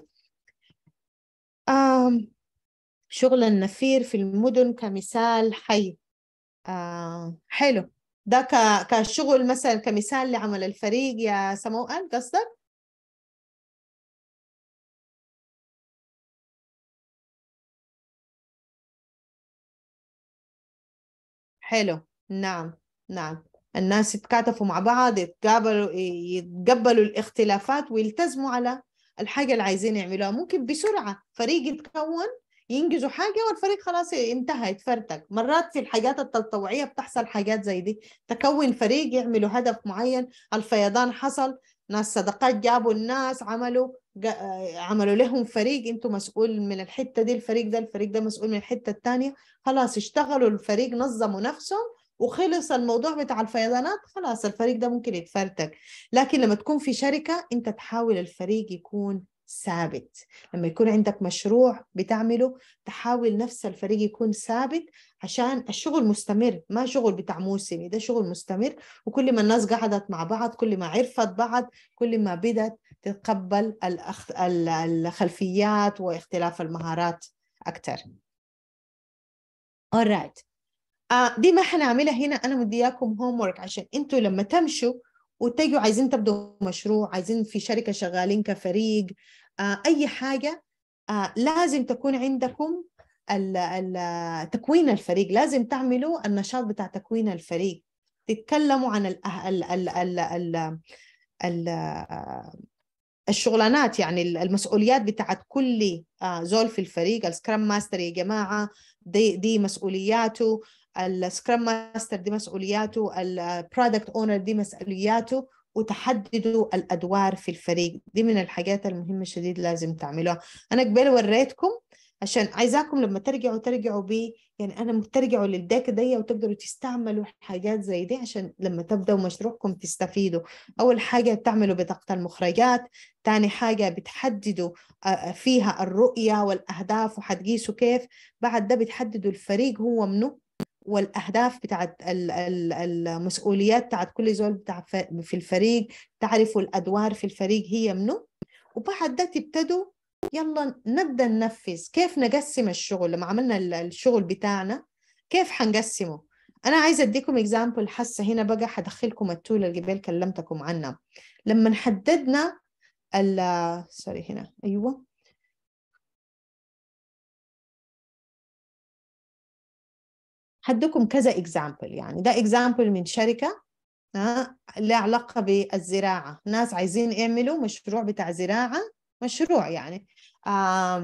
شغل النفير في المدن كمثال حي حلو ده كشغل مثلا كمثال لعمل الفريق يا سموأل قصدك حلو نعم نعم الناس يتكاتفوا مع بعض يتقابلوا يتقبلوا الاختلافات ويلتزموا على الحاجة اللي عايزين يعملوها ممكن بسرعة فريق يتكون ينجزوا حاجة والفريق خلاص انتهى يتفرتك مرات في الحاجات التطوعية بتحصل حاجات زي دي تكون فريق يعملوا هدف معين الفيضان حصل ناس صدقات جابوا الناس عملوا عملوا لهم فريق انتم مسؤول من الحته دي الفريق ده الفريق ده مسؤول من الحته الثانيه خلاص اشتغلوا الفريق نظموا نفسهم وخلص الموضوع بتاع الفيضانات خلاص الفريق ده ممكن يتفرتك لكن لما تكون في شركه انت تحاول الفريق يكون ثابت لما يكون عندك مشروع بتعمله تحاول نفس الفريق يكون ثابت عشان الشغل مستمر ما شغل بتاع موسمي ده شغل مستمر وكل ما الناس قعدت مع بعض كل ما عرفت بعض كل ما بدت تتقبل الخلفيات واختلاف المهارات أكثر alright آه دي ما حنعملها هنا انا اياكم هوم ورك عشان انتوا لما تمشوا وتجوا عايزين تبدوا مشروع عايزين في شركه شغالين كفريق آه اي حاجه آه لازم تكون عندكم تكوين الفريق لازم تعملوا النشاط بتاع تكوين الفريق تتكلموا عن ال الشغلانات يعني المسؤوليات بتاعت كل آه، زول في الفريق السكرام ماستر يا جماعه دي دي مسؤولياته السكرام ماستر دي مسؤولياته البرودكت اونر دي مسؤولياته وتحددوا الادوار في الفريق دي من الحاجات المهمه شديد لازم تعملوها انا قبل وريتكم عشان عايزاكم لما ترجعوا ترجعوا ب يعني انا ترجعوا للداك دي وتقدروا تستعملوا حاجات زي دي عشان لما تبداوا مشروعكم تستفيدوا اول حاجه بتعملوا بطاقه المخرجات ثاني حاجه بتحددوا آه، آه، فيها الرؤيه والاهداف وحتقيسوا كيف بعد ده بتحددوا الفريق هو منو والاهداف بتاعت المسؤوليات بتاعت كل زول بتاع في الفريق تعرفوا الادوار في الفريق هي منو وبعد ده تبتدوا يلا نبدا ننفذ كيف نقسم الشغل لما عملنا الشغل بتاعنا كيف حنقسمه انا عايزه اديكم اكزامبل حاسه هنا بقى حدخلكم التول اللي قبل كلمتكم عنها لما حددنا ال سوري هنا ايوه هدكم كذا اكزامبل يعني ده اكزامبل من شركه ها آه، لها علاقة بالزراعة ناس عايزين يعملوا مشروع بتاع زراعة مشروع يعني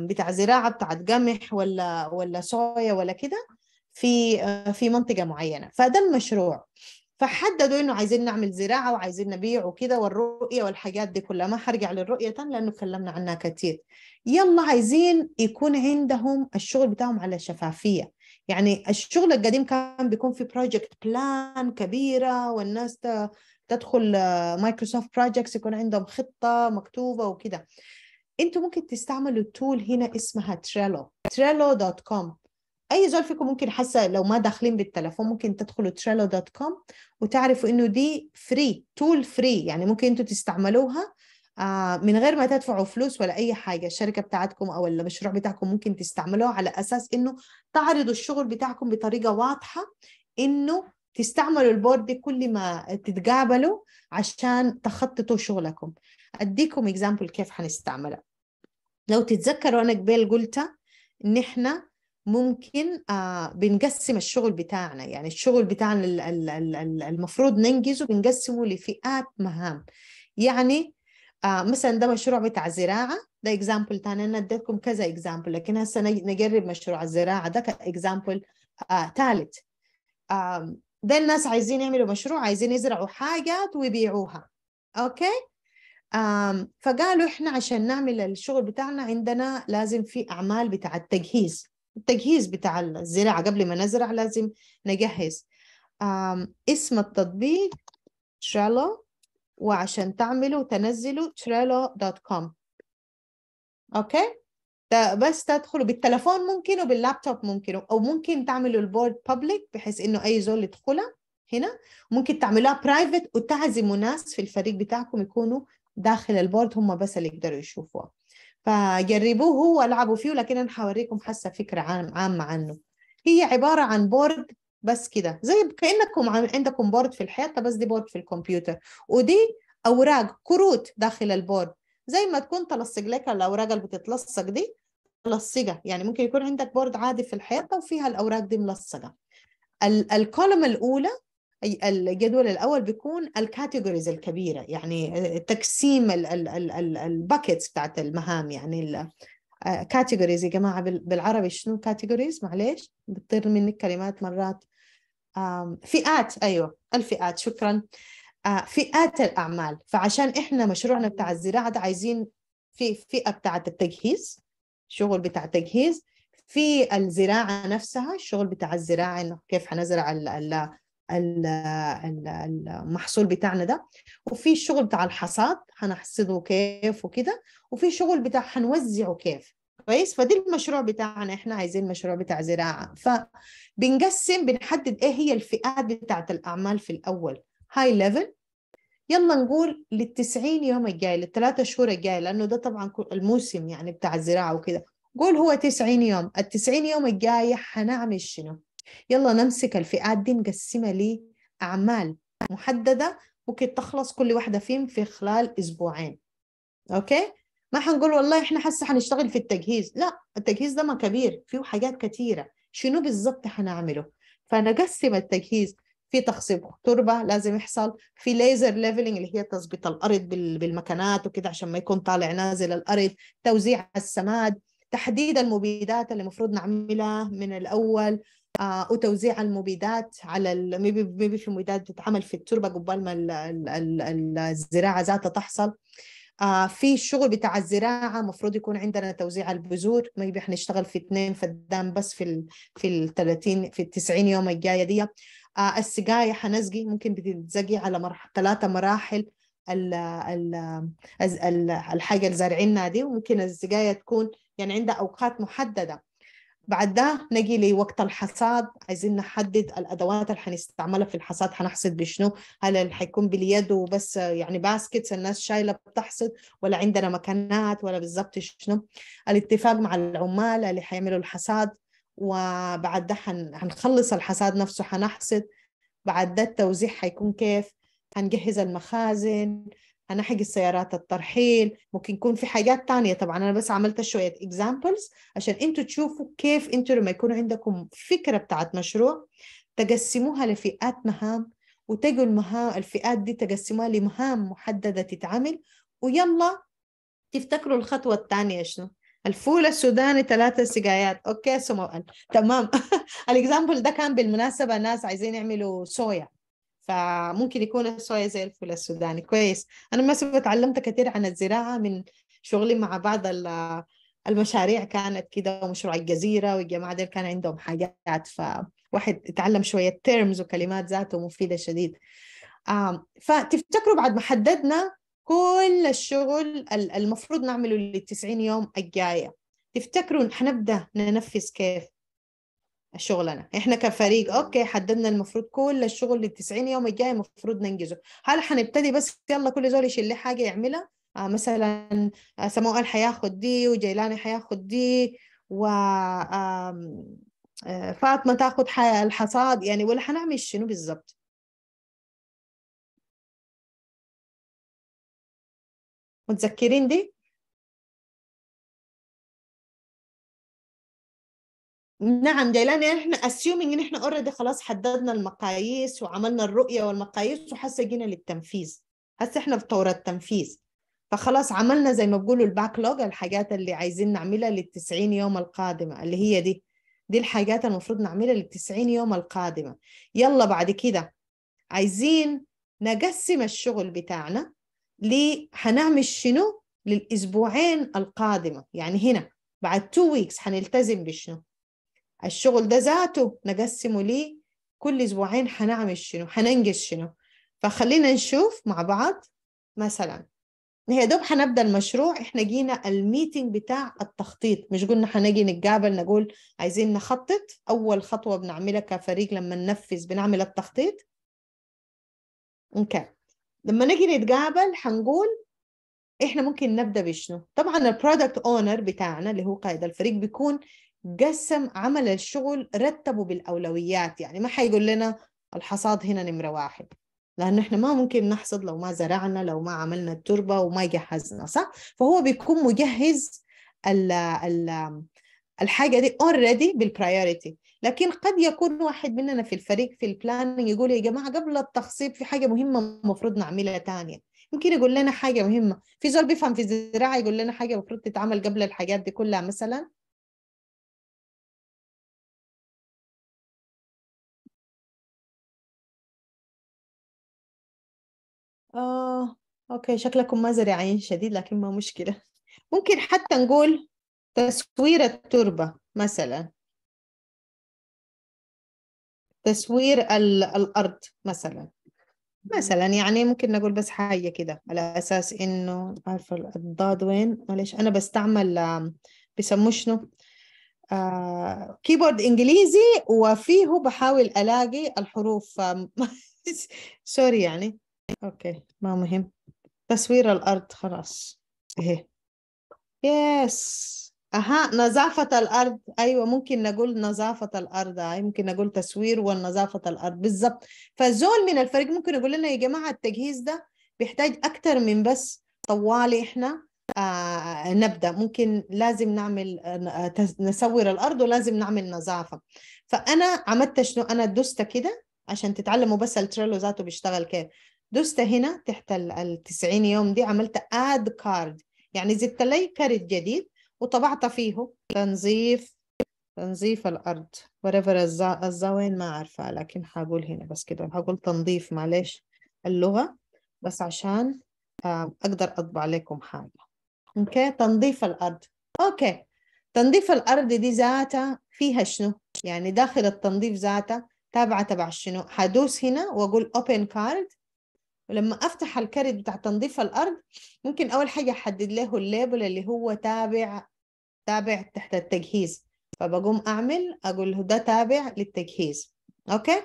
بتاع زراعة بتاع قمح ولا ولا صويا ولا كده في آه، في منطقة معينة فده المشروع فحددوا انه عايزين نعمل زراعة وعايزين نبيع وكده والرؤية والحاجات دي كلها ما حرجع للرؤية تاني لأنه اتكلمنا عنها كتير يلا عايزين يكون عندهم الشغل بتاعهم على شفافية يعني الشغل القديم كان بيكون في بروجكت بلان كبيرة والناس تدخل مايكروسوفت آه، بروجكتس يكون عندهم خطة مكتوبة وكده انتوا ممكن تستعملوا تول هنا اسمها تريلو تريلو دوت كوم اي زول فيكم ممكن حاسه لو ما داخلين بالتلفون ممكن تدخلوا تريلو دوت كوم وتعرفوا انه دي فري تول فري يعني ممكن انتوا تستعملوها آه، من غير ما تدفعوا فلوس ولا اي حاجه الشركه بتاعتكم او المشروع بتاعكم ممكن تستعملوه على اساس انه تعرضوا الشغل بتاعكم بطريقه واضحه انه تستعملوا البورد دي كل ما تتقابلوا عشان تخططوا شغلكم اديكم اكزامبل كيف حنستعملها لو تتذكروا انا قبل قلتها ان احنا ممكن آه، بنقسم الشغل بتاعنا يعني الشغل بتاعنا المفروض ننجزه بنقسمه لفئات مهام يعني آه مثلا ده مشروع بتاع زراعه ده اكزامبل تاني انا اديتكم كذا اكزامبل لكن هسه نجرب مشروع الزراعه ده كاكزامبل آه ثالث آه ده الناس عايزين يعملوا مشروع عايزين يزرعوا حاجات ويبيعوها اوكي آه فقالوا احنا عشان نعمل الشغل بتاعنا عندنا لازم في اعمال بتاع التجهيز التجهيز بتاع الزراعه قبل ما نزرع لازم نجهز آه اسم التطبيق شالو وعشان تعملوا تنزلوا trello.com اوكي ده بس تدخلوا بالتليفون ممكن وباللابتوب ممكن او ممكن تعملوا البورد بابليك بحيث انه اي زول يدخلها هنا ممكن تعملوها برايفت وتعزموا ناس في الفريق بتاعكم يكونوا داخل البورد هم بس اللي يقدروا يشوفوها فجربوه والعبوا فيه لكن انا حوريكم حاسه فكره عامه عنه هي عباره عن بورد بس كده زي كانكم عندكم بورد في الحيطه بس دي بورد في الكمبيوتر ودي اوراق كروت داخل البورد زي ما تكون تلصق لك الاوراق اللي بتتلصق دي ملصقه يعني ممكن يكون عندك بورد عادي في الحيطه وفيها الاوراق دي ملصقه الكولم الاولى الجدول الاول بيكون الكاتيجوريز الكبيره يعني آه، تقسيم الباكيتس بتاعت المهام يعني كاتيجوريز آه، يا جماعه بالعربي شنو كاتيجوريز معليش بتطير مني الكلمات مرات فئات ايوه الفئات شكرا آه، فئات الاعمال فعشان احنا مشروعنا بتاع الزراعه ده عايزين في فئه بتاعه التجهيز شغل بتاع التجهيز في الزراعه نفسها الشغل بتاع الزراعه انه كيف حنزرع ال ال المحصول بتاعنا ده وفي الشغل بتاع الحصاد هنحصده كيف وكده وفي شغل بتاع هنوزعه كيف كويس فدي المشروع بتاعنا احنا عايزين مشروع بتاع زراعه فبنقسم بنحدد ايه هي الفئات بتاعت الاعمال في الاول هاي ليفل يلا نقول لل 90 يوم الجاي للثلاثة شهور الجاي لانه ده طبعا الموسم يعني بتاع الزراعه وكده قول هو 90 يوم ال 90 يوم الجاي هنعمل شنو يلا نمسك الفئات دي نقسمها لاعمال محدده ممكن تخلص كل واحده فيهم في خلال اسبوعين اوكي ما حنقول والله احنا حاسه حنشتغل في التجهيز لا التجهيز ده ما كبير فيه حاجات كثيره شنو بالظبط حنعمله فنقسم التجهيز في تخصيب تربه لازم يحصل في ليزر ليفلينج اللي هي تظبيط الارض بالمكانات وكده عشان ما يكون طالع نازل الارض توزيع السماد تحديد المبيدات اللي المفروض نعملها من الاول آه وتوزيع المبيدات على ميبي في مبيدات تتعمل في التربه قبل ما الزراعه ذاتها تحصل آه في الشغل بتاع الزراعه مفروض يكون عندنا توزيع البذور ما طيب، يبي نشتغل في اثنين فدان بس في ال في ال 30 في ال 90 يوم الجايه دي آه السقايه حنسقي ممكن بتتسقي على مرح ثلاثه مراحل ال ال ال الحاجه اللي زارعينها دي وممكن السقايه تكون يعني عندها اوقات محدده بعد ده نجي لوقت الحصاد عايزين نحدد الادوات اللي هنستعملها في الحصاد هنحصد بشنو هل هيكون باليد وبس يعني باسكتس الناس شايله بتحصد ولا عندنا مكانات ولا بالضبط شنو الاتفاق مع العمال اللي هيعملوا الحصاد وبعد ده هنخلص الحصاد نفسه هنحصد بعد ده التوزيع حيكون كيف هنجهز المخازن هنحجز السيارات الترحيل ممكن يكون في حاجات تانية طبعا أنا بس عملت شوية اكزامبلز عشان أنتوا تشوفوا كيف أنتوا لما يكون عندكم فكرة بتاعت مشروع تقسموها لفئات مهام وتجوا المهام الفئات دي تقسموها لمهام محددة تتعمل ويلا تفتكروا الخطوة الثانية شنو الفول السوداني ثلاثة سجايات اوكي سمو تمام [LAUGHS] الاكزامبل ده كان بالمناسبة ناس عايزين يعملوا صويا فممكن يكون الصويا زي الفول السوداني كويس انا ما تعلمت كثير عن الزراعه من شغلي مع بعض المشاريع كانت كده ومشروع الجزيره والجماعه دي كان عندهم حاجات فواحد يتعلم شويه تيرمز وكلمات ذاته مفيده شديد فتفتكروا بعد ما حددنا كل الشغل المفروض نعمله للتسعين 90 يوم الجايه تفتكروا حنبدا ننفذ كيف الشغلانه احنا كفريق اوكي حددنا المفروض كل الشغل اللي 90 يوم الجاي المفروض ننجزه هل حنبتدي بس يلا كل زول يشيل لي حاجه يعملها آه مثلا آه سموال حياخد دي وجيلاني حياخد دي و آه، فاطمه تاخد الحصاد يعني ولا حنعمل شنو بالضبط متذكرين دي نعم جيلان احنا اسيومينج ان احنا اوريدي خلاص حددنا المقاييس وعملنا الرؤيه والمقاييس وحس جينا للتنفيذ هسه احنا في طور التنفيذ فخلاص عملنا زي ما بيقولوا الباك لوج الحاجات اللي عايزين نعملها لل 90 يوم القادمه اللي هي دي دي الحاجات المفروض نعملها لل 90 يوم القادمه يلا بعد كده عايزين نقسم الشغل بتاعنا ل هنعمل شنو للاسبوعين القادمه يعني هنا بعد 2 ويكس هنلتزم بشنو الشغل ده ذاته نقسمه لي كل اسبوعين حنعمل شنو حننجز شنو فخلينا نشوف مع بعض مثلا هي دوب حنبدا المشروع احنا جينا الميتنج بتاع التخطيط مش قلنا حنجي نتقابل نقول عايزين نخطط اول خطوه بنعملها كفريق لما ننفذ بنعمل التخطيط اوكي لما نجي نتقابل حنقول احنا ممكن نبدا بشنو طبعا البرودكت اونر بتاعنا اللي هو قائد الفريق بيكون قسم عمل الشغل رتبه بالأولويات يعني ما حيقول لنا الحصاد هنا نمرة واحد لأنه إحنا ما ممكن نحصد لو ما زرعنا لو ما عملنا التربة وما جهزنا صح؟ فهو بيكون مجهز الـ الـ الحاجة دي اوريدي بالبرايورتي لكن قد يكون واحد مننا في الفريق في البلاننج يقول يا جماعة قبل التخصيب في حاجة مهمة المفروض نعملها تانية يمكن يقول لنا حاجة مهمة في زول بيفهم في الزراعة يقول لنا حاجة المفروض تتعمل قبل الحاجات دي كلها مثلا آه أوكي شكلكم ما زرعين شديد لكن ما مشكلة ممكن حتى نقول تسوير التربة مثلا تسوير الأرض مثلا مثلا يعني ممكن نقول بس حاجة كده على أساس إنه عارفة الضاد وين معلش أنا بستعمل بيسموه شنو آه، كيبورد إنجليزي وفيه بحاول ألاقي الحروف [LAUGHS] سوري يعني اوكي ما مهم تصوير الارض خلاص اهي يس اها نظافة الارض ايوه ممكن نقول نظافة الارض اي آه، ممكن نقول تصوير ونظافة الارض بالظبط فزول من الفريق ممكن يقول لنا يا جماعة التجهيز ده بيحتاج اكتر من بس طوالي احنا آه نبدا ممكن لازم نعمل آه نسور الارض ولازم نعمل نظافه فانا عملت شنو انا دست كده عشان تتعلموا بس التريلو ذاته بيشتغل كيف دوست هنا تحت ال 90 يوم دي عملت اد كارد يعني زدت لي كارد جديد وطبعت فيه تنظيف تنظيف الارض وريفر الزاوين ما عارفه لكن حقول هنا بس كده حقول تنظيف معلش اللغه بس عشان آه، اقدر اطبع لكم حاجه اوكي تنظيف الارض اوكي تنظيف الارض دي ذاتها فيها شنو يعني داخل التنظيف ذاتها تابعه تبع شنو هدوس هنا واقول اوبن كارد ولما افتح الكارت بتاع تنظيف الارض ممكن اول حاجه احدد له الليبل اللي هو تابع تابع تحت التجهيز فبقوم اعمل اقول له ده تابع للتجهيز اوكي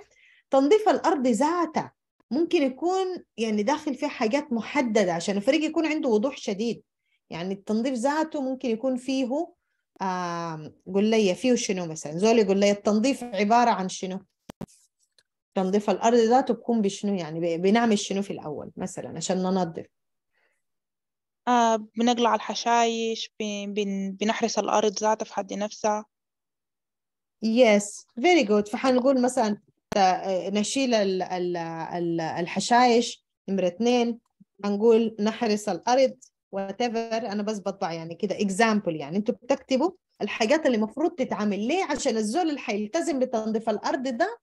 تنظيف الارض ذاته ممكن يكون يعني داخل فيه حاجات محدده عشان الفريق يكون عنده وضوح شديد يعني التنظيف ذاته ممكن يكون فيه آه قول لي فيه شنو مثلا زول يقول لي التنظيف عباره عن شنو تنظيف الارض ده تكون بشنو يعني بنعمل شنو في الاول مثلا عشان ننظف آه بنقلع الحشايش بن بن بنحرس الارض ذاتها في حد نفسها يس فيري جود فحنقول مثلا آه، آه، نشيل الـ الـ الـ الحشايش نمرة اثنين هنقول نحرس الارض whatever انا بس بطبع يعني كده اكزامبل يعني انتوا بتكتبوا الحاجات اللي المفروض تتعمل ليه عشان الزول اللي هيلتزم بتنظيف الارض ده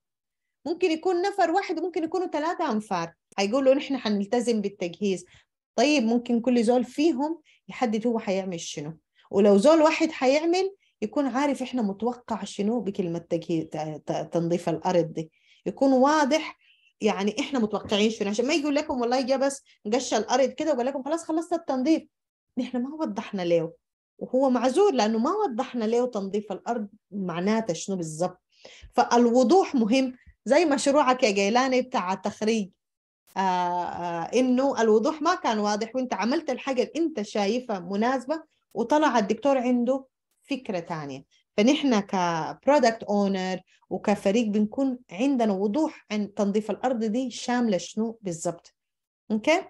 ممكن يكون نفر واحد وممكن يكونوا ثلاثة أنفار هيقولوا نحن حنلتزم بالتجهيز طيب ممكن كل زول فيهم يحدد هو حيعمل شنو ولو زول واحد حيعمل يكون عارف احنا متوقع شنو بكلمة تجهيز تنظيف الأرض دي يكون واضح يعني احنا متوقعين شنو عشان ما يقول لكم والله جا بس قش الأرض كده وقال لكم خلاص خلصت التنظيف نحن ما وضحنا ليه وهو معذور لأنه ما وضحنا ليه تنظيف الأرض معناته شنو بالضبط فالوضوح مهم زي مشروعك يا جيلاني بتاع التخريج آه، آه، انه الوضوح ما كان واضح وانت عملت الحاجه اللي انت شايفها مناسبه وطلع الدكتور عنده فكره ثانيه فنحن كبرودكت اونر وكفريق بنكون عندنا وضوح عن تنظيف الارض دي شامله شنو بالضبط اوكي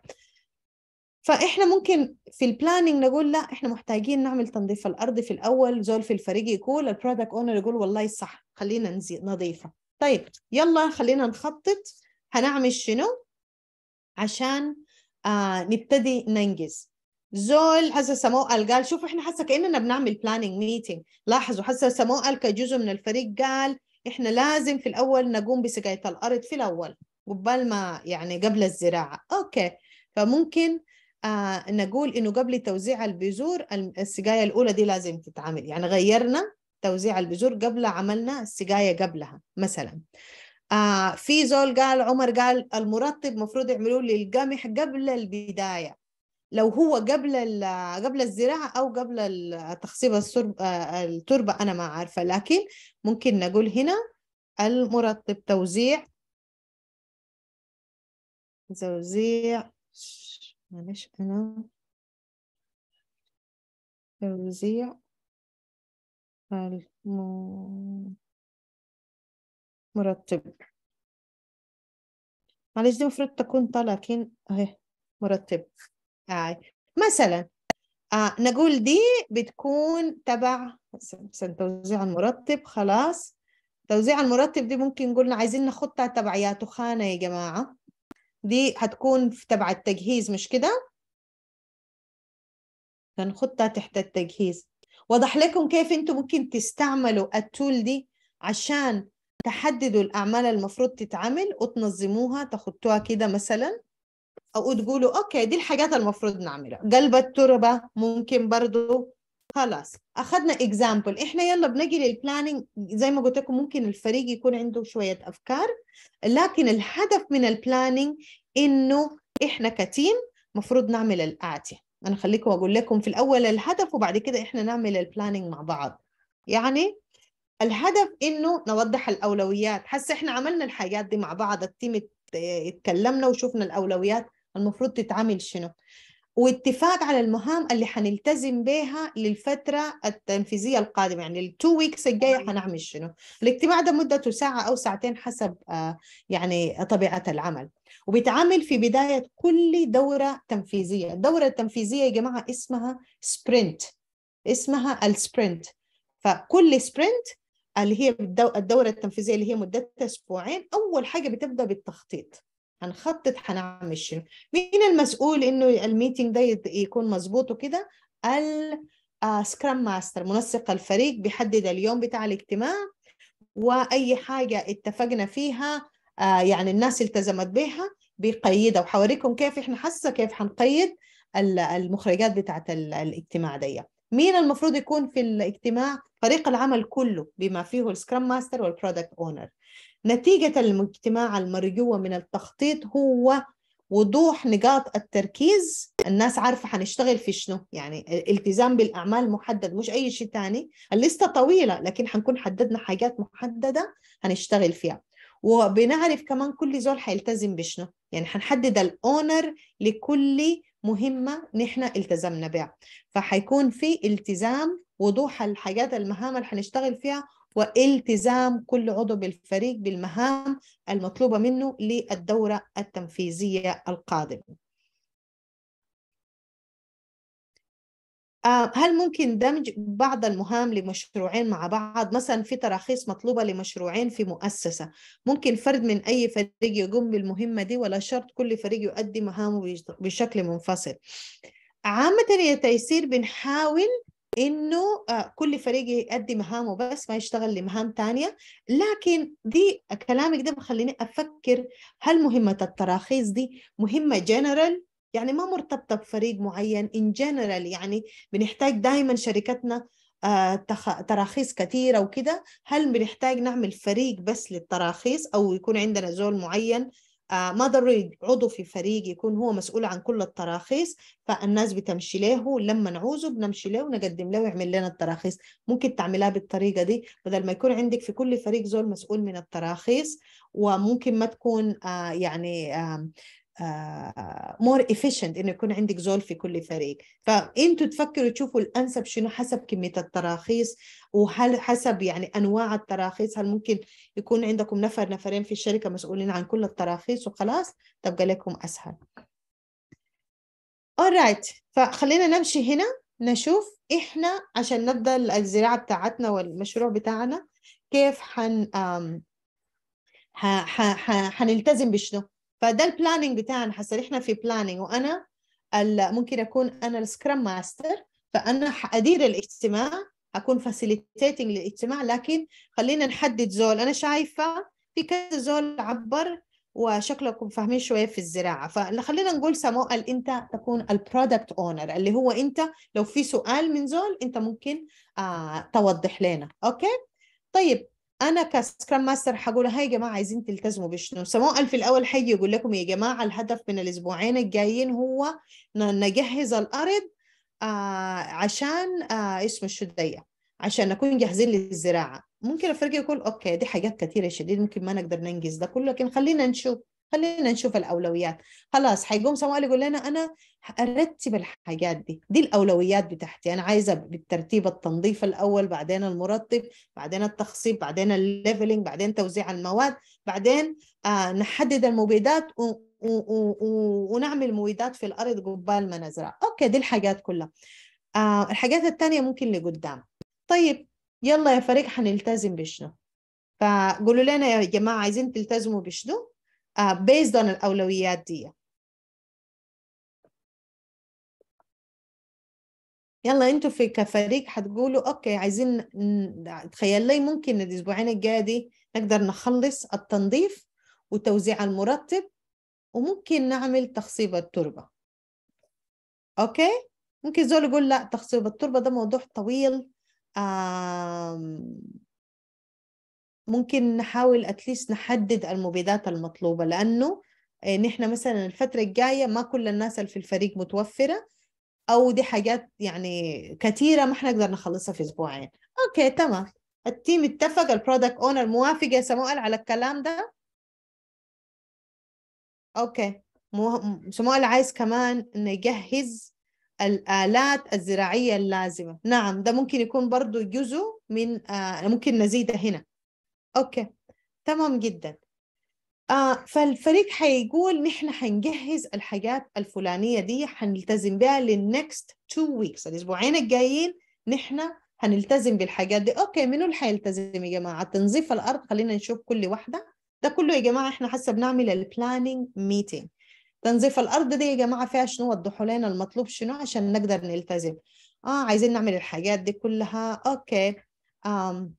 فاحنا ممكن في البلاننج نقول لا احنا محتاجين نعمل تنظيف الارض في الاول زول في الفريق يقول البرودكت اونر يقول والله صح خلينا نظيفه طيب يلا خلينا نخطط هنعمل شنو عشان آه نبتدي ننجز زول حسه سمو قال قال شوفوا احنا حسه كاننا بنعمل بلاننج ميتنج لاحظوا حسه سمو قال كجزء من الفريق قال احنا لازم في الاول نقوم بسقايه الارض في الاول قبل ما يعني قبل الزراعه اوكي فممكن آه نقول انه قبل توزيع البذور السقايه الاولى دي لازم تتعمل يعني غيرنا توزيع البذور قبل عملنا السقايه قبلها مثلا آه في زول قال عمر قال المرطب مفروض يعملوه للقمح قبل البدايه لو هو قبل قبل الزراعه او قبل تخصيب آه، التربه انا ما عارفه لكن ممكن نقول هنا المرطب توزيع توزيع معلش انا توزيع الم... مرتب معلش دي المفروض تكون طالعة لكن اهي مرتب اي آه، مثلا آه نقول دي بتكون تبع مثلا توزيع المرتب خلاص توزيع المرتب دي ممكن قلنا عايزين نحطها تبع يا تخانة يا جماعة دي هتكون تبع التجهيز مش كده؟ هنحطها تحت التجهيز وضح لكم كيف انتم ممكن تستعملوا التول دي عشان تحددوا الأعمال المفروض تتعمل وتنظموها تحطوها كده مثلا أو تقولوا أوكي دي الحاجات المفروض نعملها قلب التربة ممكن برضو خلاص أخذنا إكزامبل إحنا يلا بنجي للبلاننج زي ما قلت لكم ممكن الفريق يكون عنده شوية أفكار لكن الهدف من البلاننج إنه إحنا كتيم مفروض نعمل الآتي انا خليكم اقول لكم في الاول الهدف وبعد كده احنا نعمل البلاننج مع بعض يعني الهدف انه نوضح الاولويات حس احنا عملنا الحاجات دي مع بعض التيم اتكلمنا وشفنا الاولويات المفروض تتعمل شنو واتفاق على المهام اللي حنلتزم بها للفتره التنفيذيه القادمه يعني التو ويكس الجايه حنعمل شنو الاجتماع ده مدته ساعه او ساعتين حسب آه، يعني طبيعه العمل وبيتعمل في بداية كل دورة تنفيذية الدورة التنفيذية يا جماعة اسمها سبرنت اسمها السبرنت فكل سبرنت اللي هي الدورة التنفيذية اللي هي مدتها أسبوعين أول حاجة بتبدأ بالتخطيط هنخطط هنعمل شنو مين المسؤول انه الميتنج ده يكون مظبوط وكده السكرام آه، ماستر منسق الفريق بيحدد اليوم بتاع الاجتماع واي حاجه اتفقنا فيها آه، يعني الناس التزمت بها بيقيدها وحوريكم كيف احنا حاسه كيف حنقيد المخرجات بتاعت الاجتماع دي مين المفروض يكون في الاجتماع فريق العمل كله بما فيه السكرام ماستر والبرودكت اونر نتيجة الاجتماع المرجوة من التخطيط هو وضوح نقاط التركيز الناس عارفة حنشتغل في شنو يعني التزام بالأعمال محدد مش أي شيء تاني الليستة طويلة لكن حنكون حددنا حاجات محددة هنشتغل فيها وبنعرف كمان كل زول حيلتزم بشنو يعني حنحدد الاونر لكل مهمه نحن التزمنا بها فحيكون في التزام وضوح الحاجات المهام اللي حنشتغل فيها والتزام كل عضو بالفريق بالمهام المطلوبه منه للدوره التنفيذيه القادمه آه، هل ممكن دمج بعض المهام لمشروعين مع بعض مثلا في تراخيص مطلوبة لمشروعين في مؤسسة ممكن فرد من أي فريق يقوم بالمهمة دي ولا شرط كل فريق يؤدي مهامه بشكل منفصل عامة يا تيسير بنحاول انه آه، كل فريق يؤدي مهامه بس ما يشتغل لمهام تانية لكن دي كلامك ده بخليني افكر هل مهمة التراخيص دي مهمة جنرال يعني ما مرتبطة بفريق معين ان جنرال يعني بنحتاج دائما شركتنا آه، تراخيص كثيرة وكده هل بنحتاج نعمل فريق بس للتراخيص أو يكون عندنا زول معين آه، ما ضروري عضو في فريق يكون هو مسؤول عن كل التراخيص فالناس بتمشي له لما نعوزه بنمشي له ونقدم له ويعمل لنا التراخيص ممكن تعملها بالطريقة دي بدل ما يكون عندك في كل فريق زول مسؤول من التراخيص وممكن ما تكون آه، يعني مور آه، uh, efficient انه يكون عندك زول في كل فريق فانتوا تفكروا تشوفوا الانسب شنو حسب كميه التراخيص وهل حسب يعني انواع التراخيص هل ممكن يكون عندكم نفر نفرين في الشركه مسؤولين عن كل التراخيص وخلاص تبقى لكم اسهل alright فخلينا نمشي هنا نشوف احنا عشان نبدا الزراعه بتاعتنا والمشروع بتاعنا كيف حن حنلتزم بشنو فده البلاننج بتاعنا هسه احنا في بلاننج وانا ممكن اكون انا السكرام ماستر فانا حادير الاجتماع اكون فاسيليتيتنج للاجتماع لكن خلينا نحدد زول انا شايفه في كذا زول عبر وشكلكم فاهمين شويه في الزراعه فخلينا نقول سمو قال انت تكون البرودكت اونر اللي هو انت لو في سؤال من زول انت ممكن آه توضح لنا اوكي طيب انا كسكرام ماستر هقول هاي يا جماعه عايزين تلتزموا بشنو سواء في الاول حي يقول لكم يا جماعه الهدف من الاسبوعين الجايين هو نجهز الارض آه عشان آه اسمه الشديه عشان نكون جاهزين للزراعه ممكن الفريق يقول اوكي دي حاجات كثيره شديد ممكن ما نقدر ننجز ده كله لكن خلينا نشوف خلينا نشوف الاولويات خلاص حيقوم سموئيل يقول لنا انا ارتب الحاجات دي دي الاولويات بتاعتي انا عايزه بالترتيب التنظيف الاول بعدين المرطب بعدين التخصيب بعدين الليفلنج بعدين توزيع المواد بعدين آه نحدد المبيدات ونعمل مبيدات في الارض قبال ما نزرع اوكي دي الحاجات كلها آه الحاجات الثانيه ممكن لقدام طيب يلا يا فريق حنلتزم بشنو فقولوا لنا يا جماعه عايزين تلتزموا بشنو بيزد آه، اون الاولويات دي يلا انتوا في كفريق هتقولوا اوكي عايزين تخيل لي ممكن الاسبوعين الجايه دي نقدر نخلص التنظيف وتوزيع المرتب وممكن نعمل تخصيب التربه اوكي ممكن زول يقول لا تخصيب التربه ده موضوع طويل آم ممكن نحاول اتليست نحدد المبيدات المطلوبه لانه آه، نحن مثلا الفتره الجايه ما كل الناس اللي في الفريق متوفره او دي حاجات يعني كثيره ما احنا نقدر نخلصها في اسبوعين اوكي تمام التيم اتفق البرودكت اونر موافق يا سموال على الكلام ده اوكي سموال عايز كمان نجهز الآلات الزراعية اللازمة نعم ده ممكن يكون برضو جزء من آه ممكن نزيده هنا اوكي تمام جدا آه فالفريق هيقول نحن حنجهز الحاجات الفلانيه دي حنلتزم بها للنكست تو ويكس الاسبوعين الجايين نحن حنلتزم بالحاجات دي اوكي منو اللي حيلتزم يا جماعه تنظيف الارض خلينا نشوف كل واحده ده كله يا جماعه احنا حاسه بنعمل البلاننج ميتنج تنظيف الارض دي يا جماعه فيها شنو وضحوا لنا المطلوب شنو عشان نقدر نلتزم اه عايزين نعمل الحاجات دي كلها اوكي آم.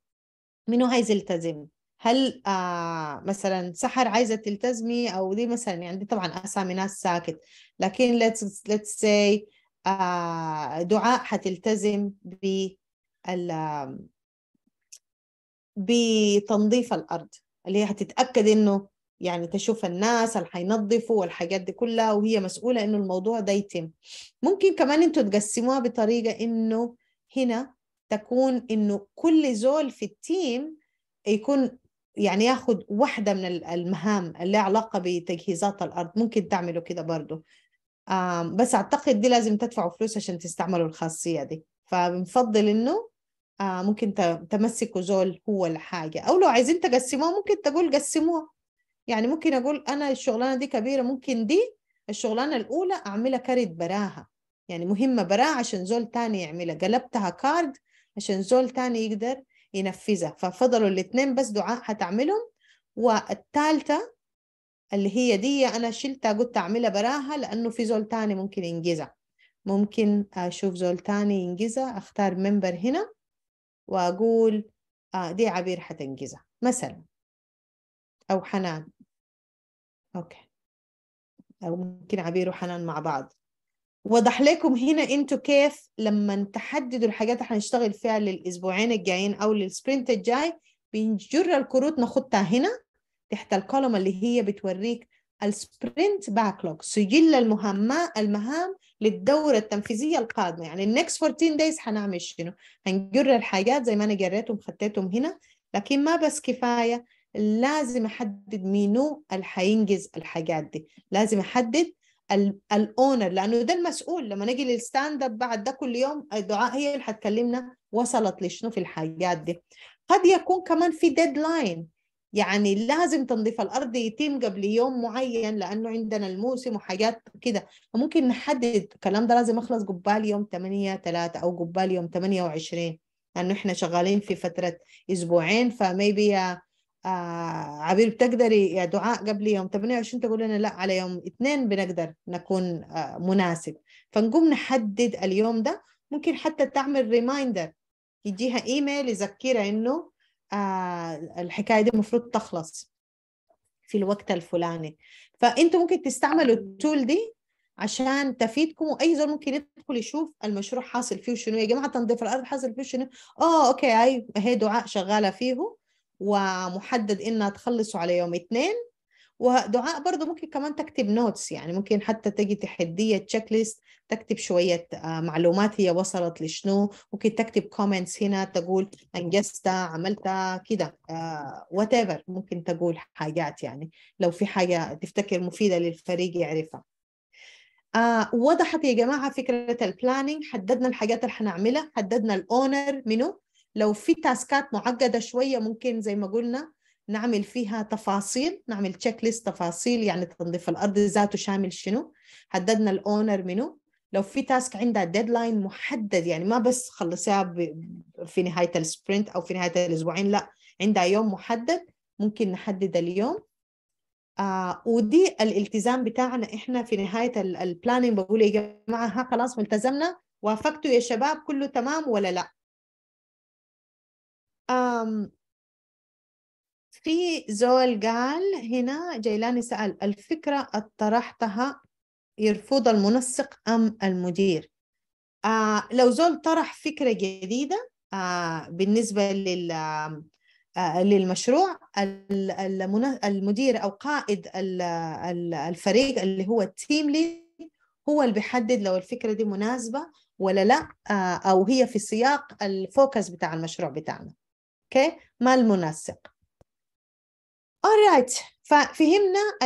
منو عايز يلتزم هل آه مثلا سحر عايزه تلتزمي او دي مثلا يعني دي طبعا اسامي ناس ساكت لكن ليتس ليتس سي دعاء حتلتزم ب بتنظيف الارض اللي هي حتتاكد انه يعني تشوف الناس اللي حينظفوا والحاجات دي كلها وهي مسؤوله انه الموضوع ده يتم ممكن كمان انتوا تقسموها بطريقه انه هنا تكون انه كل زول في التيم يكون يعني ياخذ واحده من المهام اللي علاقه بتجهيزات الارض ممكن تعملوا كده برضه بس اعتقد دي لازم تدفعوا فلوس عشان تستعملوا الخاصيه دي فبنفضل انه آه، ممكن تمسكوا زول هو الحاجه او لو عايزين تقسموها ممكن تقول قسموها يعني ممكن اقول انا الشغلانه دي كبيره ممكن دي الشغلانه الاولى اعملها كارد براها يعني مهمه براها عشان زول تاني يعملها قلبتها كارد عشان زول تاني يقدر ينفذها ففضلوا الاثنين بس دعاء هتعملهم والثالثة اللي هي دي أنا شلتها قلت أعملها براها لأنه في زول تاني ممكن ينجزها ممكن أشوف زول تاني ينجزها أختار منبر هنا وأقول آه، دي عبير حتنجزها مثلا أو حنان أوكي أو ممكن عبير وحنان مع بعض وضح لكم هنا انتوا كيف لما تحددوا الحاجات اللي هنشتغل فيها للاسبوعين الجايين او للسبرنت الجاي بنجر الكروت ناخدها هنا تحت الكولوم اللي هي بتوريك السبرنت باكلوج سجل المهمة المهام للدورة التنفيذية القادمة يعني النكست 14 دايز هنعمل شنو هنجر الحاجات زي ما انا جريتهم خطيتهم هنا لكن ما بس كفاية لازم احدد مينو اللي هينجز الحاجات دي لازم احدد الاونر لانه ده المسؤول لما نجي للستاند اب بعد ده كل يوم الدعاء هي اللي هتكلمنا وصلت لشنو في الحاجات دي قد يكون كمان في ديدلاين يعني لازم تنظيف الارض يتم قبل يوم معين لانه عندنا الموسم وحاجات كده فممكن نحدد الكلام ده لازم اخلص قبال يوم 8 3 او قبال يوم 28 لانه احنا شغالين في فتره اسبوعين فميبي آه عبير بتقدري يا دعاء قبل يوم 28 تقول لنا لا على يوم اثنين بنقدر نكون آه مناسب فنقوم نحدد اليوم ده ممكن حتى تعمل ريمايندر يجيها ايميل يذكرها انه آه الحكايه دي المفروض تخلص في الوقت الفلاني فانتوا ممكن تستعملوا التول دي عشان تفيدكم واي زول ممكن يدخل يشوف المشروع حاصل فيه شنو يا جماعه تنظيف الارض حاصل فيه شنو اه اوكي هاي هي دعاء شغاله فيه ومحدد انها تخلصه على يوم اثنين ودعاء برضه ممكن كمان تكتب نوتس يعني ممكن حتى تجي تحدية تشيك ليست تكتب شوية آه، معلومات هي وصلت لشنو ممكن تكتب كومنتس هنا تقول أنجزتها عملتها كده وات آه، ايفر ممكن تقول حاجات يعني لو في حاجة تفتكر مفيدة للفريق يعرفها آه وضحت يا جماعة فكرة البلاننج حددنا الحاجات اللي حنعملها حددنا الأونر منو لو في تاسكات معقده شويه ممكن زي ما قلنا نعمل فيها تفاصيل نعمل تشيك ليست تفاصيل يعني تنظيف الارض ذاته شامل شنو حددنا الاونر منه لو في تاسك عندها ديدلاين محدد يعني ما بس خلصيها في نهايه السبرنت او في نهايه الاسبوعين لا عندها يوم محدد ممكن نحدد اليوم آه ودي الالتزام بتاعنا احنا في نهايه البلاننج بقول يا جماعه ها خلاص ملتزمنا وافقتوا يا شباب كله تمام ولا لا في زول قال هنا جيلاني سأل الفكرة طرحتها يرفض المنسق أم المدير آه لو زول طرح فكرة جديدة آه بالنسبة لل آه، للمشروع المدير أو قائد الفريق اللي هو التيم ليد هو اللي بيحدد لو الفكرة دي مناسبة ولا لا آه، أو هي في سياق الفوكس بتاع المشروع بتاعنا اوكي ما المنسق alright ففهمنا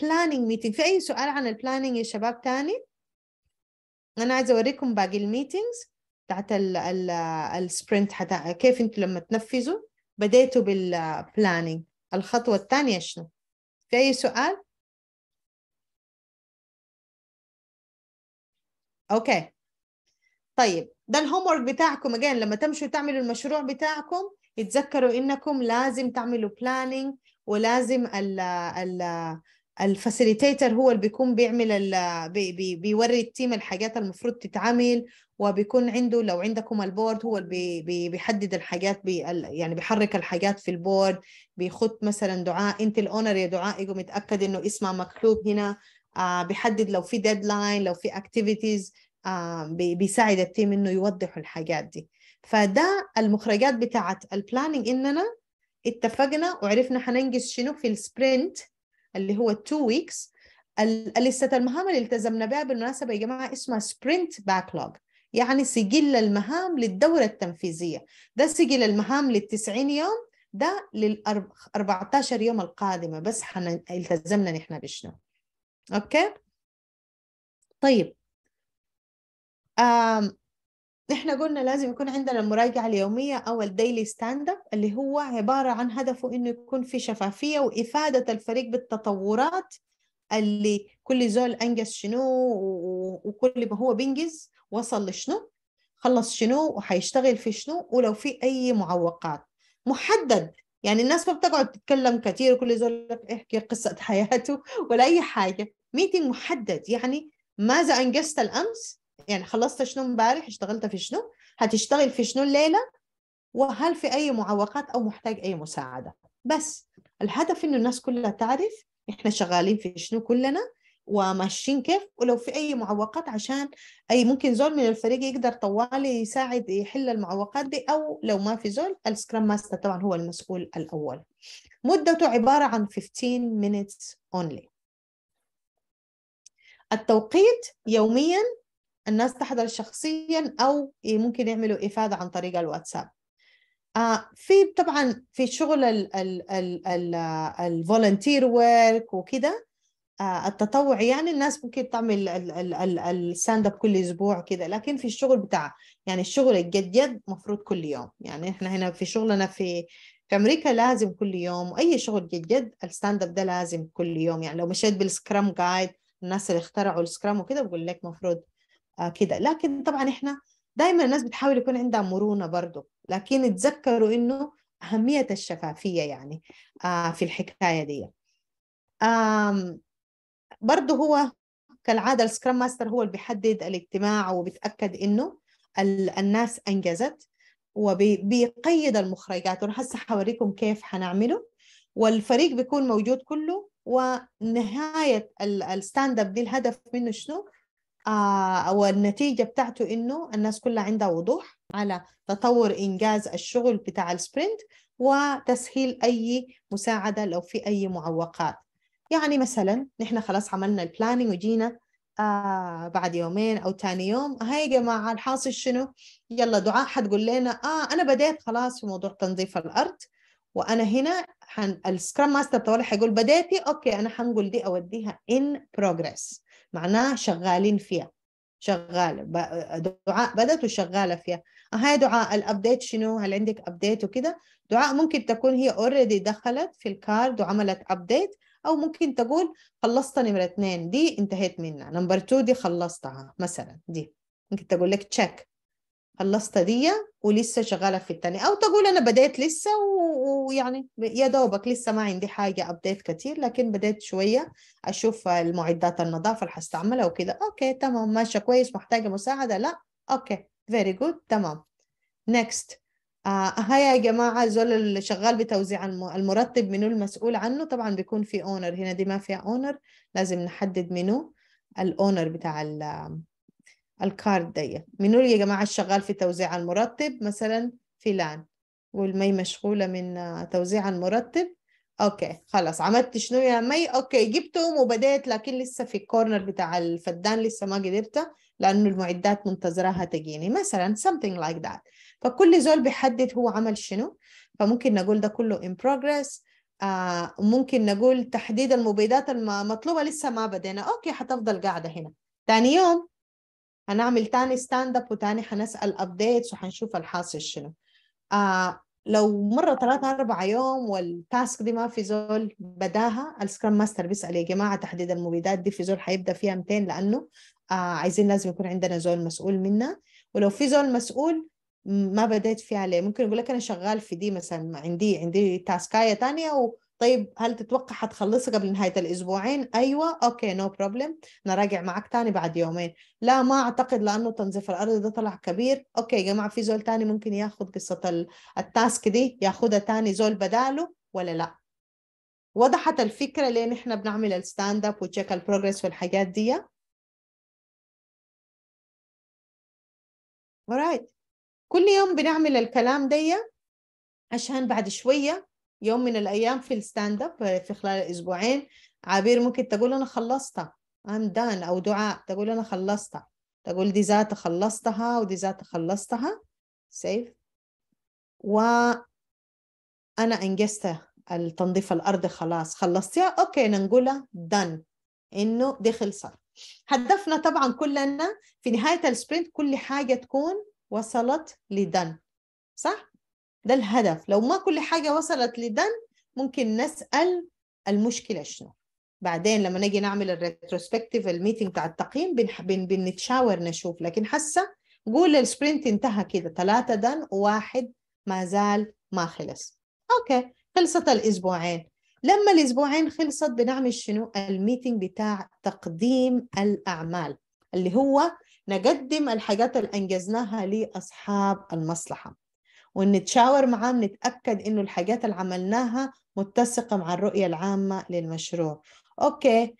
planning ميتنج في اي سؤال عن planning يا شباب تاني انا عايزه اوريكم باقي الميتينجز بتاعت السبرنت حتى كيف انت لما تنفذوا بديتوا planning الخطوه الثانيه شنو في اي سؤال اوكي طيب ده الهوم homework بتاعكم اجين لما تمشوا تعملوا المشروع بتاعكم اتذكروا انكم لازم تعملوا بلاننج ولازم ال ال الفاسيليتيتر هو اللي بيكون بيعمل ال بي بي بيوري التيم الحاجات المفروض تتعمل وبيكون عنده لو عندكم البورد هو اللي بي بيحدد الحاجات بي يعني بيحرك الحاجات في البورد بيخط مثلا دعاء انت الاونر يا دعاء يقوم متاكد انه اسمها مكتوب هنا آه بيحدد لو في ديدلاين لو في اكتيفيتيز آه بيساعد التيم انه يوضحوا الحاجات دي فده المخرجات بتاعت البلاننج اننا اتفقنا وعرفنا هننجز شنو في السبرنت اللي هو 2 ويكس لسه المهام اللي التزمنا بها بالمناسبه يا جماعه اسمها سبرنت باكلوج يعني سجل المهام للدوره التنفيذيه ده سجل المهام لل 90 يوم ده لل 14 يوم القادمه بس حن... التزمنا نحن بشنو اوكي طيب احنا قلنا لازم يكون عندنا المراجعه اليوميه او الديلي ستاند اب اللي هو عباره عن هدفه انه يكون في شفافيه وافاده الفريق بالتطورات اللي كل زول انجز شنو وكل ما هو بينجز وصل لشنو خلص شنو وحيشتغل في شنو ولو في اي معوقات محدد يعني الناس ما بتقعد تتكلم كثير وكل زول يحكي قصه [LAUGHS] حياته ولا اي حاجه ميتنج محدد يعني ماذا انجزت الامس يعني خلصت شنو امبارح اشتغلت في شنو هتشتغل في شنو الليله وهل في اي معوقات او محتاج اي مساعده بس الهدف انه الناس كلها تعرف احنا شغالين في شنو كلنا وماشيين كيف ولو في اي معوقات عشان اي ممكن زول من الفريق يقدر طوالي يساعد يحل المعوقات دي او لو ما في زول السكرام ماستر طبعا هو المسؤول الاول مدته عباره عن 15 minutes only التوقيت يوميا الناس تحضر شخصيا أو إيه، ممكن يعملوا إفادة عن طريق الواتساب آه، في طبعا في شغل الفولنتير ورك وكده آه، التطوع يعني الناس ممكن تعمل الستاند اب كل اسبوع كده لكن في الشغل بتاع يعني الشغل الجد جد مفروض كل يوم يعني احنا هنا في شغلنا في في امريكا لازم كل يوم واي شغل جد جد الستاند اب ده لازم كل يوم يعني لو مشيت بالسكرام جايد الناس اللي اخترعوا السكرام وكده بقول لك مفروض آه، كده لكن طبعا احنا دايما الناس بتحاول يكون عندها مرونه برضه لكن اتذكروا انه اهميه الشفافيه يعني آه، في الحكايه دي برضه هو كالعاده السكرام ماستر هو اللي بيحدد الاجتماع وبيتاكد انه الناس انجزت وبيقيد المخرجات وانا هسه حوريكم كيف حنعمله والفريق بيكون موجود كله ونهايه الستاند اب دي الهدف منه شنو؟ او آه، النتيجه بتاعته انه الناس كلها عندها وضوح على تطور انجاز الشغل بتاع السبرنت وتسهيل اي مساعده لو في اي معوقات يعني مثلا نحن خلاص عملنا البلاننج وجينا آه بعد يومين او ثاني يوم هاي يا جماعه الحاصل شنو يلا دعاء حتقول لنا اه انا بديت خلاص في موضوع تنظيف الارض وانا هنا حن... السكرام ماستر طوالي حيقول بديتي اوكي انا حنقول دي اوديها ان بروجريس معناه شغالين فيها شغاله دعاء بدت وشغاله فيها آه، هاي دعاء الابديت شنو هل عندك ابديت وكده دعاء ممكن تكون هي اوريدي دخلت في الكارد وعملت ابديت او ممكن تقول خلصت نمره اثنين دي انتهيت منها نمبر تو دي خلصتها مثلا دي ممكن تقول لك تشيك خلصت دي ولسه شغاله في الثانيه او تقول انا بديت لسه ويعني يا دوبك لسه ما عندي حاجه ابديت كتير لكن بديت شويه اشوف المعدات النظافه اللي هستعملها وكده اوكي تمام ماشيه كويس محتاجه مساعده لا اوكي فيري جود تمام نكست آه هيا يا جماعه زول اللي شغال بتوزيع المرتب منو المسؤول عنه طبعا بيكون في اونر هنا دي ما فيها اونر لازم نحدد منو الاونر بتاع الكارد دي منو يا جماعة الشغال في توزيع المرتب مثلا فلان والمي مشغولة من آه، توزيع المرتب اوكي خلاص عملت شنو يا مي اوكي جبتهم وبدأت لكن لسه في الكورنر بتاع الفدان لسه ما قدرت لانه المعدات منتظراها تجيني مثلا something like that فكل زول بيحدد هو عمل شنو فممكن نقول ده كله in progress آه ممكن نقول تحديد المبيدات المطلوبة لسه ما بدينا اوكي حتفضل قاعدة هنا تاني يوم هنعمل تاني ستاند اب وتاني هنسال ابديتس وحنشوف الحاصل شنو آه لو مره ثلاثة أربعة يوم والتاسك دي ما في زول بداها السكرام ماستر بيسأل يا جماعة تحديد المبيدات دي في زول حيبدأ فيها 200 لأنه آه عايزين لازم يكون عندنا زول مسؤول منها ولو في زول مسؤول ما بديت فيها ليه ممكن يقول لك أنا شغال في دي مثلا عندي عندي تاسكاية ثانيه طيب هل تتوقع حتخلصها قبل نهايه الاسبوعين ايوه اوكي نو no بروبلم نراجع معك تاني بعد يومين لا ما اعتقد لانه تنظيف الارض ده طلع كبير اوكي يا جماعه في زول تاني ممكن ياخذ قصه التاسك دي ياخذها تاني زول بداله ولا لا وضحت الفكره ليه نحن بنعمل الستاند اب وتشيك البروجرس والحاجات دي alright كل يوم بنعمل الكلام دي عشان بعد شوية يوم من الايام في الستاند اب آه، في خلال اسبوعين عبير ممكن تقول انا خلصتها ام دان او دعاء تقول انا خلصتها تقول دي ذات خلصتها ودي ذات خلصتها سيف و انا انجزت التنظيف الارض خلاص خلصتها اوكي نقولها دان انه دي خلصت هدفنا طبعا كلنا في نهايه السبرنت كل حاجه تكون وصلت لدن صح ده الهدف لو ما كل حاجة وصلت لدن ممكن نسأل المشكلة شنو بعدين لما نجي نعمل الريتروسبكتيف الميتنج بتاع التقييم بن بنتشاور نشوف لكن حسه قول السبرنت انتهى كده ثلاثة دن وواحد ما زال ما خلص اوكي خلصت الاسبوعين لما الاسبوعين خلصت بنعمل شنو الميتنج بتاع تقديم الاعمال اللي هو نقدم الحاجات اللي انجزناها لاصحاب المصلحه ونتشاور معاه نتأكد إنه الحاجات اللي عملناها متسقة مع الرؤية العامة للمشروع أوكي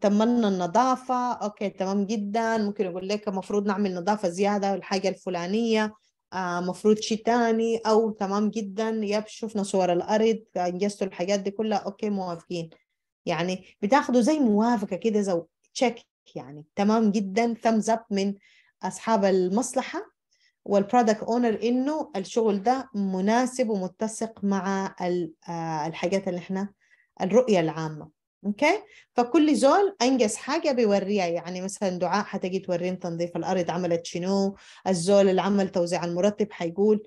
تمنا النظافة أوكي تمام جدا ممكن أقول لك المفروض نعمل نظافة زيادة الحاجة الفلانية آه مفروض شيء تاني أو تمام جدا يب شفنا صور الأرض أنجزتوا الحاجات دي كلها أوكي موافقين يعني بتاخدوا زي موافقة كده زي تشيك يعني تمام جدا ثمز أب من أصحاب المصلحة والبرودكت اونر انه الشغل ده مناسب ومتسق مع آه، الحاجات اللي احنا الرؤيه العامه اوكي فكل زول انجز حاجه بيوريها يعني مثلا دعاء حتجي تورين تنظيف الارض عملت شنو الزول اللي عمل توزيع المرتب حيقول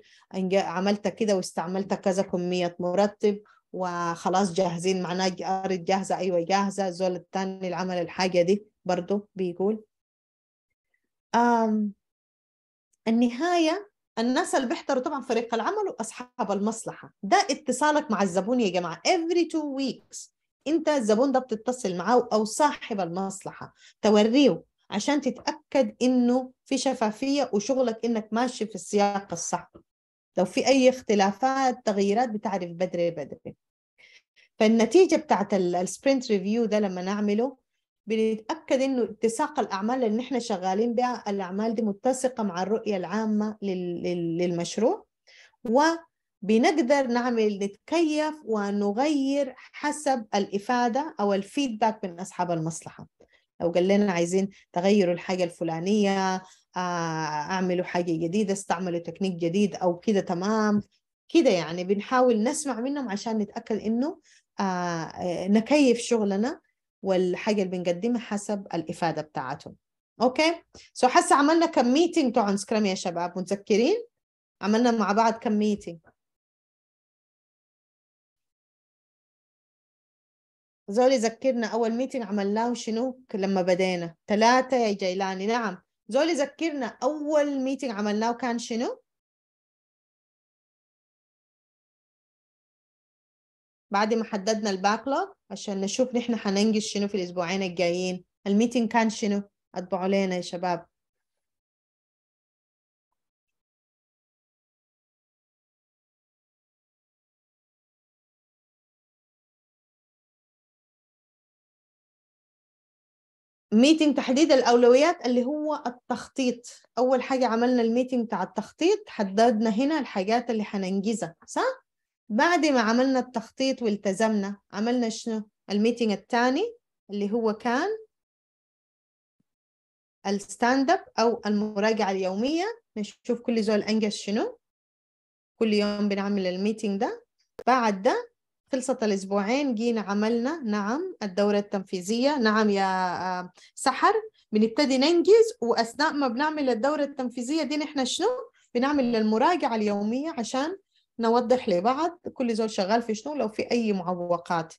عملت كده واستعملت كذا كميه مرتب وخلاص جاهزين معناه ارض جاهزه ايوه جاهزه الزول الثاني اللي عمل الحاجه دي برضه بيقول أم النهايه الناس اللي بيحضروا طبعا فريق العمل واصحاب المصلحه ده اتصالك مع الزبون يا جماعه every two weeks انت الزبون ده بتتصل معاه او صاحب المصلحه توريه عشان تتاكد انه في شفافيه وشغلك انك ماشي في السياق الصح لو في اي اختلافات تغييرات بتعرف بدري بدري فالنتيجه بتاعت السبرنت ريفيو ده لما نعمله بنتاكد انه اتساق الاعمال اللي احنا شغالين بها الاعمال دي متسقه مع الرؤيه العامه للمشروع وبنقدر نعمل نتكيف ونغير حسب الافاده او الفيدباك من اصحاب المصلحه لو قال لنا عايزين تغيروا الحاجه الفلانيه آه، اعملوا حاجه جديده استعملوا تكنيك جديد او كده تمام كده يعني بنحاول نسمع منهم عشان نتاكد انه آه، آه، نكيف شغلنا والحاجه اللي بنقدمها حسب الافاده بتاعتهم اوكي سو so حس عملنا كم ميتنج عن سكرام يا شباب متذكرين عملنا مع بعض كم ميتنج زولي ذكرنا اول ميتنج عملناه شنو لما بدينا ثلاثه يا جيلاني نعم زولي ذكرنا اول ميتنج عملناه كان شنو بعد ما حددنا الباكلوج عشان نشوف نحن حننجز شنو في الاسبوعين الجايين الميتنج كان شنو اتبعوا لنا يا شباب ميتنج تحديد الأولويات اللي هو التخطيط أول حاجة عملنا الميتنج بتاع التخطيط حددنا هنا الحاجات اللي حننجزها صح؟ بعد ما عملنا التخطيط والتزمنا عملنا شنو الميتنج الثاني اللي هو كان الستاند اب او المراجعه اليوميه نشوف كل زول انجز شنو كل يوم بنعمل الميتنج ده بعد ده خلصت الأسبوعين جينا عملنا نعم الدورة التنفيذية نعم يا آه، سحر بنبتدي ننجز وأثناء ما بنعمل الدورة التنفيذية دي نحن شنو بنعمل المراجعة اليومية عشان نوضح لبعض كل زول شغال في شنو لو في أي معوقات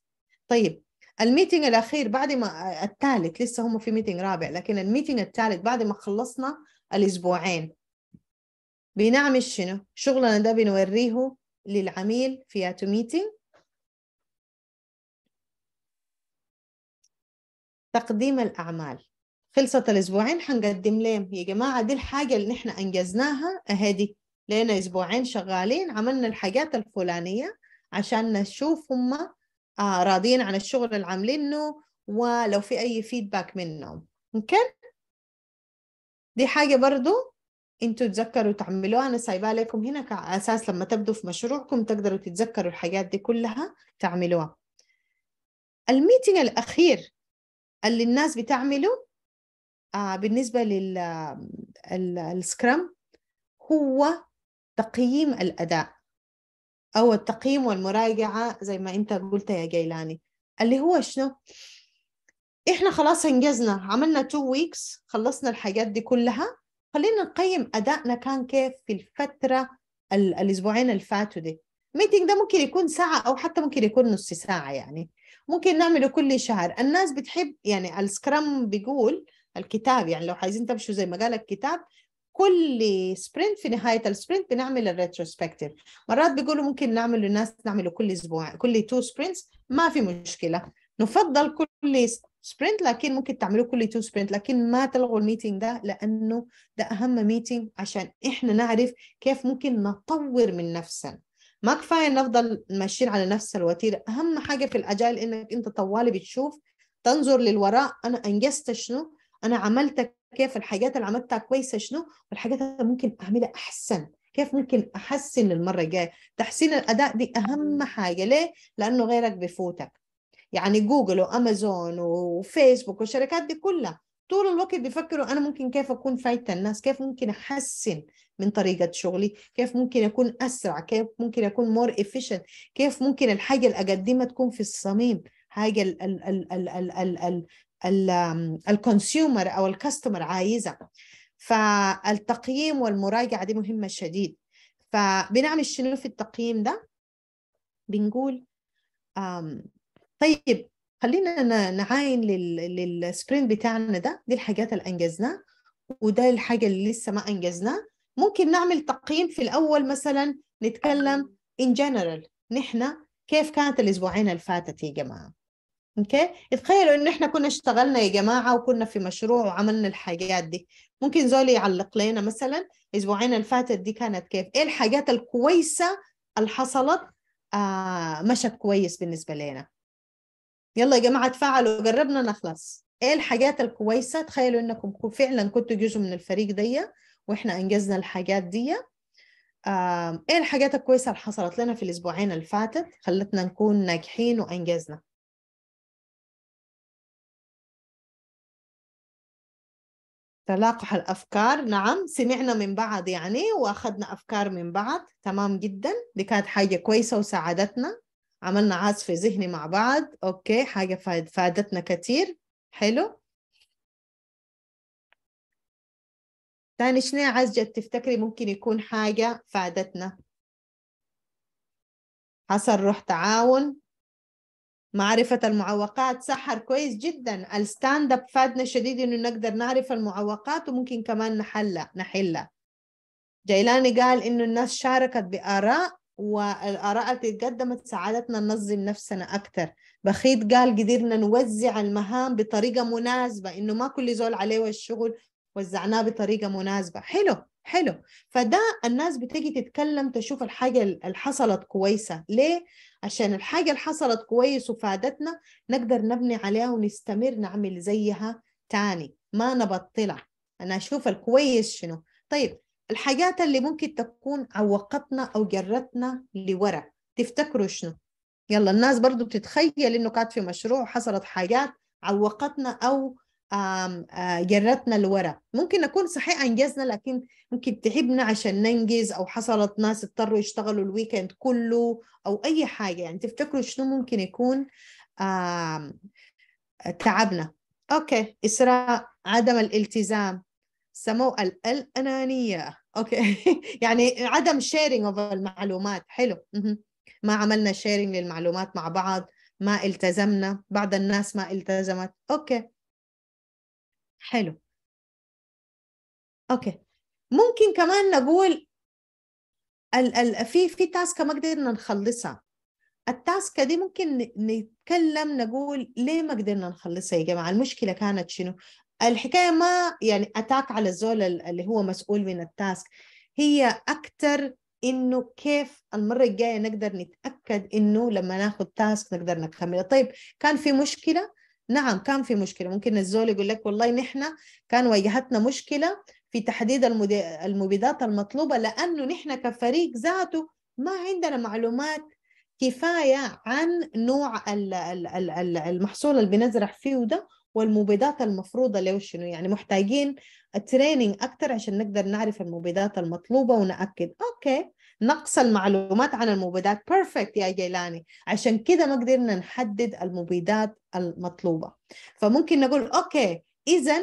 طيب الميتنج الأخير بعد ما الثالث لسه هم في ميتنج رابع لكن الميتنج الثالث بعد ما خلصنا الأسبوعين بنعمل شنو شغلنا ده بنوريه للعميل في اتو ميتنج تقديم الأعمال خلصت الأسبوعين حنقدم لهم يا جماعة دي الحاجة اللي احنا أنجزناها أهدي لنا اسبوعين شغالين عملنا الحاجات الفلانيه عشان نشوف هم راضين آه، راضيين عن الشغل اللي عاملينه ولو في اي فيدباك منهم ممكن دي حاجه برضو انتوا تذكروا تعملوها انا سايبها لكم هنا كاساس لما تبدوا في مشروعكم تقدروا تتذكروا الحاجات دي كلها تعملوها الميتنج الاخير اللي الناس بتعمله آه بالنسبه للسكرام هو تقييم الأداء أو التقييم والمراجعة زي ما أنت قلت يا جيلاني اللي هو شنو؟ إحنا خلاص أنجزنا عملنا تو ويكس خلصنا الحاجات دي كلها خلينا نقيم أدائنا كان كيف في الفترة الأسبوعين اللي فاتوا دي ميتنج ده ممكن يكون ساعة أو حتى ممكن يكون نص ساعة يعني ممكن نعمله كل شهر الناس بتحب يعني السكرام بيقول الكتاب يعني لو عايزين تمشوا زي ما قال الكتاب كل سبرنت في نهايه السبرنت بنعمل الريتروسبكتيف مرات بيقولوا ممكن نعمل للناس نعمله كل اسبوع كل تو سبرنتس ما في مشكله نفضل كل سبرنت لكن ممكن تعملوه كل تو سبرنت لكن ما تلغوا الميتنج ده لانه ده اهم ميتنج عشان احنا نعرف كيف ممكن نطور من نفسنا ما كفايه نفضل ماشيين على نفس الوتيره اهم حاجه في الأجايل انك انت طوالي بتشوف تنظر للوراء انا انجزت شنو انا عملت كيف الحاجات اللي عملتها كويسه شنو والحاجات اللي ممكن اعملها احسن كيف ممكن احسن المره الجايه تحسين الاداء دي اهم حاجه ليه لانه غيرك بفوتك يعني جوجل وامازون وفيسبوك والشركات دي كلها طول الوقت بيفكروا انا ممكن كيف اكون فايته الناس كيف ممكن احسن من طريقه شغلي كيف ممكن اكون اسرع كيف ممكن اكون مور efficient كيف ممكن الحاجه اللي اقدمها تكون في الصميم حاجه ال ال ال ال ال ال الكونسيومر او الكاستمر عايزه فالتقييم والمراجعه دي مهمه شديد فبنعمل شنو في التقييم ده بنقول طيب خلينا نعاين للسبرنت بتاعنا ده دي الحاجات اللي انجزناها وده الحاجه اللي لسه ما انجزناها ممكن نعمل تقييم في الاول مثلا نتكلم ان جنرال نحن كيف كانت الاسبوعين اللي فاتت يا جماعه اوكي تخيلوا ان احنا كنا اشتغلنا يا جماعه وكنا في مشروع وعملنا الحاجات دي ممكن زولي يعلق لنا مثلا اسبوعين اللي فاتت دي كانت كيف ايه الحاجات الكويسه اللي حصلت آه مشت كويس بالنسبه لنا يلا يا جماعه تفاعلوا قربنا نخلص ايه الحاجات الكويسه تخيلوا انكم فعلا كنتوا جزء من الفريق دي واحنا انجزنا الحاجات دي آه ايه الحاجات الكويسه اللي حصلت لنا في الاسبوعين اللي فاتت خلتنا نكون ناجحين وانجزنا تلاقح الأفكار نعم سمعنا من بعض يعني وأخذنا أفكار من بعض تمام جدا دي كانت حاجة كويسة وساعدتنا عملنا عاصفة ذهني مع بعض أوكي حاجة فادتنا كتير حلو تاني شنو عزجة تفتكري ممكن يكون حاجة فادتنا حصل روح تعاون معرفة المعوقات سحر كويس جدا الستاند اب فادنا شديد انه نقدر نعرف المعوقات وممكن كمان نحلها نحلها جيلاني قال انه الناس شاركت بآراء والآراء اللي قدمت ساعدتنا ننظم نفسنا أكثر بخيت قال قدرنا نوزع المهام بطريقة مناسبة إنه ما كل زول عليه الشغل وزعناه بطريقة مناسبة حلو حلو فده الناس بتيجي تتكلم تشوف الحاجة اللي حصلت كويسة ليه؟ عشان الحاجة اللي حصلت كويس وفادتنا نقدر نبني عليها ونستمر نعمل زيها تاني ما نبطلها أنا أشوف الكويس شنو طيب الحاجات اللي ممكن تكون عوقتنا أو جرتنا لورا تفتكروا شنو يلا الناس برضو تتخيل إنه كانت في مشروع حصلت حاجات عوقتنا أو آه، جرتنا لورا ممكن نكون صحيح انجزنا لكن ممكن تعبنا عشان ننجز او حصلت ناس اضطروا يشتغلوا الويكند كله او اي حاجه يعني تفتكروا شنو ممكن يكون تعبنا اوكي اسراء عدم الالتزام سمو الانانيه اوكي [LAUGHS] يعني عدم شيرينج اوف المعلومات حلو ما عملنا شيرينج للمعلومات مع بعض ما التزمنا بعض الناس ما التزمت اوكي حلو اوكي ممكن كمان نقول ال ال في في تاسك ما قدرنا نخلصها التاسك دي ممكن نتكلم نقول ليه ما قدرنا نخلصها يا جماعة المشكلة كانت شنو الحكاية ما يعني أتاك على الزول اللي هو مسؤول من التاسك هي اكثر إنه كيف المرة الجاية نقدر نتأكد إنه لما ناخذ تاسك نقدر نكملها طيب كان في مشكلة نعم كان في مشكله ممكن الزول يقول لك والله نحن كان واجهتنا مشكله في تحديد المبيدات المطلوبه لانه نحن كفريق ذاته ما عندنا معلومات كفايه عن نوع المحصول اللي بنزرع فيه ده والمبيدات المفروضه له شنو يعني محتاجين تريننج اكثر عشان نقدر نعرف المبيدات المطلوبه وناكد اوكي نقص المعلومات عن المبيدات بيرفكت يا جيلاني عشان كده ما قدرنا نحدد المبيدات المطلوبة فممكن نقول أوكي إذا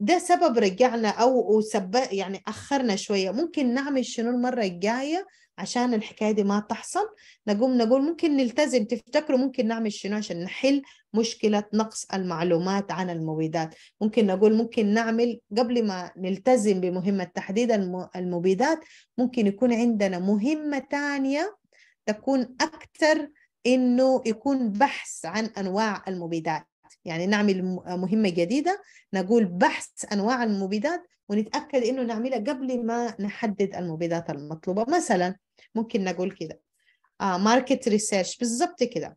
ده سبب رجعنا أو سبب يعني أخرنا شوية ممكن نعمل شنو المرة الجاية عشان الحكايه دي ما تحصل نقوم نقول ممكن نلتزم تفتكروا ممكن نعمل شنو عشان نحل مشكله نقص المعلومات عن المبيدات ممكن نقول ممكن نعمل قبل ما نلتزم بمهمه تحديد المبيدات ممكن يكون عندنا مهمه ثانيه تكون اكثر انه يكون بحث عن انواع المبيدات يعني نعمل مهمة جديدة نقول بحث أنواع المبيدات ونتأكد إنه نعملها قبل ما نحدد المبيدات المطلوبة مثلا ممكن نقول كده آه ماركت ريسيرش بالظبط كده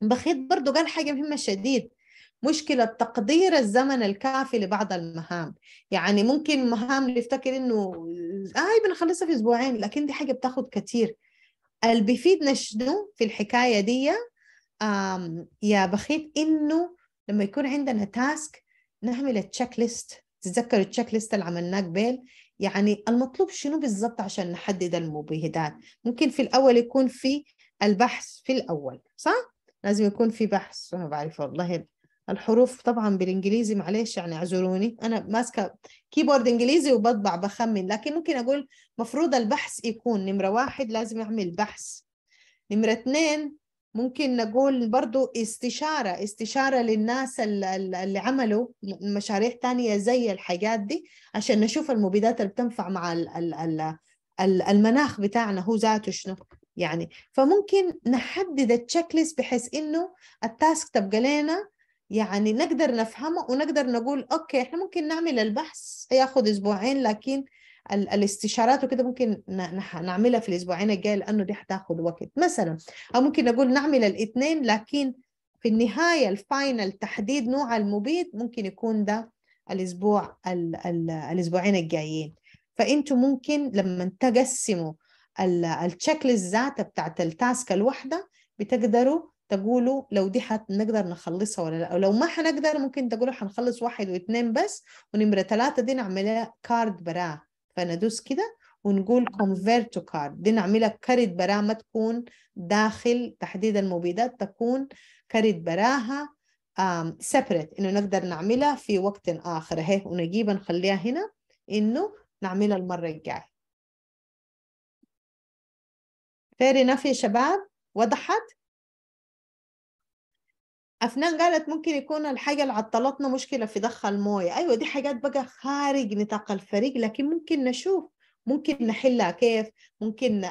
بخيت برضو قال حاجة مهمة شديد مشكلة تقدير الزمن الكافي لبعض المهام يعني ممكن مهام نفتكر انه آه بنخلصها في اسبوعين لكن دي حاجة بتاخد كتير اللي بيفيدنا شنو في الحكاية دي يا بخيت انه لما يكون عندنا تاسك نعمل التشيك ليست تتذكروا التشيك ليست اللي عملناه قبل يعني المطلوب شنو بالضبط عشان نحدد المبيدات ممكن في الأول يكون في البحث في الأول صح؟ لازم يكون في بحث أنا بعرف والله الحروف طبعا بالإنجليزي معلش يعني اعذروني أنا ماسكة كيبورد إنجليزي وبطبع بخمن لكن ممكن أقول مفروض البحث يكون نمرة واحد لازم أعمل بحث نمرة اثنين ممكن نقول برضو استشارة استشارة للناس اللي عملوا مشاريع تانية زي الحاجات دي عشان نشوف المبيدات اللي بتنفع مع المناخ بتاعنا هو ذاته شنو يعني فممكن نحدد التشيك ليست بحيث انه التاسك تبقى لنا يعني نقدر نفهمه ونقدر نقول اوكي احنا ممكن نعمل البحث ياخذ اسبوعين لكن الاستشارات وكده ممكن نعملها في الاسبوعين الجاي لانه دي هتاخد وقت مثلا او ممكن اقول نعمل الاثنين لكن في النهايه الفاينل تحديد نوع المبيد ممكن يكون ده الاسبوع الـ الـ الاسبوعين الجايين فانتوا ممكن لما تقسموا التشيك ليست ذاته بتاعت التاسك الواحده بتقدروا تقولوا لو دي نقدر نخلصها ولا لا ولو ما هنقدر ممكن تقولوا حنخلص واحد واثنين بس ونمره ثلاثه دي نعملها كارد براه فندوس كده ونقول convert to card دي نعملها كرد براءة ما تكون داخل تحديد المبيدات تكون كرد براها um, separate انه نقدر نعملها في وقت اخر اهي ونجيبها نخليها هنا انه نعملها المرة الجاية fair enough يا شباب وضحت أفنان قالت ممكن يكون الحاجة اللي عطلتنا مشكلة في ضخ الموية أيوة دي حاجات بقى خارج نطاق الفريق لكن ممكن نشوف ممكن نحلها كيف ممكن آآ آه،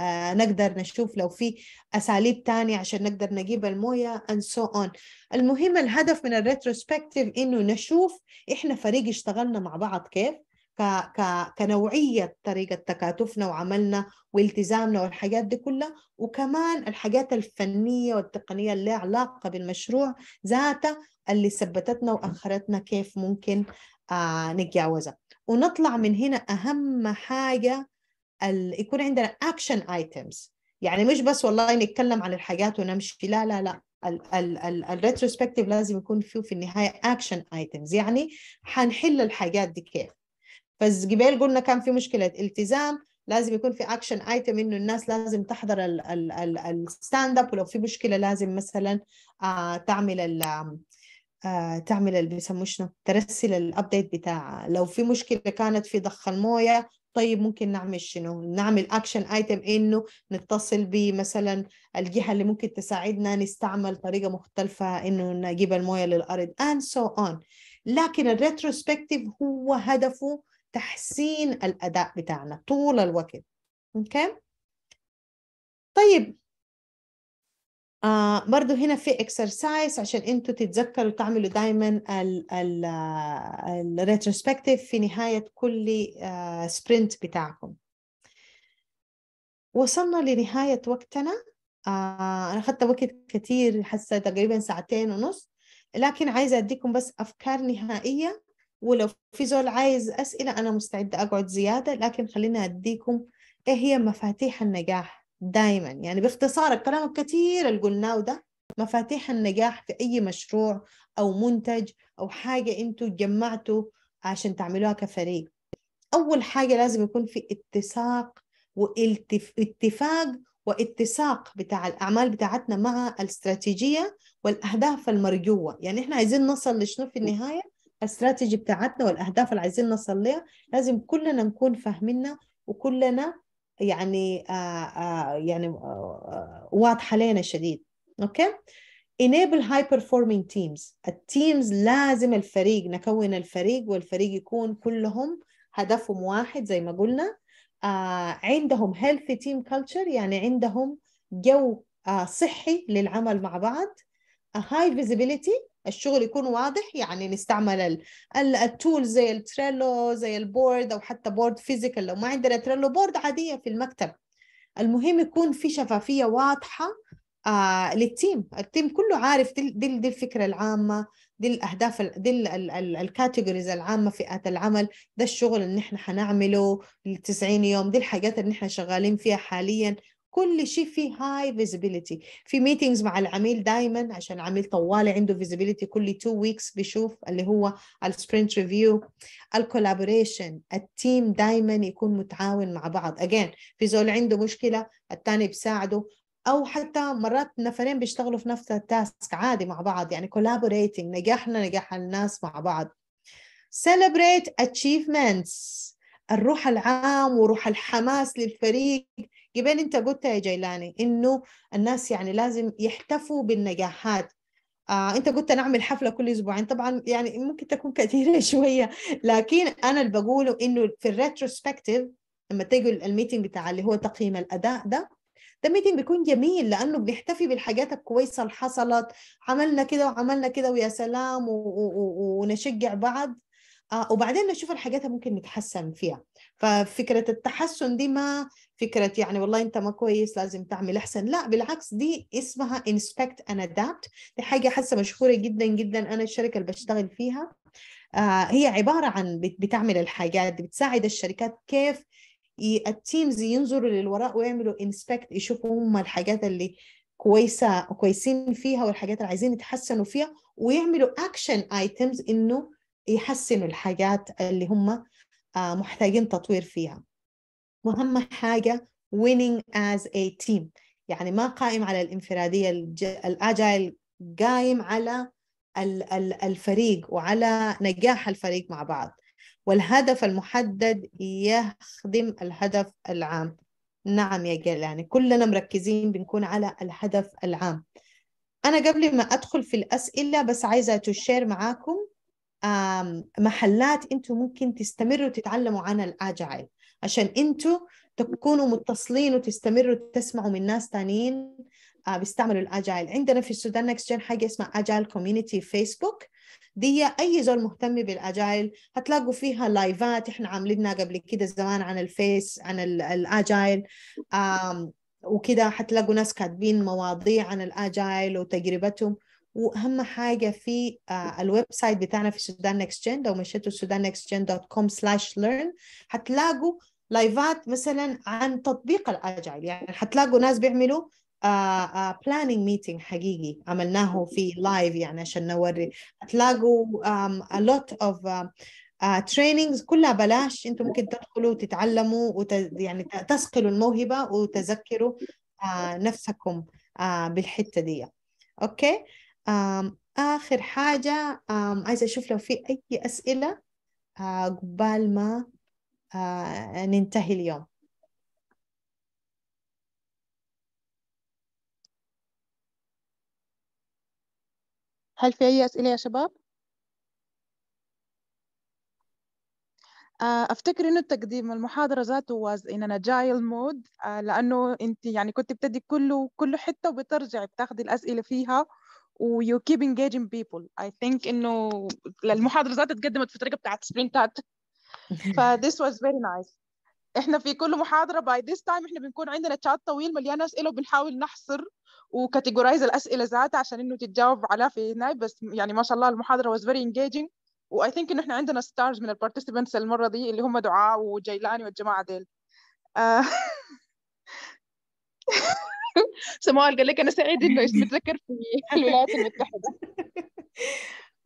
آآ آه، نقدر نشوف لو في أساليب تانية عشان نقدر نجيب الموية and so on المهم الهدف من الريتروسبكتيف إنه نشوف إحنا فريق اشتغلنا مع بعض كيف كنوعيه طريقه تكاتفنا وعملنا والتزامنا والحاجات دي كلها وكمان الحاجات الفنيه والتقنيه اللي علاقه بالمشروع ذاتها اللي ثبتتنا واخرتنا كيف ممكن آه، نتجاوزها ونطلع من هنا اهم حاجه يكون عندنا اكشن ايتمز يعني مش بس والله نتكلم عن الحاجات ونمشي لا لا لا الريتروسبكتيف لازم يكون فيه في النهايه اكشن ايتمز يعني حنحل الحاجات دي كيف قبل قلنا كان في مشكله التزام لازم يكون في اكشن ايتم انه الناس لازم تحضر الستاند اب ولو في مشكله لازم مثلا آه، تعمل ال آه، تعمل اللي بيسموه شنو ترسل الابديت بتاع لو في مشكله كانت في ضخ المويه طيب ممكن نعمل شنو نعمل اكشن ايتم انه نتصل بمثلا الجهه اللي ممكن تساعدنا نستعمل طريقه مختلفه انه نجيب المويه للارض اند سو اون لكن الريتروسبكتيف هو هدفه تحسين الأداء بتاعنا طول الوقت أوكي طيب آه برضو هنا في اكسرسايز عشان انتوا تتذكروا تعملوا دايما الريتروسبكتيف في نهاية كل آه سبرنت بتاعكم وصلنا لنهاية وقتنا آه أنا أخذت وقت كتير حسيت تقريبا ساعتين ونص لكن عايزة أديكم بس أفكار نهائية ولو في زول عايز أسئلة أنا مستعدة أقعد زيادة لكن خلينا أديكم إيه هي مفاتيح النجاح دائما يعني باختصار الكلام الكثير اللي قلناه ده مفاتيح النجاح في أي مشروع أو منتج أو حاجة أنتوا جمعتوا عشان تعملوها كفريق أول حاجة لازم يكون في اتساق واتفاق واتساق بتاع الأعمال بتاعتنا مع الاستراتيجية والأهداف المرجوة يعني إحنا عايزين نصل لشنو في النهاية الاستراتيجي بتاعتنا والاهداف اللي عايزين نصل لها لازم كلنا نكون فاهمينها وكلنا يعني آآ آه، آآ آه، يعني آآ آه، واضحه لنا شديد اوكي enable high performing teams التيمز لازم الفريق نكون الفريق والفريق يكون كلهم هدفهم واحد زي ما قلنا آه عندهم healthy team culture يعني عندهم جو آه صحي للعمل مع بعض A high visibility الشغل يكون واضح يعني نستعمل التول زي التريلو زي البورد او حتى بورد فيزيكال لو ما عندنا تريلو بورد عاديه في المكتب المهم يكون في شفافيه واضحه آه للتيم التيم كله عارف دي, دي, الفكره العامه دي الاهداف دي الكاتيجوريز العامه فئات العمل ده الشغل اللي احنا حنعمله ل 90 يوم دي الحاجات اللي احنا شغالين فيها حاليا كل شيء فيه هاي فيزيبيليتي في ميتينجز مع العميل دائما عشان العميل طوالي عنده فيزيبيليتي كل تو ويكس بيشوف اللي هو السبرنت ريفيو الكولابوريشن التيم دائما يكون متعاون مع بعض اجين في زول عنده مشكله الثاني بيساعده او حتى مرات نفرين بيشتغلوا في نفس التاسك عادي مع بعض يعني كولابوريتنج نجاحنا نجاح الناس مع بعض celebrate achievements الروح العام وروح الحماس للفريق قبل انت قلت يا جيلاني انه الناس يعني لازم يحتفوا بالنجاحات آه انت قلت نعمل حفله كل اسبوعين طبعا يعني ممكن تكون كثيره [LAUGHS] شويه لكن انا اللي بقوله انه في الريتروسبكتيف لما تيجي الميتنج بتاع اللي هو تقييم الاداء ده ده ميتنج بيكون جميل لانه بنحتفي بالحاجات الكويسه اللي حصلت عملنا كده وعملنا كده ويا سلام ونشجع بعض آه وبعدين نشوف الحاجات اللي ممكن نتحسن فيها ففكرة التحسن دي ما فكرة يعني والله أنت ما كويس لازم تعمل أحسن لا بالعكس دي اسمها inspect and adapt دي حاجة حاسة مشهورة جدا جدا أنا الشركة اللي بشتغل فيها آه، هي عبارة عن بتعمل الحاجات دي بتساعد الشركات كيف التيمز ينظروا للوراء ويعملوا انسبكت يشوفوا هم الحاجات اللي كويسه كويسين فيها والحاجات اللي عايزين يتحسنوا فيها ويعملوا اكشن ايتمز انه يحسنوا الحاجات اللي هم آه، محتاجين تطوير فيها واهم حاجه winning as a team يعني ما قائم على الانفراديه الاجايل قائم على الفريق وعلى نجاح الفريق مع بعض والهدف المحدد يخدم الهدف العام نعم يا جل يعني كلنا مركزين بنكون على الهدف العام أنا قبل ما أدخل في الأسئلة بس عايزة تشير معاكم محلات انتم ممكن تستمروا تتعلموا عن الاجايل عشان انتم تكونوا متصلين وتستمروا تسمعوا من ناس ثانيين آه، بيستعملوا الاجايل عندنا في السودان نكست جن حاجه اسمها اجايل كوميونتي فيسبوك دي اي زول مهتم بالاجايل هتلاقوا فيها لايفات احنا عاملينها قبل كده زمان عن الفيس عن الاجايل وكده هتلاقوا ناس كاتبين مواضيع عن الاجايل وتجربتهم واهم حاجه في آه، الويب سايت بتاعنا في السودان نكست جن لو مشيتوا السودان نكست جن دوت كوم سلاش ليرن هتلاقوا لايفات مثلا عن تطبيق الاجايل يعني هتلاقوا ناس بيعملوا بلاننج آه، ميتنج آه، حقيقي عملناه في لايف يعني عشان نوري هتلاقوا um, a lot of تريننجز uh, كلها بلاش انتم ممكن تدخلوا وتتعلموا وت... يعني تثقلوا الموهبه وتذكروا uh, نفسكم uh, بالحته دي اوكي okay? آخر حاجة عايزة أشوف لو في أي أسئلة قبال ما ننتهي اليوم هل في أي أسئلة يا شباب؟ افتكر انه التقديم المحاضره ذاته واز ان انا جايل مود لانه انت يعني كنت بتدي كله كله حته وبترجعي بتاخدي الاسئله فيها و you keep engaging people I think إنه المحاضرة ذاتها اتقدمت في طريقه بتاعت سبرنتات [LAUGHS] ف this was very nice احنا في كل محاضره باي ذيس تايم احنا بنكون عندنا تشات طويل مليان اسئله وبنحاول نحصر وكاتيجورايز الاسئله ذاتها عشان انه تتجاوب على في هنا بس يعني ما شاء الله المحاضره very engaging و واي ثينك انه احنا عندنا ستارز من البارتيسيبنتس المره دي اللي هم دعاء وجيلاني والجماعه ديل آه. [LAUGHS] [LAUGHS] سموال قال لك انا سعيد انه اسمي تذكر في [LAUGHS] الولايات المتحده [LAUGHS]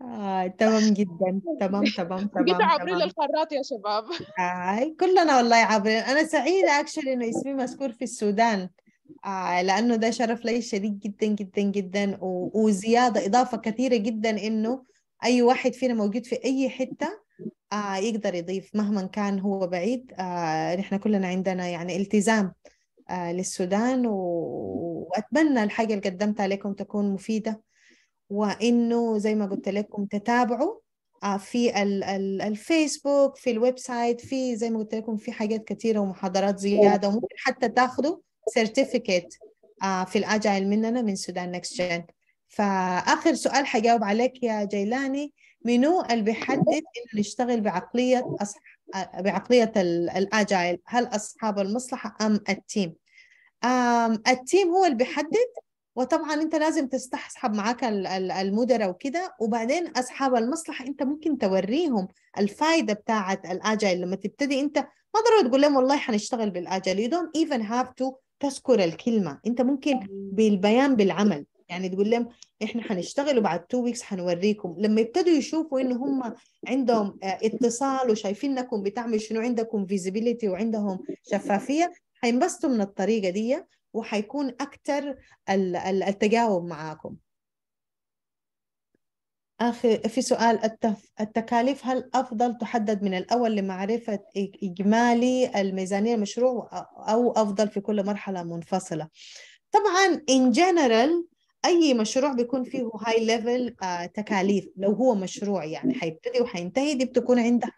آه، تمام جدا تمام تمام تمام جيت عابرين للقارات يا شباب آه، كلنا والله عابرين انا سعيده اكشلي انه اسمي مذكور في السودان آه، لانه ده شرف لي شديد جدا جدا جدا و... وزياده اضافه كثيره جدا انه اي واحد فينا موجود في اي حته آه يقدر يضيف مهما كان هو بعيد آه نحن كلنا عندنا يعني التزام آه، للسودان واتمنى الحاجه اللي قدمتها لكم تكون مفيده وانه زي ما قلت لكم تتابعوا آه، في الفيسبوك في الويب سايت في زي ما قلت لكم في حاجات كثيره ومحاضرات زياده وممكن حتى تاخذوا سيرتيفيكيت آه، في الاجايل مننا من سودان نكست جين فاخر سؤال حجاوب عليك يا جيلاني منو اللي بيحدد انه نشتغل بعقليه اصح آه، بعقلية الأجايل هل أصحاب المصلحة أم التيم أم التيم هو اللي بيحدد وطبعا انت لازم تستحسحب معاك المدراء وكده وبعدين اصحاب المصلحه انت ممكن توريهم الفائده بتاعه الاجايل لما تبتدي انت ما ضروري تقول لهم والله حنشتغل بالاجايل يو دونت ايفن هاف تو تذكر الكلمه انت ممكن بالبيان بالعمل يعني تقول لهم احنا هنشتغل وبعد تو ويكس هنوريكم لما يبتدوا يشوفوا ان هم عندهم آه، اتصال وشايفين انكم بتعملوا شنو عندكم فيزيبيليتي وعندهم شفافيه هينبسطوا من الطريقه دي وحيكون اكثر التجاوب معاكم آخر في سؤال التف... التكاليف هل أفضل تحدد من الأول لمعرفة إجمالي الميزانية المشروع أو أفضل في كل مرحلة منفصلة؟ طبعا in general اي مشروع بيكون فيه هاي آه، ليفل تكاليف لو هو مشروع يعني حيبتدي وحينتهي دي بتكون عندها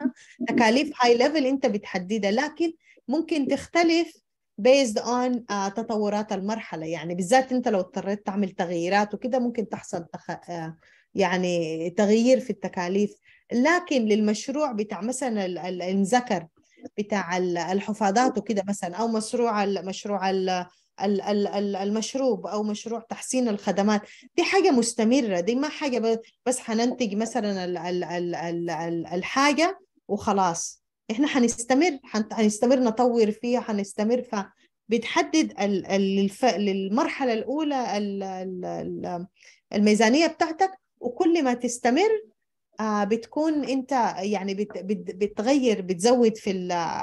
تكاليف هاي ليفل انت بتحددها لكن ممكن تختلف بيزد اون آه، تطورات المرحله يعني بالذات انت لو اضطريت تعمل تغييرات وكده ممكن تحصل تخ... آه، يعني تغيير في التكاليف لكن للمشروع بتاع مثلا الانذكر بتاع الحفاضات وكده مثلا او مشروع مشروع المشروب او مشروع تحسين الخدمات دي حاجه مستمره دي ما حاجه بس حننتج مثلا الحاجه وخلاص احنا حنستمر حنستمر نطور فيها حنستمر ف بتحدد للمرحله الاولى الميزانيه بتاعتك وكل ما تستمر آه، بتكون انت يعني بتغير بتزود في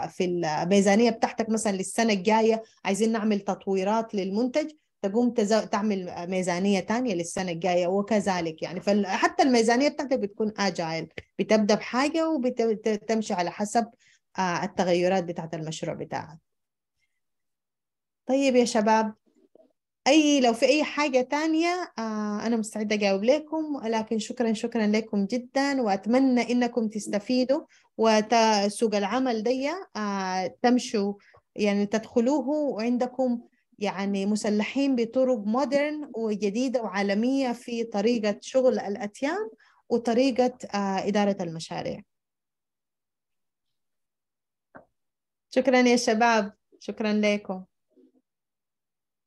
في الميزانيه بتاعتك مثلا للسنه الجايه عايزين نعمل تطويرات للمنتج تقوم تعمل ميزانية ثانيه للسنة الجاية وكذلك يعني فحتى الميزانية بتاعتك بتكون اجايل بتبدأ بحاجة وبتمشي على حسب آه، التغيرات بتاعت المشروع بتاعك طيب يا شباب أي لو في أي حاجة تانية آه، أنا مستعدة أجاوب لكم ولكن شكرا شكرا لكم جدا وأتمنى إنكم تستفيدوا وسوق العمل دي آه، تمشوا يعني تدخلوه وعندكم يعني مسلحين بطرق مودرن وجديدة وعالمية في طريقة شغل الأتيان وطريقة آه، إدارة المشاريع شكرا يا شباب شكرا لكم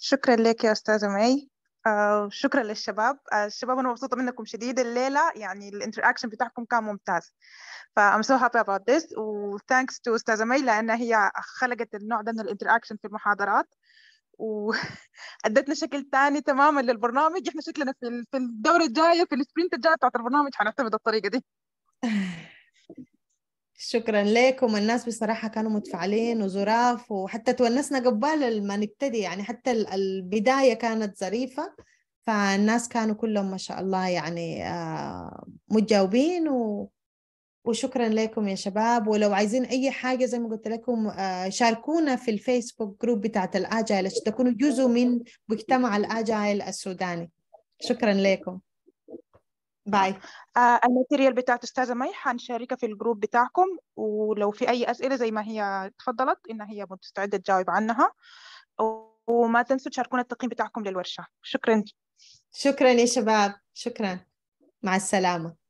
شكرا لك يا أستاذة معي آه، شكرا للشباب آه، الشباب أنا مبسوطة منكم شديد الليلة يعني الانتراكشن بتاعكم كان ممتاز I'm so happy about this و thanks to أستاذة مي لأنها هي خلقت النوع ده من الانتراكشن في المحاضرات وادتنا شكل تاني تماما للبرنامج احنا شكلنا في الدوره الجايه في السبرنت الجايه بتاعت البرنامج هنعتمد الطريقه دي [LAUGHS] شكرا لكم الناس بصراحة كانوا متفاعلين وزراف وحتى تونسنا قبل ما نبتدي يعني حتى البداية كانت ظريفة فالناس كانوا كلهم ما شاء الله يعني آه، متجاوبين و... وشكرا لكم يا شباب ولو عايزين اي حاجه زي ما قلت لكم آه، شاركونا في الفيسبوك جروب بتاعت الاجايل عشان تكونوا جزء من مجتمع الاجايل السوداني شكرا لكم باي آه, آه، الماتيريال بتاعت استاذه مي هنشاركها في الجروب بتاعكم ولو في اي اسئله زي ما هي تفضلت ان هي مستعده تجاوب عنها وما تنسوا تشاركونا التقييم بتاعكم للورشه شكرا شكرا يا شباب شكرا مع السلامه